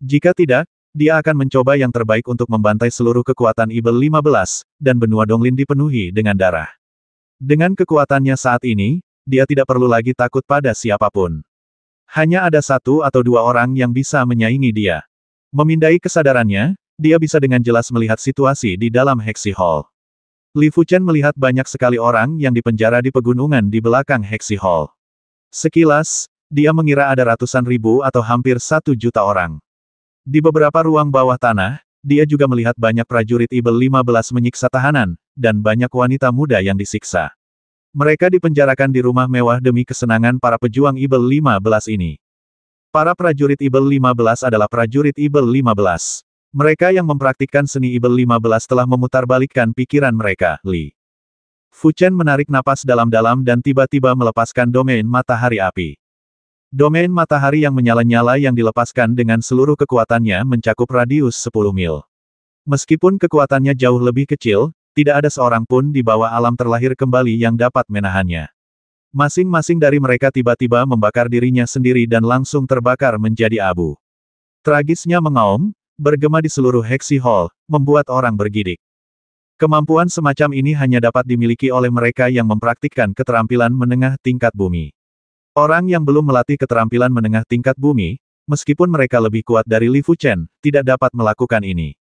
Jika tidak, dia akan mencoba yang terbaik untuk membantai seluruh kekuatan Ibel 15, dan benua Donglin dipenuhi dengan darah. Dengan kekuatannya saat ini, dia tidak perlu lagi takut pada siapapun. Hanya ada satu atau dua orang yang bisa menyaingi dia. Memindai kesadarannya, dia bisa dengan jelas melihat situasi di dalam Hexi Hall. Li Fuchen melihat banyak sekali orang yang dipenjara di pegunungan di belakang Hexi Hall. Sekilas, dia mengira ada ratusan ribu atau hampir satu juta orang. Di beberapa ruang bawah tanah, dia juga melihat banyak prajurit Ibel 15 menyiksa tahanan, dan banyak wanita muda yang disiksa. Mereka dipenjarakan di rumah mewah demi kesenangan para pejuang Ibel 15 ini. Para prajurit Ibel 15 adalah prajurit Ibel 15. Mereka yang mempraktikkan seni Ibel 15 telah memutarbalikkan pikiran mereka, Li. Fuchen menarik napas dalam-dalam dan tiba-tiba melepaskan domain matahari api. Domain matahari yang menyala-nyala yang dilepaskan dengan seluruh kekuatannya mencakup radius 10 mil. Meskipun kekuatannya jauh lebih kecil, tidak ada seorang pun di bawah alam terlahir kembali yang dapat menahannya. Masing-masing dari mereka tiba-tiba membakar dirinya sendiri dan langsung terbakar menjadi abu. Tragisnya mengaum, bergema di seluruh Hexi Hall, membuat orang bergidik. Kemampuan semacam ini hanya dapat dimiliki oleh mereka yang mempraktikkan keterampilan menengah tingkat bumi. Orang yang belum melatih keterampilan menengah tingkat bumi, meskipun mereka lebih kuat dari Li Fuchen, tidak dapat melakukan ini.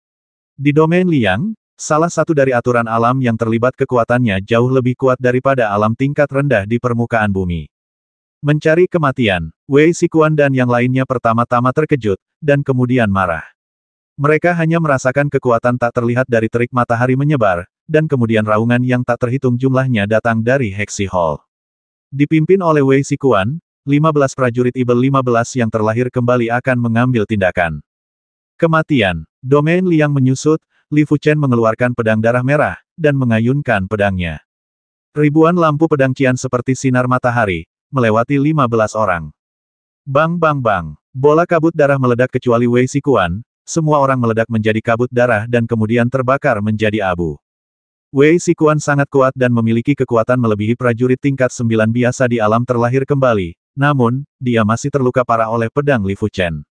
Di domain Liang, Salah satu dari aturan alam yang terlibat kekuatannya jauh lebih kuat daripada alam tingkat rendah di permukaan bumi. Mencari kematian, Wei Sikuan dan yang lainnya pertama-tama terkejut, dan kemudian marah. Mereka hanya merasakan kekuatan tak terlihat dari terik matahari menyebar, dan kemudian raungan yang tak terhitung jumlahnya datang dari Hexi Hall. Dipimpin oleh Wei Sikuan, 15 prajurit Ibel 15 yang terlahir kembali akan mengambil tindakan. Kematian, domain Liang menyusut, Li Fuchen mengeluarkan pedang darah merah, dan mengayunkan pedangnya. Ribuan lampu pedang Cian seperti sinar matahari, melewati 15 orang. Bang bang bang, bola kabut darah meledak kecuali Wei Sikuan, semua orang meledak menjadi kabut darah dan kemudian terbakar menjadi abu. Wei Sikuan sangat kuat dan memiliki kekuatan melebihi prajurit tingkat 9 biasa di alam terlahir kembali, namun, dia masih terluka parah oleh pedang Li Fuchen.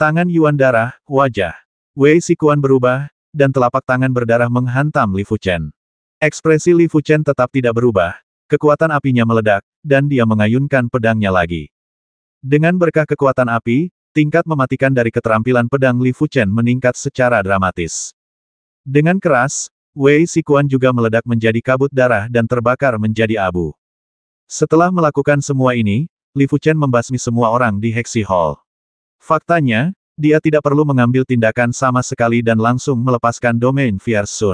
Tangan Yuan darah, wajah. Wei Sikuan berubah, dan telapak tangan berdarah menghantam Li Fuchen. Ekspresi Li Fuchen tetap tidak berubah, kekuatan apinya meledak, dan dia mengayunkan pedangnya lagi. Dengan berkah kekuatan api, tingkat mematikan dari keterampilan pedang Li Fuchen meningkat secara dramatis. Dengan keras, Wei Sikuan juga meledak menjadi kabut darah dan terbakar menjadi abu. Setelah melakukan semua ini, Li Fuchen membasmi semua orang di Hexi Hall. Faktanya, dia tidak perlu mengambil tindakan sama sekali dan langsung melepaskan domain Fierce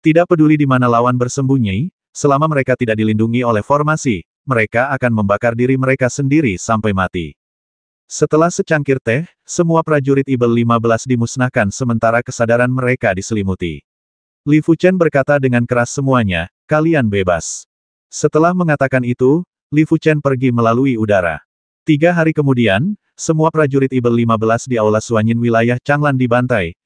Tidak peduli di mana lawan bersembunyi, selama mereka tidak dilindungi oleh formasi, mereka akan membakar diri mereka sendiri sampai mati. Setelah secangkir teh, semua prajurit Ibel 15 dimusnahkan sementara kesadaran mereka diselimuti. Li Fuchen berkata dengan keras semuanya, kalian bebas. Setelah mengatakan itu, Li Fuchen pergi melalui udara. Tiga hari kemudian, semua prajurit Ibel 15 di Aula Suanyin wilayah Changlan dibantai,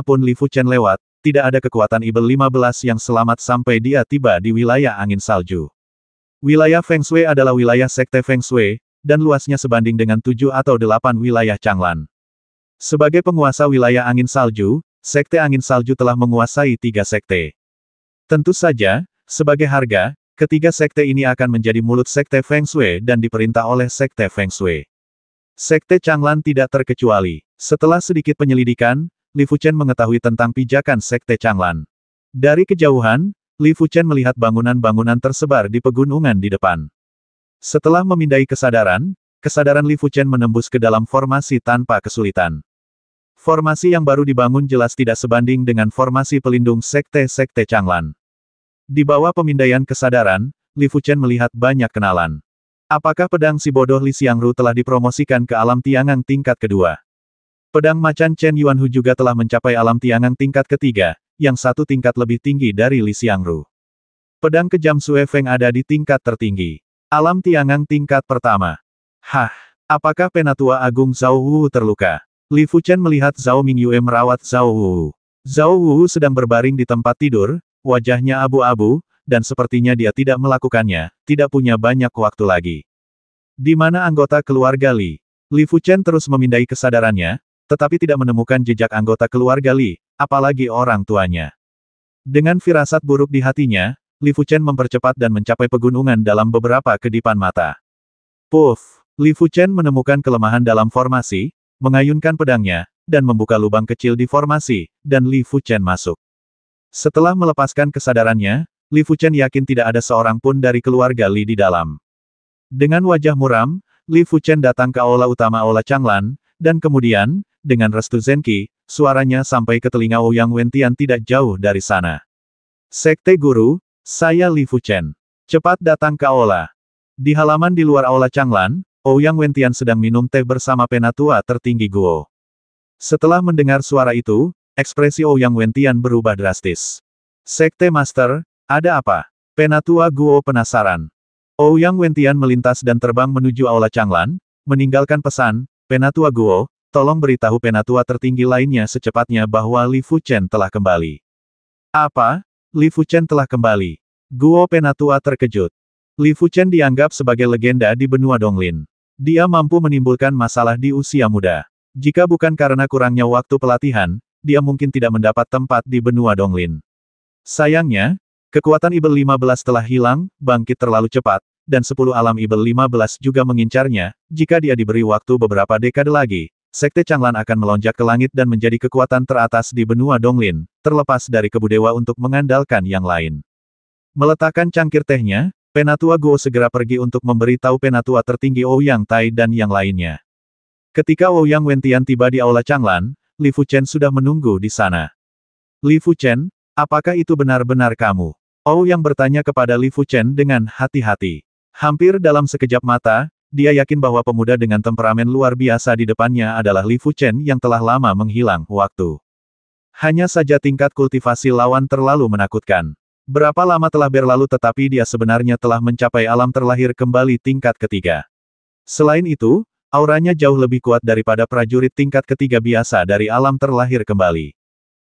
pun Li Fuchen lewat, tidak ada kekuatan Ibel 15 yang selamat sampai dia tiba di wilayah angin salju. Wilayah Feng Shui adalah wilayah sekte Feng Shui, dan luasnya sebanding dengan tujuh atau delapan wilayah Changlan. Sebagai penguasa wilayah angin salju, sekte angin salju telah menguasai tiga sekte. Tentu saja, sebagai harga, Ketiga sekte ini akan menjadi mulut sekte Feng Shui dan diperintah oleh sekte Feng Shui. Sekte Changlan tidak terkecuali. Setelah sedikit penyelidikan, Li Fuchen mengetahui tentang pijakan sekte Changlan. Dari kejauhan, Li Fuchen melihat bangunan-bangunan tersebar di pegunungan di depan. Setelah memindai kesadaran, kesadaran Li Fuchen menembus ke dalam formasi tanpa kesulitan. Formasi yang baru dibangun jelas tidak sebanding dengan formasi pelindung sekte-sekte Changlan. Di bawah pemindaian kesadaran, Li Fuchen melihat banyak kenalan. Apakah pedang si bodoh Li Xiangru telah dipromosikan ke alam tiangang tingkat kedua? Pedang macan Chen Yuanhu juga telah mencapai alam tiangang tingkat ketiga, yang satu tingkat lebih tinggi dari Li Xiangru. Pedang kejam Sue Feng ada di tingkat tertinggi. Alam tiangang tingkat pertama. Hah, apakah penatua agung Zhao Wu terluka? Li Fuchen melihat Zhao Mingyue merawat Zhao Wu. Zhao Wu sedang berbaring di tempat tidur, Wajahnya abu-abu, dan sepertinya dia tidak melakukannya, tidak punya banyak waktu lagi. Di mana anggota keluarga Li? Li Fuchen terus memindai kesadarannya, tetapi tidak menemukan jejak anggota keluarga Li, apalagi orang tuanya. Dengan firasat buruk di hatinya, Li Fuchen mempercepat dan mencapai pegunungan dalam beberapa kedipan mata. Puff! Li Fuchen menemukan kelemahan dalam formasi, mengayunkan pedangnya, dan membuka lubang kecil di formasi, dan Li Fuchen masuk. Setelah melepaskan kesadarannya, Li Fuchen yakin tidak ada seorang pun dari keluarga Li di dalam. Dengan wajah muram, Li Fuchen datang ke aula utama aula Changlan, dan kemudian, dengan restu Zenki, suaranya sampai ke telinga Ouyang Wentian tidak jauh dari sana. Sekte Guru, saya Li Fuchen. Cepat datang ke aula. Di halaman di luar aula Changlan, Ouyang Wentian sedang minum teh bersama penatua tertinggi Guo. Setelah mendengar suara itu, Ekspresi Ouyang oh Wentian berubah drastis. Sekte Master, ada apa? Penatua Guo penasaran. Ouyang oh Wentian melintas dan terbang menuju Aula Changlan, meninggalkan pesan, Penatua Guo, tolong beritahu Penatua tertinggi lainnya secepatnya bahwa Li Fu Chen telah kembali. Apa? Li Fu Chen telah kembali. Guo Penatua terkejut. Li Fu Chen dianggap sebagai legenda di benua Donglin. Dia mampu menimbulkan masalah di usia muda. Jika bukan karena kurangnya waktu pelatihan, dia mungkin tidak mendapat tempat di benua Donglin. Sayangnya, kekuatan Ibel 15 telah hilang, bangkit terlalu cepat, dan 10 alam Ibel 15 juga mengincarnya, jika dia diberi waktu beberapa dekade lagi, Sekte Changlan akan melonjak ke langit dan menjadi kekuatan teratas di benua Donglin, terlepas dari kebudewa untuk mengandalkan yang lain. Meletakkan cangkir tehnya, Penatua Guo segera pergi untuk memberi tahu Penatua tertinggi Ouyang Tai dan yang lainnya. Ketika Ouyang Wentian tiba di Aula Changlan, Li Fu Chen sudah menunggu di sana. Li Fu Chen, apakah itu benar-benar kamu? Ou oh, yang bertanya kepada Li Fu Chen dengan hati-hati. Hampir dalam sekejap mata, dia yakin bahwa pemuda dengan temperamen luar biasa di depannya adalah Li Fu Chen yang telah lama menghilang waktu. Hanya saja tingkat kultivasi lawan terlalu menakutkan. Berapa lama telah berlalu tetapi dia sebenarnya telah mencapai alam terlahir kembali tingkat ketiga. Selain itu, Auranya jauh lebih kuat daripada prajurit tingkat ketiga biasa dari alam terlahir kembali.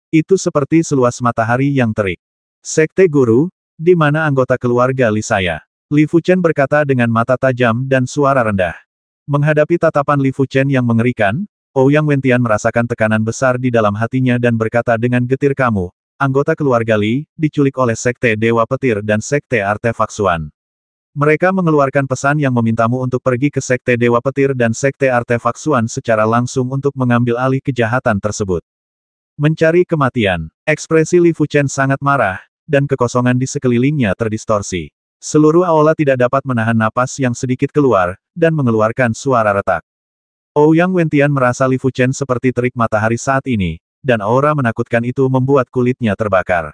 Itu seperti seluas matahari yang terik. Sekte Guru, di mana anggota keluarga Li saya? Li Fuchen berkata dengan mata tajam dan suara rendah. Menghadapi tatapan Li Fuchen yang mengerikan, Ouyang Wentian merasakan tekanan besar di dalam hatinya dan berkata dengan getir kamu, anggota keluarga Li, diculik oleh Sekte Dewa Petir dan Sekte Artefak Suan. Mereka mengeluarkan pesan yang memintamu untuk pergi ke Sekte Dewa Petir dan Sekte Artefak Suan secara langsung untuk mengambil alih kejahatan tersebut. Mencari kematian, ekspresi Li Fuchen sangat marah, dan kekosongan di sekelilingnya terdistorsi. Seluruh aula tidak dapat menahan napas yang sedikit keluar, dan mengeluarkan suara retak. Ouyang Wentian merasa Li Fuchen seperti terik matahari saat ini, dan aura menakutkan itu membuat kulitnya terbakar.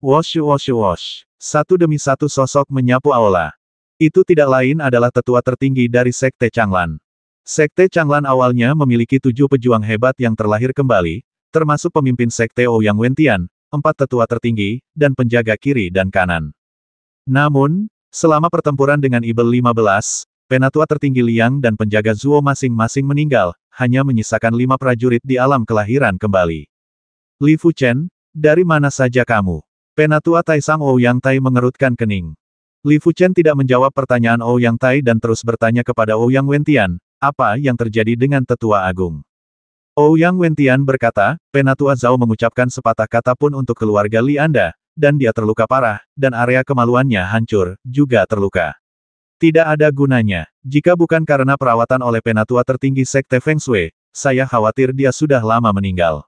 Wash wash wash. Satu demi satu sosok menyapu aula. Itu tidak lain adalah tetua tertinggi dari Sekte Changlan. Sekte Changlan awalnya memiliki tujuh pejuang hebat yang terlahir kembali, termasuk pemimpin Sekte Ouyang oh Wentian, empat tetua tertinggi, dan penjaga kiri dan kanan. Namun, selama pertempuran dengan Ibel 15, penatua tertinggi Liang dan penjaga Zuo masing-masing meninggal, hanya menyisakan lima prajurit di alam kelahiran kembali. Li Fuchen, dari mana saja kamu? Penatua Taisang Ouyang oh Tai mengerutkan kening. Li Fuchen tidak menjawab pertanyaan oh Yang Tai dan terus bertanya kepada oh Yang Wentian, apa yang terjadi dengan tetua agung? Oh yang Wentian berkata, Penatua Zhao mengucapkan sepatah kata pun untuk keluarga Li Anda, dan dia terluka parah, dan area kemaluannya hancur, juga terluka. Tidak ada gunanya. Jika bukan karena perawatan oleh Penatua tertinggi Sekte Feng Shui, saya khawatir dia sudah lama meninggal.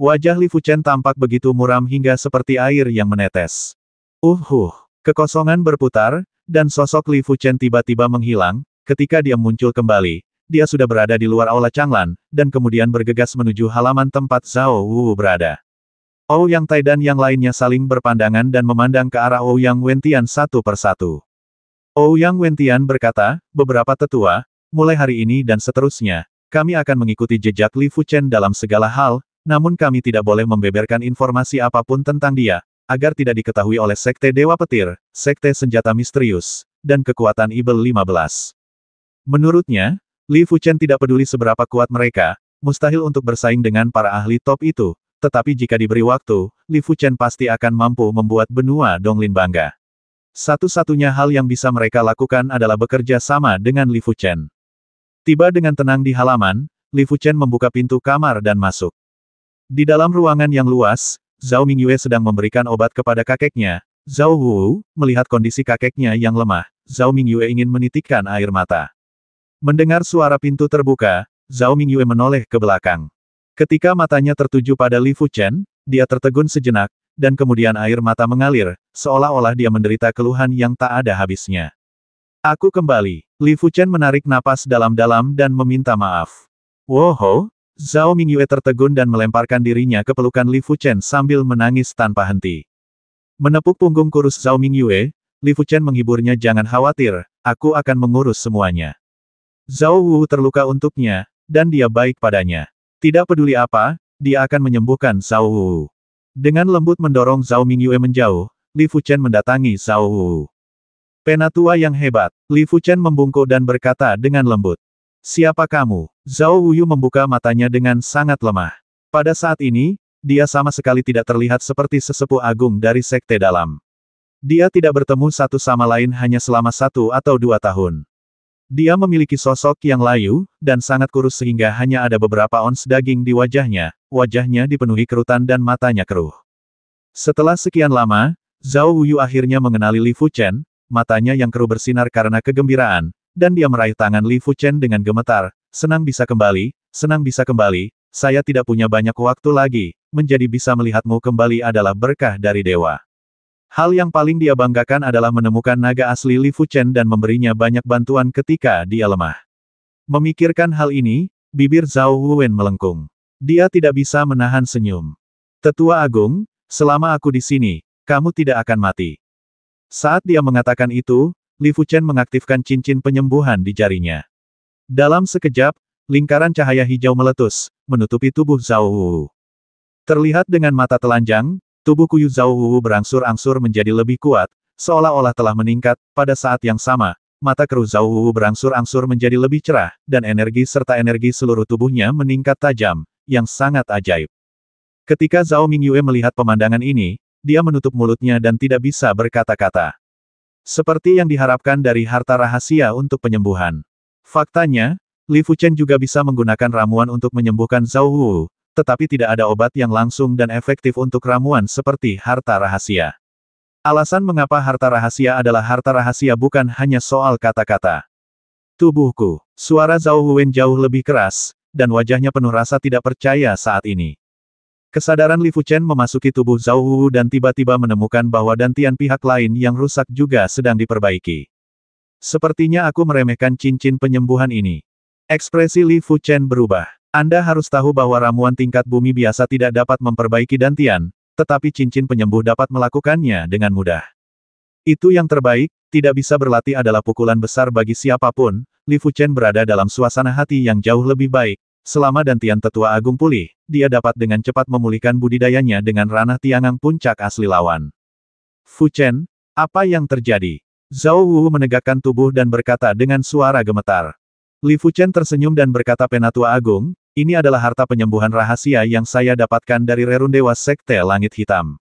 Wajah Li Fuchen tampak begitu muram hingga seperti air yang menetes. Uhuh. Kekosongan berputar, dan sosok Li Fuchen tiba-tiba menghilang, ketika dia muncul kembali, dia sudah berada di luar aula Changlan, dan kemudian bergegas menuju halaman tempat Zhao Wu berada. Ou Yang Tai dan yang lainnya saling berpandangan dan memandang ke arah Ou Yang Wentian satu persatu. Ou Yang Wentian berkata, beberapa tetua, mulai hari ini dan seterusnya, kami akan mengikuti jejak Li Fuchen dalam segala hal, namun kami tidak boleh membeberkan informasi apapun tentang dia, agar tidak diketahui oleh Sekte Dewa Petir, Sekte Senjata Misterius, dan kekuatan Ibel 15. Menurutnya, Li Fuchen tidak peduli seberapa kuat mereka, mustahil untuk bersaing dengan para ahli top itu, tetapi jika diberi waktu, Li Fuchen pasti akan mampu membuat benua Donglin bangga. Satu-satunya hal yang bisa mereka lakukan adalah bekerja sama dengan Li Fuchen. Tiba dengan tenang di halaman, Li Fuchen membuka pintu kamar dan masuk. Di dalam ruangan yang luas, Zhao Mingyue sedang memberikan obat kepada kakeknya. Zhao Wu, melihat kondisi kakeknya yang lemah, Zhao Mingyue ingin menitikkan air mata. Mendengar suara pintu terbuka, Zhao Mingyue menoleh ke belakang. Ketika matanya tertuju pada Li Fuchen, dia tertegun sejenak, dan kemudian air mata mengalir, seolah-olah dia menderita keluhan yang tak ada habisnya. Aku kembali. Li Fuchen menarik napas dalam-dalam dan meminta maaf. Woho, Zhao Mingyue tertegun dan melemparkan dirinya ke pelukan Li Fuchen sambil menangis tanpa henti. Menepuk punggung kurus Zhao Mingyue, eh, Li Fuchen menghiburnya jangan khawatir, aku akan mengurus semuanya. Zhao Wu terluka untuknya, dan dia baik padanya. Tidak peduli apa, dia akan menyembuhkan Zhao Wu. Dengan lembut mendorong Zhao Mingyue menjauh, Li Fuchen mendatangi Zhao Wu. Penatua yang hebat, Li Fuchen membungkuk dan berkata dengan lembut. Siapa kamu? Zhao Wuyu membuka matanya dengan sangat lemah. Pada saat ini, dia sama sekali tidak terlihat seperti sesepuh agung dari sekte dalam. Dia tidak bertemu satu sama lain hanya selama satu atau dua tahun. Dia memiliki sosok yang layu, dan sangat kurus sehingga hanya ada beberapa ons daging di wajahnya, wajahnya dipenuhi kerutan dan matanya keruh. Setelah sekian lama, Zhao Wuyu akhirnya mengenali Li Fuchen, matanya yang keruh bersinar karena kegembiraan, dan dia meraih tangan Li Fuchen dengan gemetar, Senang bisa kembali, senang bisa kembali, saya tidak punya banyak waktu lagi, menjadi bisa melihatmu kembali adalah berkah dari dewa. Hal yang paling dia banggakan adalah menemukan naga asli Li Fuchen dan memberinya banyak bantuan ketika dia lemah. Memikirkan hal ini, bibir Zhao Huwen melengkung. Dia tidak bisa menahan senyum. Tetua Agung, selama aku di sini, kamu tidak akan mati. Saat dia mengatakan itu, Li Fuchen mengaktifkan cincin penyembuhan di jarinya. Dalam sekejap, lingkaran cahaya hijau meletus, menutupi tubuh Zhao Wu. Terlihat dengan mata telanjang, tubuh kuyu Zhao Wu berangsur-angsur menjadi lebih kuat, seolah-olah telah meningkat, pada saat yang sama, mata keruh Zhao Wu berangsur-angsur menjadi lebih cerah, dan energi serta energi seluruh tubuhnya meningkat tajam, yang sangat ajaib. Ketika Zhao Mingyue melihat pemandangan ini, dia menutup mulutnya dan tidak bisa berkata-kata. Seperti yang diharapkan dari harta rahasia untuk penyembuhan. Faktanya, Li Fuchen juga bisa menggunakan ramuan untuk menyembuhkan Zhao Wu, tetapi tidak ada obat yang langsung dan efektif untuk ramuan seperti harta rahasia. Alasan mengapa harta rahasia adalah harta rahasia bukan hanya soal kata-kata. Tubuhku, suara Zhao Wen jauh lebih keras, dan wajahnya penuh rasa tidak percaya saat ini. Kesadaran Li Fuchen memasuki tubuh Zhao Wu dan tiba-tiba menemukan bahwa dantian pihak lain yang rusak juga sedang diperbaiki. Sepertinya aku meremehkan cincin penyembuhan ini. Ekspresi Li Fuchen berubah. Anda harus tahu bahwa ramuan tingkat bumi biasa tidak dapat memperbaiki dantian, tetapi cincin penyembuh dapat melakukannya dengan mudah. Itu yang terbaik, tidak bisa berlatih adalah pukulan besar bagi siapapun, Li Fuchen berada dalam suasana hati yang jauh lebih baik. Selama dantian tetua agung pulih, dia dapat dengan cepat memulihkan budidayanya dengan ranah tiangang puncak asli lawan. Fuchen, apa yang terjadi? Zhao Wu menegakkan tubuh dan berkata dengan suara gemetar. Li Fuchen tersenyum dan berkata Penatua Agung, ini adalah harta penyembuhan rahasia yang saya dapatkan dari Rerundewa Sekte Langit Hitam.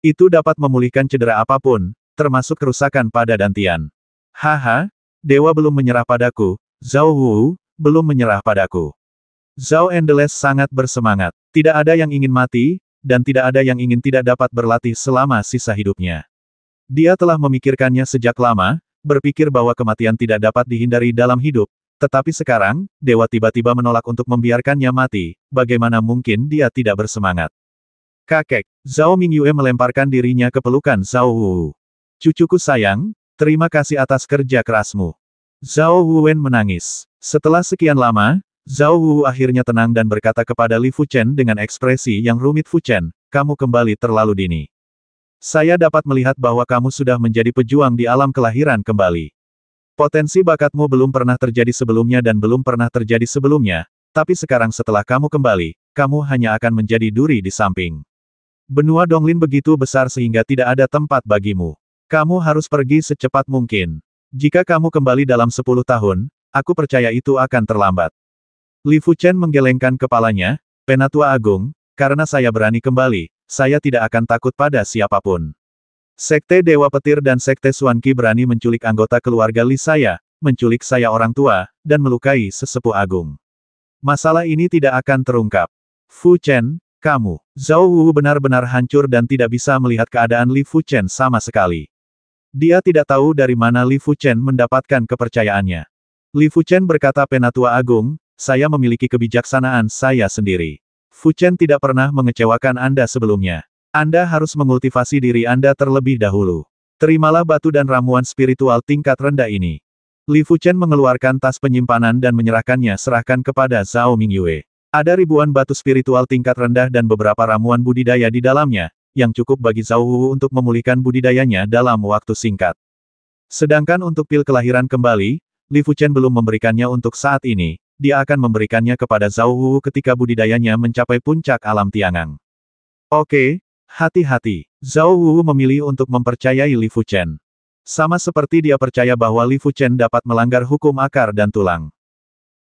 Itu dapat memulihkan cedera apapun, termasuk kerusakan pada dantian. Haha, dewa belum menyerah padaku, Zhao Wu, belum menyerah padaku. Zhao Endeles sangat bersemangat. Tidak ada yang ingin mati, dan tidak ada yang ingin tidak dapat berlatih selama sisa hidupnya. Dia telah memikirkannya sejak lama, berpikir bahwa kematian tidak dapat dihindari dalam hidup, tetapi sekarang, dewa tiba-tiba menolak untuk membiarkannya mati, bagaimana mungkin dia tidak bersemangat. Kakek, Zhao Mingyue melemparkan dirinya ke pelukan Zhao Wu. Cucuku sayang, terima kasih atas kerja kerasmu. Zhao Wuwen menangis. Setelah sekian lama, Zhao Wu akhirnya tenang dan berkata kepada Li Fuchen dengan ekspresi yang rumit Fuchen, kamu kembali terlalu dini. Saya dapat melihat bahwa kamu sudah menjadi pejuang di alam kelahiran kembali. Potensi bakatmu belum pernah terjadi sebelumnya dan belum pernah terjadi sebelumnya, tapi sekarang setelah kamu kembali, kamu hanya akan menjadi duri di samping. Benua Donglin begitu besar sehingga tidak ada tempat bagimu. Kamu harus pergi secepat mungkin. Jika kamu kembali dalam 10 tahun, aku percaya itu akan terlambat. Li Fuchen menggelengkan kepalanya, Penatua Agung, karena saya berani kembali, saya tidak akan takut pada siapapun. Sekte Dewa Petir dan Sekte Suanki berani menculik anggota keluarga Li saya, menculik saya orang tua, dan melukai sesepuh agung. Masalah ini tidak akan terungkap. Fu Chen, kamu, Zhao Wu benar-benar hancur dan tidak bisa melihat keadaan Li Fu Chen sama sekali. Dia tidak tahu dari mana Li Fu Chen mendapatkan kepercayaannya. Li Fu Chen berkata Penatua Agung, saya memiliki kebijaksanaan saya sendiri. Fuchen tidak pernah mengecewakan Anda sebelumnya. Anda harus mengultivasi diri Anda terlebih dahulu. Terimalah batu dan ramuan spiritual tingkat rendah ini. Li Fuchen mengeluarkan tas penyimpanan dan menyerahkannya serahkan kepada Zhao Mingyue. Ada ribuan batu spiritual tingkat rendah dan beberapa ramuan budidaya di dalamnya, yang cukup bagi Zhao Wu untuk memulihkan budidayanya dalam waktu singkat. Sedangkan untuk pil kelahiran kembali, Li Fuchen belum memberikannya untuk saat ini, dia akan memberikannya kepada Zhao Wu ketika budidayanya mencapai puncak alam Tiangang. Oke, hati-hati. Zhao Wu memilih untuk mempercayai Li Fu Chen, Sama seperti dia percaya bahwa Li Fu Chen dapat melanggar hukum akar dan tulang.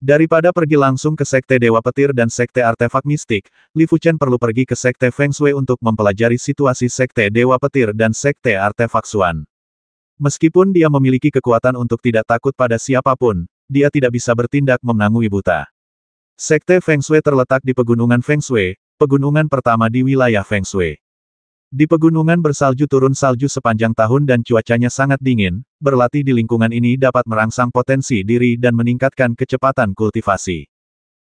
Daripada pergi langsung ke Sekte Dewa Petir dan Sekte Artefak Mistik, Li Fu Chen perlu pergi ke Sekte Feng Shui untuk mempelajari situasi Sekte Dewa Petir dan Sekte Artefak Suan. Meskipun dia memiliki kekuatan untuk tidak takut pada siapapun, dia tidak bisa bertindak mengangui buta. Sekte Feng Shui terletak di Pegunungan Feng Shui, pegunungan pertama di wilayah Feng Shui. Di pegunungan bersalju turun salju sepanjang tahun dan cuacanya sangat dingin, berlatih di lingkungan ini dapat merangsang potensi diri dan meningkatkan kecepatan kultivasi.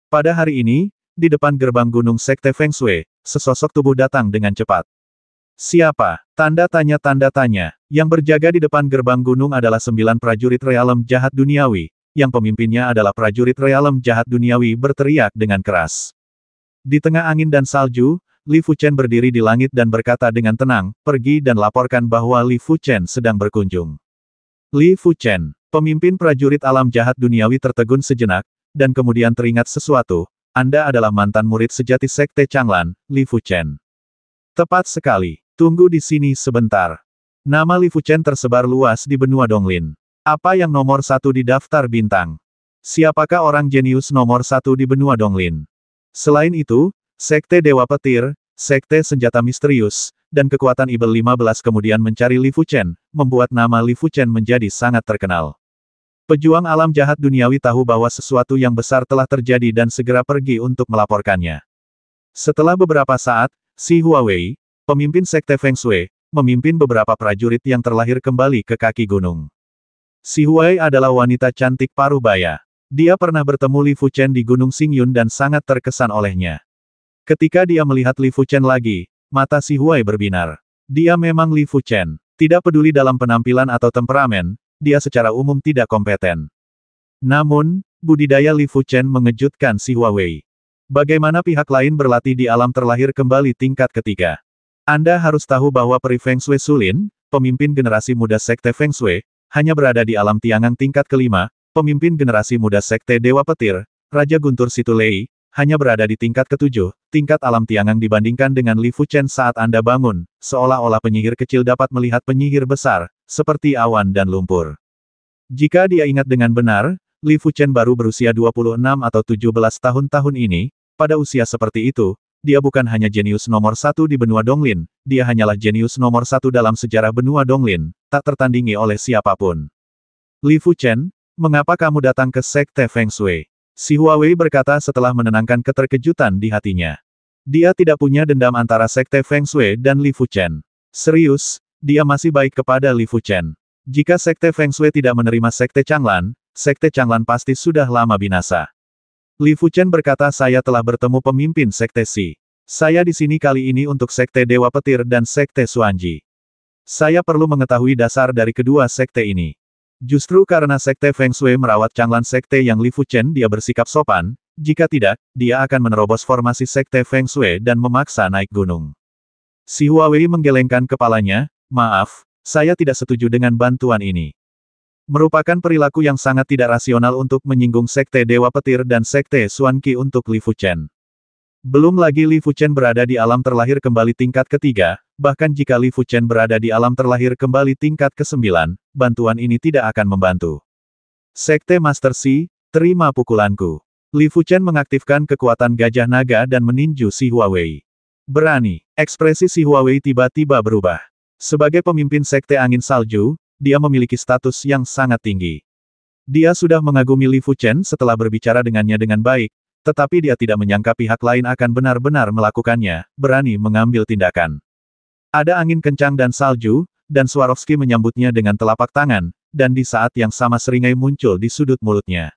Pada hari ini, di depan gerbang gunung Sekte Feng Shui, sesosok tubuh datang dengan cepat. Siapa? Tanda tanya tanda tanya. Yang berjaga di depan gerbang gunung adalah sembilan prajurit realem jahat duniawi, yang pemimpinnya adalah prajurit realem jahat duniawi berteriak dengan keras. Di tengah angin dan salju, Li Fuchen berdiri di langit dan berkata dengan tenang, pergi dan laporkan bahwa Li Fuchen sedang berkunjung. Li Fuchen, pemimpin prajurit alam jahat duniawi tertegun sejenak, dan kemudian teringat sesuatu, Anda adalah mantan murid sejati Sekte Changlan, Li Fuchen. Tepat sekali, tunggu di sini sebentar. Nama Li Fuchen tersebar luas di benua Donglin. Apa yang nomor satu di daftar bintang? Siapakah orang jenius nomor satu di benua Donglin? Selain itu, Sekte Dewa Petir, Sekte Senjata Misterius, dan kekuatan Ibel 15 kemudian mencari Li Fuchen, membuat nama Li Fuchen menjadi sangat terkenal. Pejuang alam jahat duniawi tahu bahwa sesuatu yang besar telah terjadi dan segera pergi untuk melaporkannya. Setelah beberapa saat, si Huawei, pemimpin Sekte Feng Shui, memimpin beberapa prajurit yang terlahir kembali ke kaki gunung. Si Huai adalah wanita cantik paruh baya. Dia pernah bertemu Li Fuchen di Gunung Xingyun dan sangat terkesan olehnya. Ketika dia melihat Li Fuchen lagi, mata si Huai berbinar. Dia memang Li Fuchen. Tidak peduli dalam penampilan atau temperamen, dia secara umum tidak kompeten. Namun, budidaya Li Fuchen mengejutkan si Huawei. Bagaimana pihak lain berlatih di alam terlahir kembali tingkat ketiga? Anda harus tahu bahwa Peri Feng Shui Sulin, pemimpin generasi muda Sekte Feng Shui, hanya berada di alam Tiangang tingkat kelima, pemimpin generasi muda Sekte Dewa Petir, Raja Guntur Situlei, hanya berada di tingkat ketujuh, tingkat alam Tiangang dibandingkan dengan Li Fu Chen saat Anda bangun, seolah-olah penyihir kecil dapat melihat penyihir besar, seperti awan dan lumpur. Jika dia ingat dengan benar, Li Fu Chen baru berusia 26 atau 17 tahun tahun ini, pada usia seperti itu, dia bukan hanya jenius nomor satu di benua Donglin, dia hanyalah jenius nomor satu dalam sejarah benua Donglin, tak tertandingi oleh siapapun. Li Chen, mengapa kamu datang ke Sekte Feng Shui? Si Huawei berkata setelah menenangkan keterkejutan di hatinya. Dia tidak punya dendam antara Sekte Feng Shui dan Li Chen. Serius, dia masih baik kepada Li Chen. Jika Sekte Feng Shui tidak menerima Sekte Changlan, Sekte Changlan pasti sudah lama binasa. Li Chen berkata saya telah bertemu pemimpin Sekte Si. Saya di sini kali ini untuk Sekte Dewa Petir dan Sekte Suanji. Saya perlu mengetahui dasar dari kedua sekte ini. Justru karena sekte Feng Shui merawat Changlan sekte yang Li Fuchen dia bersikap sopan, jika tidak, dia akan menerobos formasi sekte Feng Shui dan memaksa naik gunung. Si Huawei menggelengkan kepalanya, maaf, saya tidak setuju dengan bantuan ini. Merupakan perilaku yang sangat tidak rasional untuk menyinggung sekte Dewa Petir dan sekte Suanki untuk Li Fuchen. Belum lagi Li Fuchen berada di alam terlahir kembali tingkat ketiga, bahkan jika Li Fuchen berada di alam terlahir kembali tingkat ke-9, bantuan ini tidak akan membantu. Sekte Master Si, terima pukulanku. Li Fuchen mengaktifkan kekuatan gajah naga dan meninju Si Huawei. Berani, ekspresi Si Huawei tiba-tiba berubah. Sebagai pemimpin Sekte Angin Salju, dia memiliki status yang sangat tinggi. Dia sudah mengagumi Li Fuchen setelah berbicara dengannya dengan baik, tetapi dia tidak menyangka pihak lain akan benar-benar melakukannya, berani mengambil tindakan. Ada angin kencang dan salju, dan Swarovski menyambutnya dengan telapak tangan, dan di saat yang sama seringai muncul di sudut mulutnya.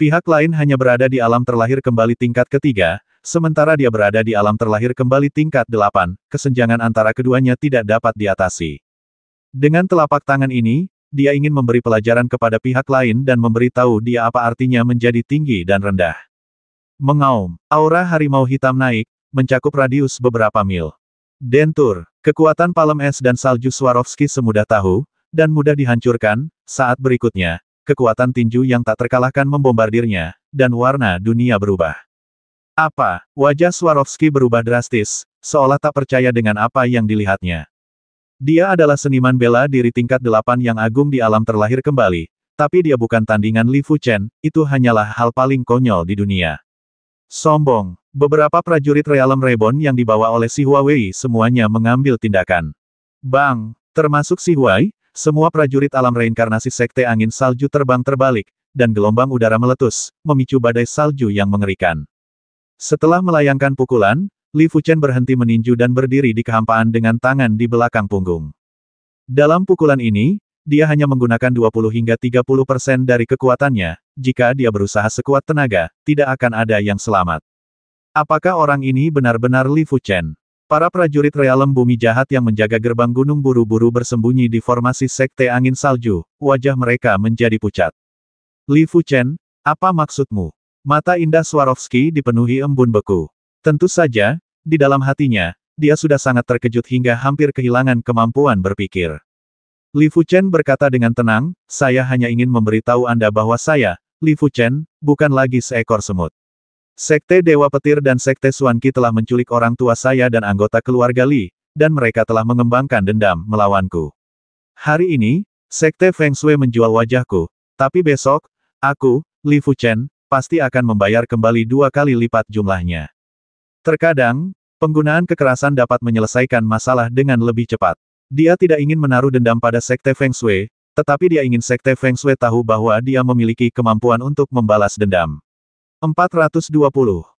Pihak lain hanya berada di alam terlahir kembali tingkat ketiga, sementara dia berada di alam terlahir kembali tingkat delapan, kesenjangan antara keduanya tidak dapat diatasi. Dengan telapak tangan ini, dia ingin memberi pelajaran kepada pihak lain dan memberitahu dia apa artinya menjadi tinggi dan rendah. Mengaum, aura harimau hitam naik, mencakup radius beberapa mil. Dentur, kekuatan palem es dan salju Swarovski semudah tahu, dan mudah dihancurkan, saat berikutnya, kekuatan tinju yang tak terkalahkan membombardirnya, dan warna dunia berubah. Apa? Wajah Swarovski berubah drastis, seolah tak percaya dengan apa yang dilihatnya. Dia adalah seniman bela diri tingkat delapan yang agung di alam terlahir kembali, tapi dia bukan tandingan Li Fu Chen, itu hanyalah hal paling konyol di dunia. Sombong. Beberapa prajurit Realem Rebon yang dibawa oleh si Huawei semuanya mengambil tindakan. Bang, termasuk si Huai, semua prajurit alam reinkarnasi Sekte Angin Salju terbang terbalik, dan gelombang udara meletus, memicu badai salju yang mengerikan. Setelah melayangkan pukulan, Li Fuchen berhenti meninju dan berdiri di kehampaan dengan tangan di belakang punggung. Dalam pukulan ini, dia hanya menggunakan 20 hingga 30 persen dari kekuatannya, jika dia berusaha sekuat tenaga, tidak akan ada yang selamat. Apakah orang ini benar-benar Li Fu Chen? Para prajurit realem bumi jahat yang menjaga gerbang gunung buru-buru bersembunyi di formasi sekte angin salju, wajah mereka menjadi pucat. Li Fu Chen, apa maksudmu? Mata indah Swarovski dipenuhi embun beku. Tentu saja, di dalam hatinya, dia sudah sangat terkejut hingga hampir kehilangan kemampuan berpikir. Li Fuchen berkata dengan tenang, saya hanya ingin memberitahu Anda bahwa saya, Li Fuchen, bukan lagi seekor semut. Sekte Dewa Petir dan Sekte Suanki telah menculik orang tua saya dan anggota keluarga Li, dan mereka telah mengembangkan dendam melawanku. Hari ini, Sekte Feng Shui menjual wajahku, tapi besok, aku, Li Fuchen, pasti akan membayar kembali dua kali lipat jumlahnya. Terkadang, penggunaan kekerasan dapat menyelesaikan masalah dengan lebih cepat. Dia tidak ingin menaruh dendam pada Sekte Feng Shui, tetapi dia ingin Sekte Feng Shui tahu bahwa dia memiliki kemampuan untuk membalas dendam. 420.